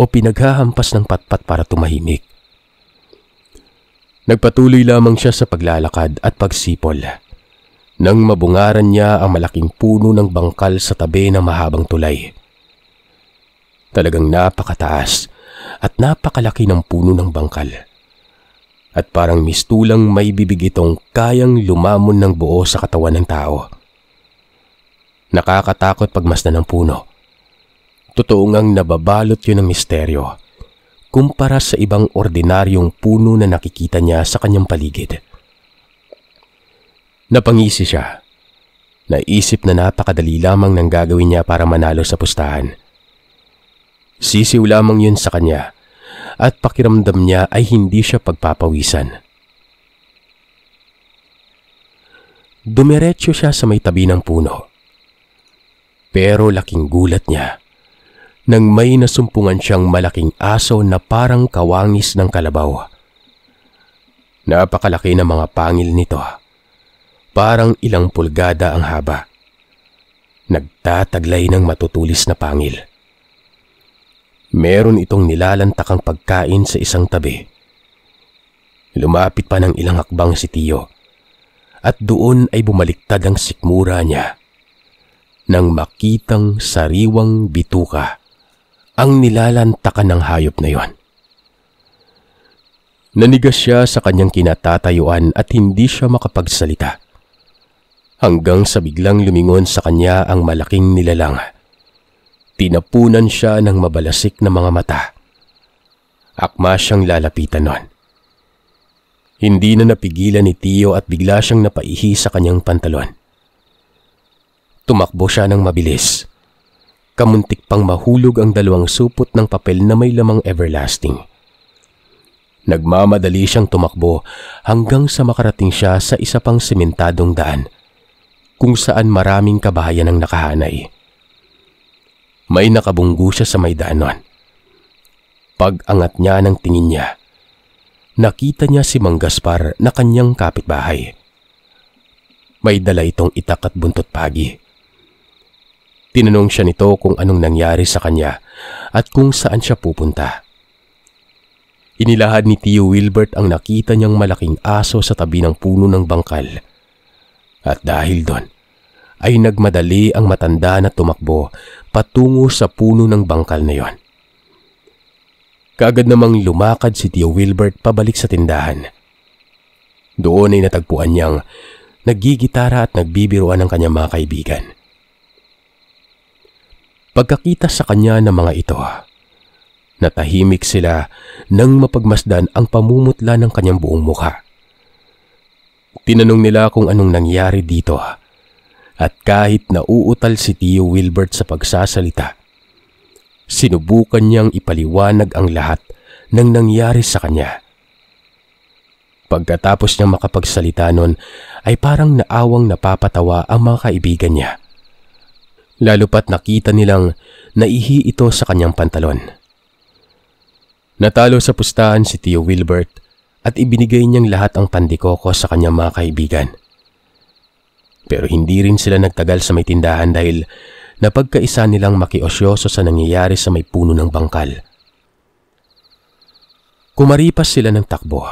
o pinaghahampas ng patpat para tumahimik. Nagpatuloy lamang siya sa paglalakad at pagsipol. Nang mabungaran niya ang malaking puno ng bangkal sa tabi ng mahabang tulay. Talagang napakataas at napakalaki ng puno ng bangkal. At parang mistulang may bibig itong kayang lumamon ng buo sa katawan ng tao. Nakakatakot pagmasdan ng puno totoo ngang nababalot yun ng misteryo kumpara sa ibang ordinaryong puno na nakikita niya sa kanyang paligid. Napangisi siya. Naisip na napakadali lamang ng gagawin niya para manalo sa pustahan. Sisiw lamang yun sa kanya at pakiramdam niya ay hindi siya pagpapawisan. Dumiretso siya sa may tabi ng puno. Pero laking gulat niya nang may nasumpungan siyang malaking aso na parang kawangis ng kalabaw. Napakalaki ng mga pangil nito. Parang ilang pulgada ang haba. Nagtataglay ng matutulis na pangil. Meron itong nilalantakang pagkain sa isang tabi. Lumapit pa ng ilang akbang si Tiyo at doon ay bumaliktad ang sikmura niya nang makitang sariwang bituka ang nilalantakan ng hayop na yon. Nanigas siya sa kanyang kinatatayuan at hindi siya makapagsalita. Hanggang sa biglang lumingon sa kanya ang malaking nilalang. Tinapunan siya ng mabalasik na mga mata. Akma siyang lalapitan noon. Hindi na napigilan ni Tio at bigla siyang napaihi sa kanyang pantalon. Tumakbo siya ng mabilis kamuntik pang mahulog ang dalawang supot ng papel na may lamang everlasting. Nagmamadali siyang tumakbo hanggang sa makarating siya sa isa pang sementadong daan kung saan maraming kabahayan ang nakahanay. May nakabunggo siya sa may daanon. Pag-angat niya ng tingin niya, nakita niya si Mang Gaspar na kanyang kapitbahay. May dala itong itak at buntot pagi Tinanong siya nito kung anong nangyari sa kanya at kung saan siya pupunta. Inilahad ni Tio Wilbert ang nakita niyang malaking aso sa tabi ng puno ng bangkal. At dahil doon, ay nagmadali ang matanda na tumakbo patungo sa puno ng bangkal na yon. Kaagad namang lumakad si Tio Wilbert pabalik sa tindahan. Doon ay natagpuan niyang nagigitara at nagbibiruan ng kanyang mga kaibigan pagkakita sa kanya ng mga ito. Natahimik sila nang mapagmasdan ang pamumutla ng kanyang buong mukha. Tinanong nila kung anong nangyari dito at kahit nauutal si Tio Wilbert sa pagsasalita, sinubukan niyang ipaliwanag ang lahat ng nangyari sa kanya. Pagkatapos niya makapagsalita nun ay parang naawang napapatawa ang mga kaibigan niya lalo pat nakita nilang naihi ito sa kanyang pantalon. Natalo sa pustahan si Tio Wilbert at ibinigay niyang lahat ang pandikoko sa kanyang mga kaibigan. Pero hindi rin sila nagtagal sa may tindahan dahil napagkaisa nilang makiosyoso sa nangyayari sa may puno ng bangkal. Kumaripas sila ng takbo,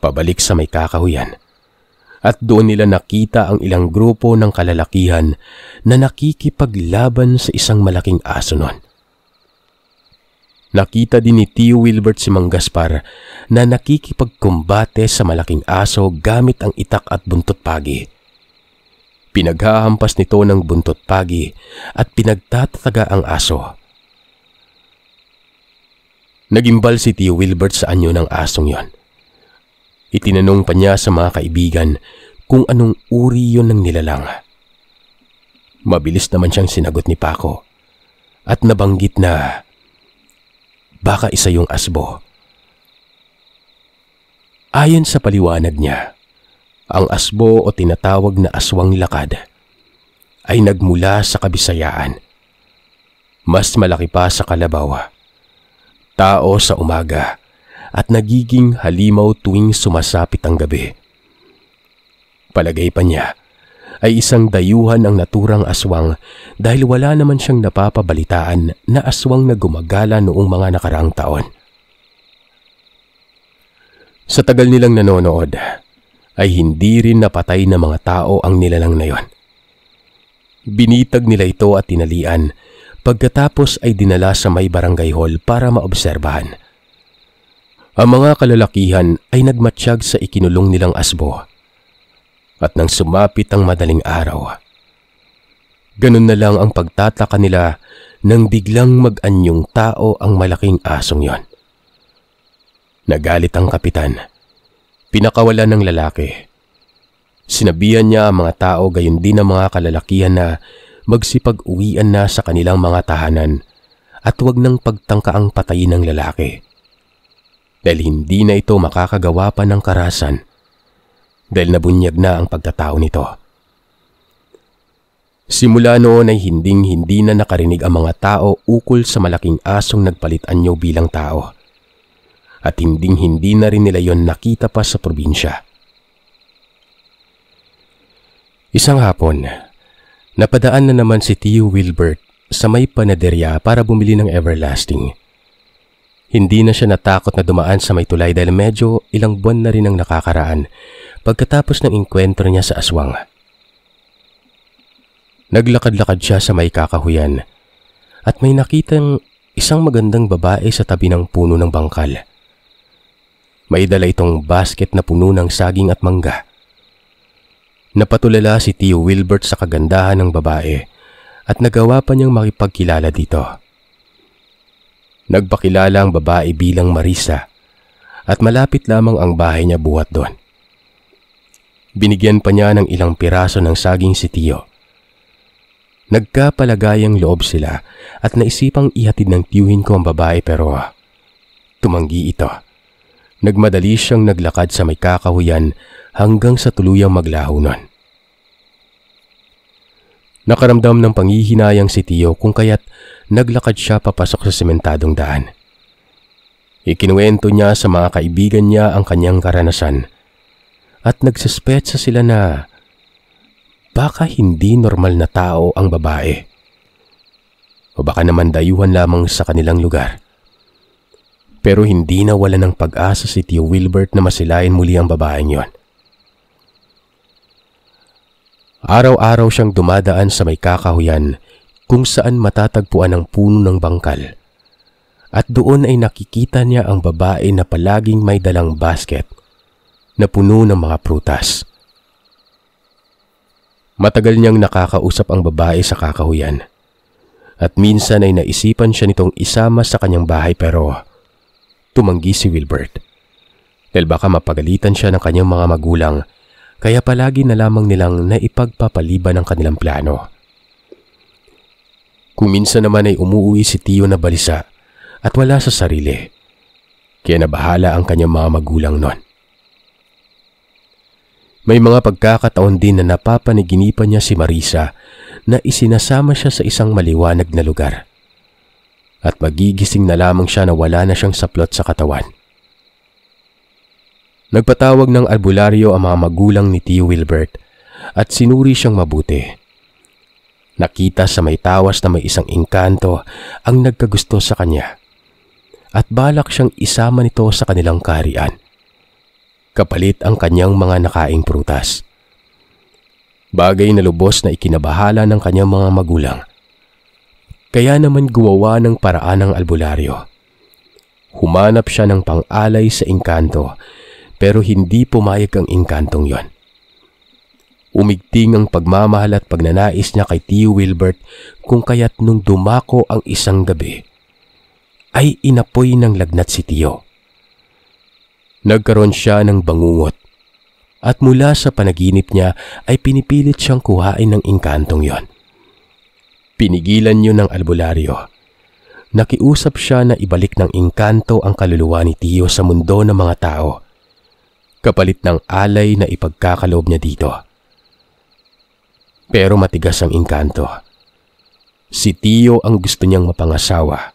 pabalik sa may kakahuyan at doon nila nakita ang ilang grupo ng kalalakihan na nakikipaglaban sa isang malaking aso noon. Nakita din ni Tio Wilbert si Mang Gaspar na nakikipagkumbate sa malaking aso gamit ang itak at buntot pagi. Pinaghahampas nito ng buntot pagi at pinagtatataga ang aso. Nagimbal si Tio Wilbert sa anyo ng asong yon Itinanong pa niya sa mga kaibigan kung anong uri yon ng nilalang. Mabilis naman siyang sinagot ni Paco at nabanggit na baka isa yung asbo. Ayon sa paliwanag niya, ang asbo o tinatawag na aswang lakad ay nagmula sa kabisayaan. Mas malaki pa sa kalabaw. Tao sa umaga at nagiging halimaw tuwing sumasapit ang gabi. Palagay pa niya ay isang dayuhan ang naturang aswang dahil wala naman siyang napapabalitaan na aswang na gumagala noong mga nakaraang taon. Sa tagal nilang nanonood, ay hindi rin napatay na mga tao ang nilalang na yon. Binitag nila ito at tinalian, pagkatapos ay dinala sa may barangay hall para maobserbahan. Ang mga kalalakihan ay nagmatsyag sa ikinulong nilang asbo at nang sumapit ang madaling araw. Ganun na lang ang pagtataka nila nang biglang mag-anyong tao ang malaking asong yon. Nagalit ang kapitan. Pinakawala ng lalaki. Sinabihan niya ang mga tao gayon din ang mga kalalakihan na magsipag-uwian na sa kanilang mga tahanan at huwag nang pagtangka ang patayin ng lalaki dahil hindi na ito makakagawa pa ng karasan dahil nabunyag na ang pagkatao nito. Simula noon ay hinding-hindi na nakarinig ang mga tao ukol sa malaking asong nagpalitan niyo bilang tao. At hinding-hindi na rin nila yon nakita pa sa probinsya. Isang hapon, napadaan na naman si Tio Wilbert sa may panaderya para bumili ng Everlasting. Hindi na siya natakot na dumaan sa may tulay dahil medyo ilang buwan na rin ang nakakaraan pagkatapos ng inkwentro niya sa aswang. Naglakad-lakad siya sa may kakahuyan at may nakitang isang magandang babae sa tabi ng puno ng bangkal. May dala itong basket na puno ng saging at mangga. Napatulala si Tio Wilbert sa kagandahan ng babae at nagawa pa niyang makipagkilala dito. Nagpakilala ang babae bilang Marisa at malapit lamang ang bahay niya buhat doon. Binigyan pa niya ng ilang piraso ng saging si Tio. Nagkapalagayang loob sila at naisipang ihatid ng tiyuhin ko ang babae pero ah, tumanggi ito. Nagmadali siyang naglakad sa may kakahuyan hanggang sa tuluyang maglaho nun. Nakaramdam ng panghihinayang si Tio kung kaya't naglakad siya papasok sa sementadong daan. Ikinuwento niya sa mga kaibigan niya ang kanyang karanasan at nagsespetsa sila na baka hindi normal na tao ang babae o baka naman dayuhan lamang sa kanilang lugar. Pero hindi na wala ng pag-asa si Tio Wilbert na masilayan muli ang babaeng yon. Araw-araw siyang dumadaan sa may kakahuyan kung saan matatagpuan ang puno ng bangkal. At doon ay nakikita niya ang babae na palaging may dalang basket na puno ng mga prutas. Matagal niyang nakakausap ang babae sa kakahuyan. At minsan ay naisipan siya nitong isama sa kanyang bahay pero tumanggi si Wilbert. Dahil baka mapagalitan siya ng kanyang mga magulang kaya palagi na lamang nilang naipagpapaliban ang kanilang plano. Kung minsan naman ay umuwi si Tio na balisa at wala sa sarili. Kaya nabahala ang kanyang mga magulang noon. May mga pagkakataon din na napapaniginipan niya si Marisa na isinasama siya sa isang maliwanag na lugar. At magigising na lamang siya na wala na siyang saplot sa katawan. Nagpatawag ng albularyo ang mga magulang ni Tio Wilbert at sinuri siyang mabuti Nakita sa may tawas na may isang engkanto ang nagkagusto sa kanya at balak siyang isama nito sa kanilang kaharian. Kapalit ang kanyang mga nakaing prutas. Bagay na lubos na ikinabahala ng kanyang mga magulang. Kaya naman gumawa ng paraan ng albularyo. Humanap siya ng pang-alay sa engkanto pero hindi pumayag ang engkantong yon. Umigting ang pagmamahal at pagnanais niya kay Tio Wilbert kung kaya't nung dumako ang isang gabi, ay inapoy ng lagnat si Tio. Nagkaroon siya ng bangungot at mula sa panaginip niya ay pinipilit siyang kuhain ng inkantong yon. Pinigilan yun ng albularyo. Nakiusap siya na ibalik ng inkanto ang kaluluwa ni Tio sa mundo ng mga tao. Kapalit ng alay na ipagkakaloob niya dito. Pero matigas ang inkanto. Si Tio ang gusto niyang mapangasawa.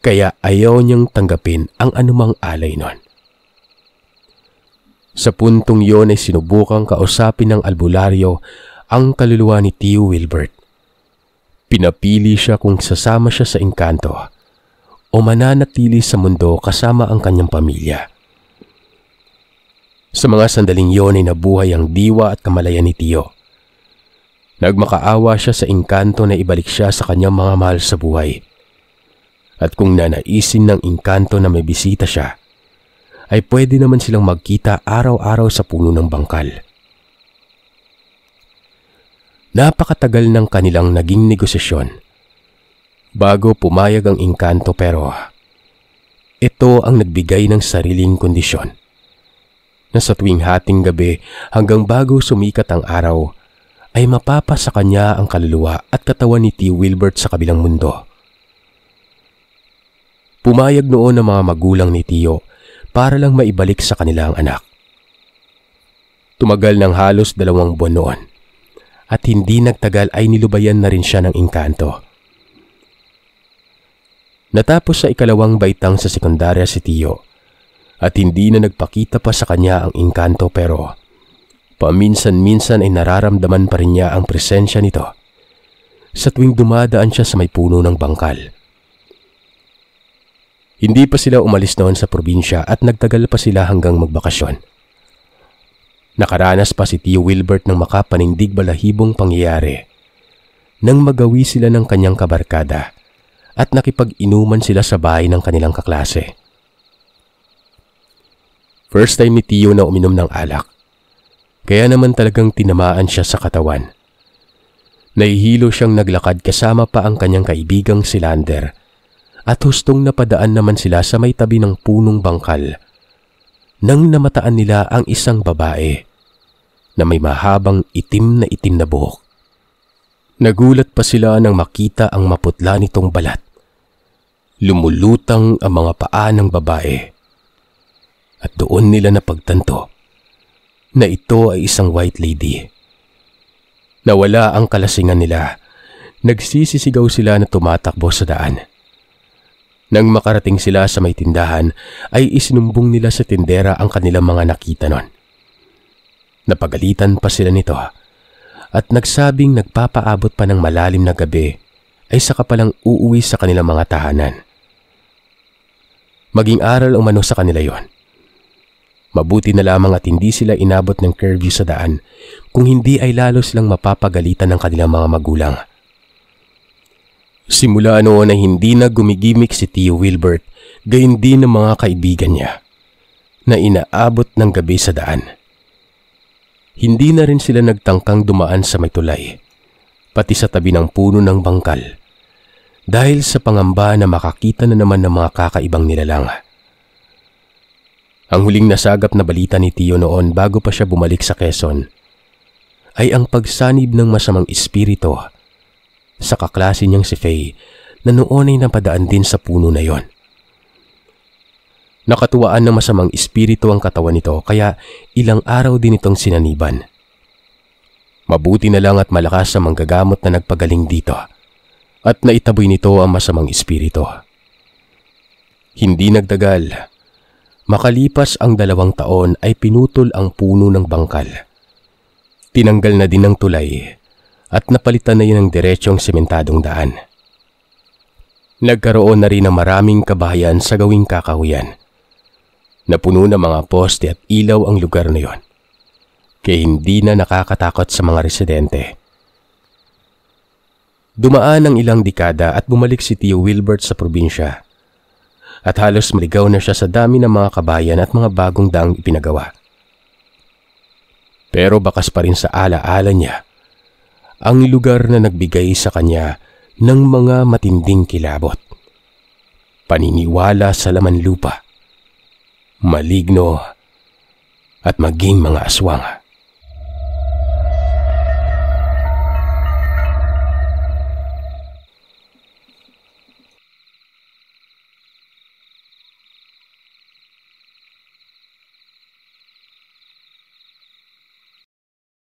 Kaya ayaw niyang tanggapin ang anumang alay nun. Sa puntong yon ay sinubukang kausapin ng albularyo ang kaluluwa ni Tio Wilbert. Pinapili siya kung sasama siya sa engkanto o mananatili sa mundo kasama ang kanyang pamilya. Sa mga sandaling yon ay nabuhay ang diwa at kamalayan ni Tio. Nagmakaawa siya sa inkanto na ibalik siya sa kanyang mga mahal sa buhay. At kung nanaisin ng inkanto na may bisita siya, ay pwede naman silang magkita araw-araw sa puno ng bangkal. Napakatagal ng kanilang naging negosasyon bago pumayag ang inkanto pero ito ang nagbigay ng sariling kondisyon. Na sa tuwing hating gabi hanggang bago sumikat ang araw ay mapapa sa kanya ang kaluluwa at katawan ni T. Wilbert sa kabilang mundo. Pumayag noon ang mga magulang ni Tio para lang maibalik sa kanila ang anak. Tumagal ng halos dalawang buwan noon at hindi nagtagal ay nilubayan na rin siya ng inkanto. Natapos sa ikalawang baitang sa sekundarya si Tio at hindi na nagpakita pa sa kanya ang inkanto pero Paminsan-minsan ay nararamdaman pa rin niya ang presensya nito sa tuwing dumadaan siya sa may puno ng bangkal. Hindi pa sila umalis noon sa probinsya at nagtagal pa sila hanggang magbakasyon. Nakaranas pa si Tio Wilbert ng makapanindig balahibong pangyayari nang magawi sila ng kanyang kabarkada at nakipag-inuman sila sa bahay ng kanilang kaklase. First time ni Tio na uminom ng alak kaya naman talagang tinamaan siya sa katawan. Naihilo siyang naglakad kasama pa ang kanyang kaibigang si Lander at hustong napadaan naman sila sa may tabi ng punong bangkal nang namataan nila ang isang babae na may mahabang itim na itim na buhok. Nagulat pa sila nang makita ang maputla nitong balat. Lumulutang ang mga paa ng babae. At doon nila napagtanto na ito ay isang white lady. Nawala ang kalasingan nila. Nagsisisigaw sila na tumatakbo sa daan. Nang makarating sila sa may tindahan, ay isinumbong nila sa tindera ang kanilang mga nakita nun. Napagalitan pa sila nito at nagsabing nagpapaabot pa ng malalim na gabi ay saka palang uuwi sa kanilang mga tahanan. Maging aral umano sa kanila yon. Mabuti na lamang at hindi sila inabot ng curfew sa daan, kung hindi ay lalo silang mapapagalitan ng kanilang mga magulang. Simula noon ay hindi na gumigimik si Tio Wilbert, gayon din ng mga kaibigan niya, na inaabot ng gabi sa daan. Hindi na rin sila nagtangkang dumaan sa may tulay, pati sa tabi ng puno ng bangkal, dahil sa pangamba na makakita na naman ng mga kakaibang nilalang. Ang huling nasagap na balita ni Tio noon bago pa siya bumalik sa Quezon ay ang pagsanib ng masamang espirito sa kaklase niyang si Faye na noon ay napadaan din sa puno na yon. Nakatuwaan ng masamang espiritu ang katawan nito kaya ilang araw din itong sinaniban. Mabuti na lang at malakas ang manggagamot na nagpagaling dito at naitaboy nito ang masamang espiritu. Hindi nagtagal Makalipas ang dalawang taon ay pinutol ang puno ng bangkal. Tinanggal na din ang tulay at napalitan na yun ang diretsyong sementadong daan. Nagkaroon na rin ng maraming kabahayan sa gawing kakahuyan. Napuno ng mga poste at ilaw ang lugar na yon. Kaya hindi na nakakatakot sa mga residente. Dumaan ang ilang dekada at bumalik si Tio Wilbert sa probinsya at halos maligaw na siya sa dami ng mga kabayan at mga bagong daang ipinagawa. Pero bakas pa rin sa alaala niya ang lugar na nagbigay sa kanya ng mga matinding kilabot. Paniniwala sa laman lupa, maligno at maging mga aswang.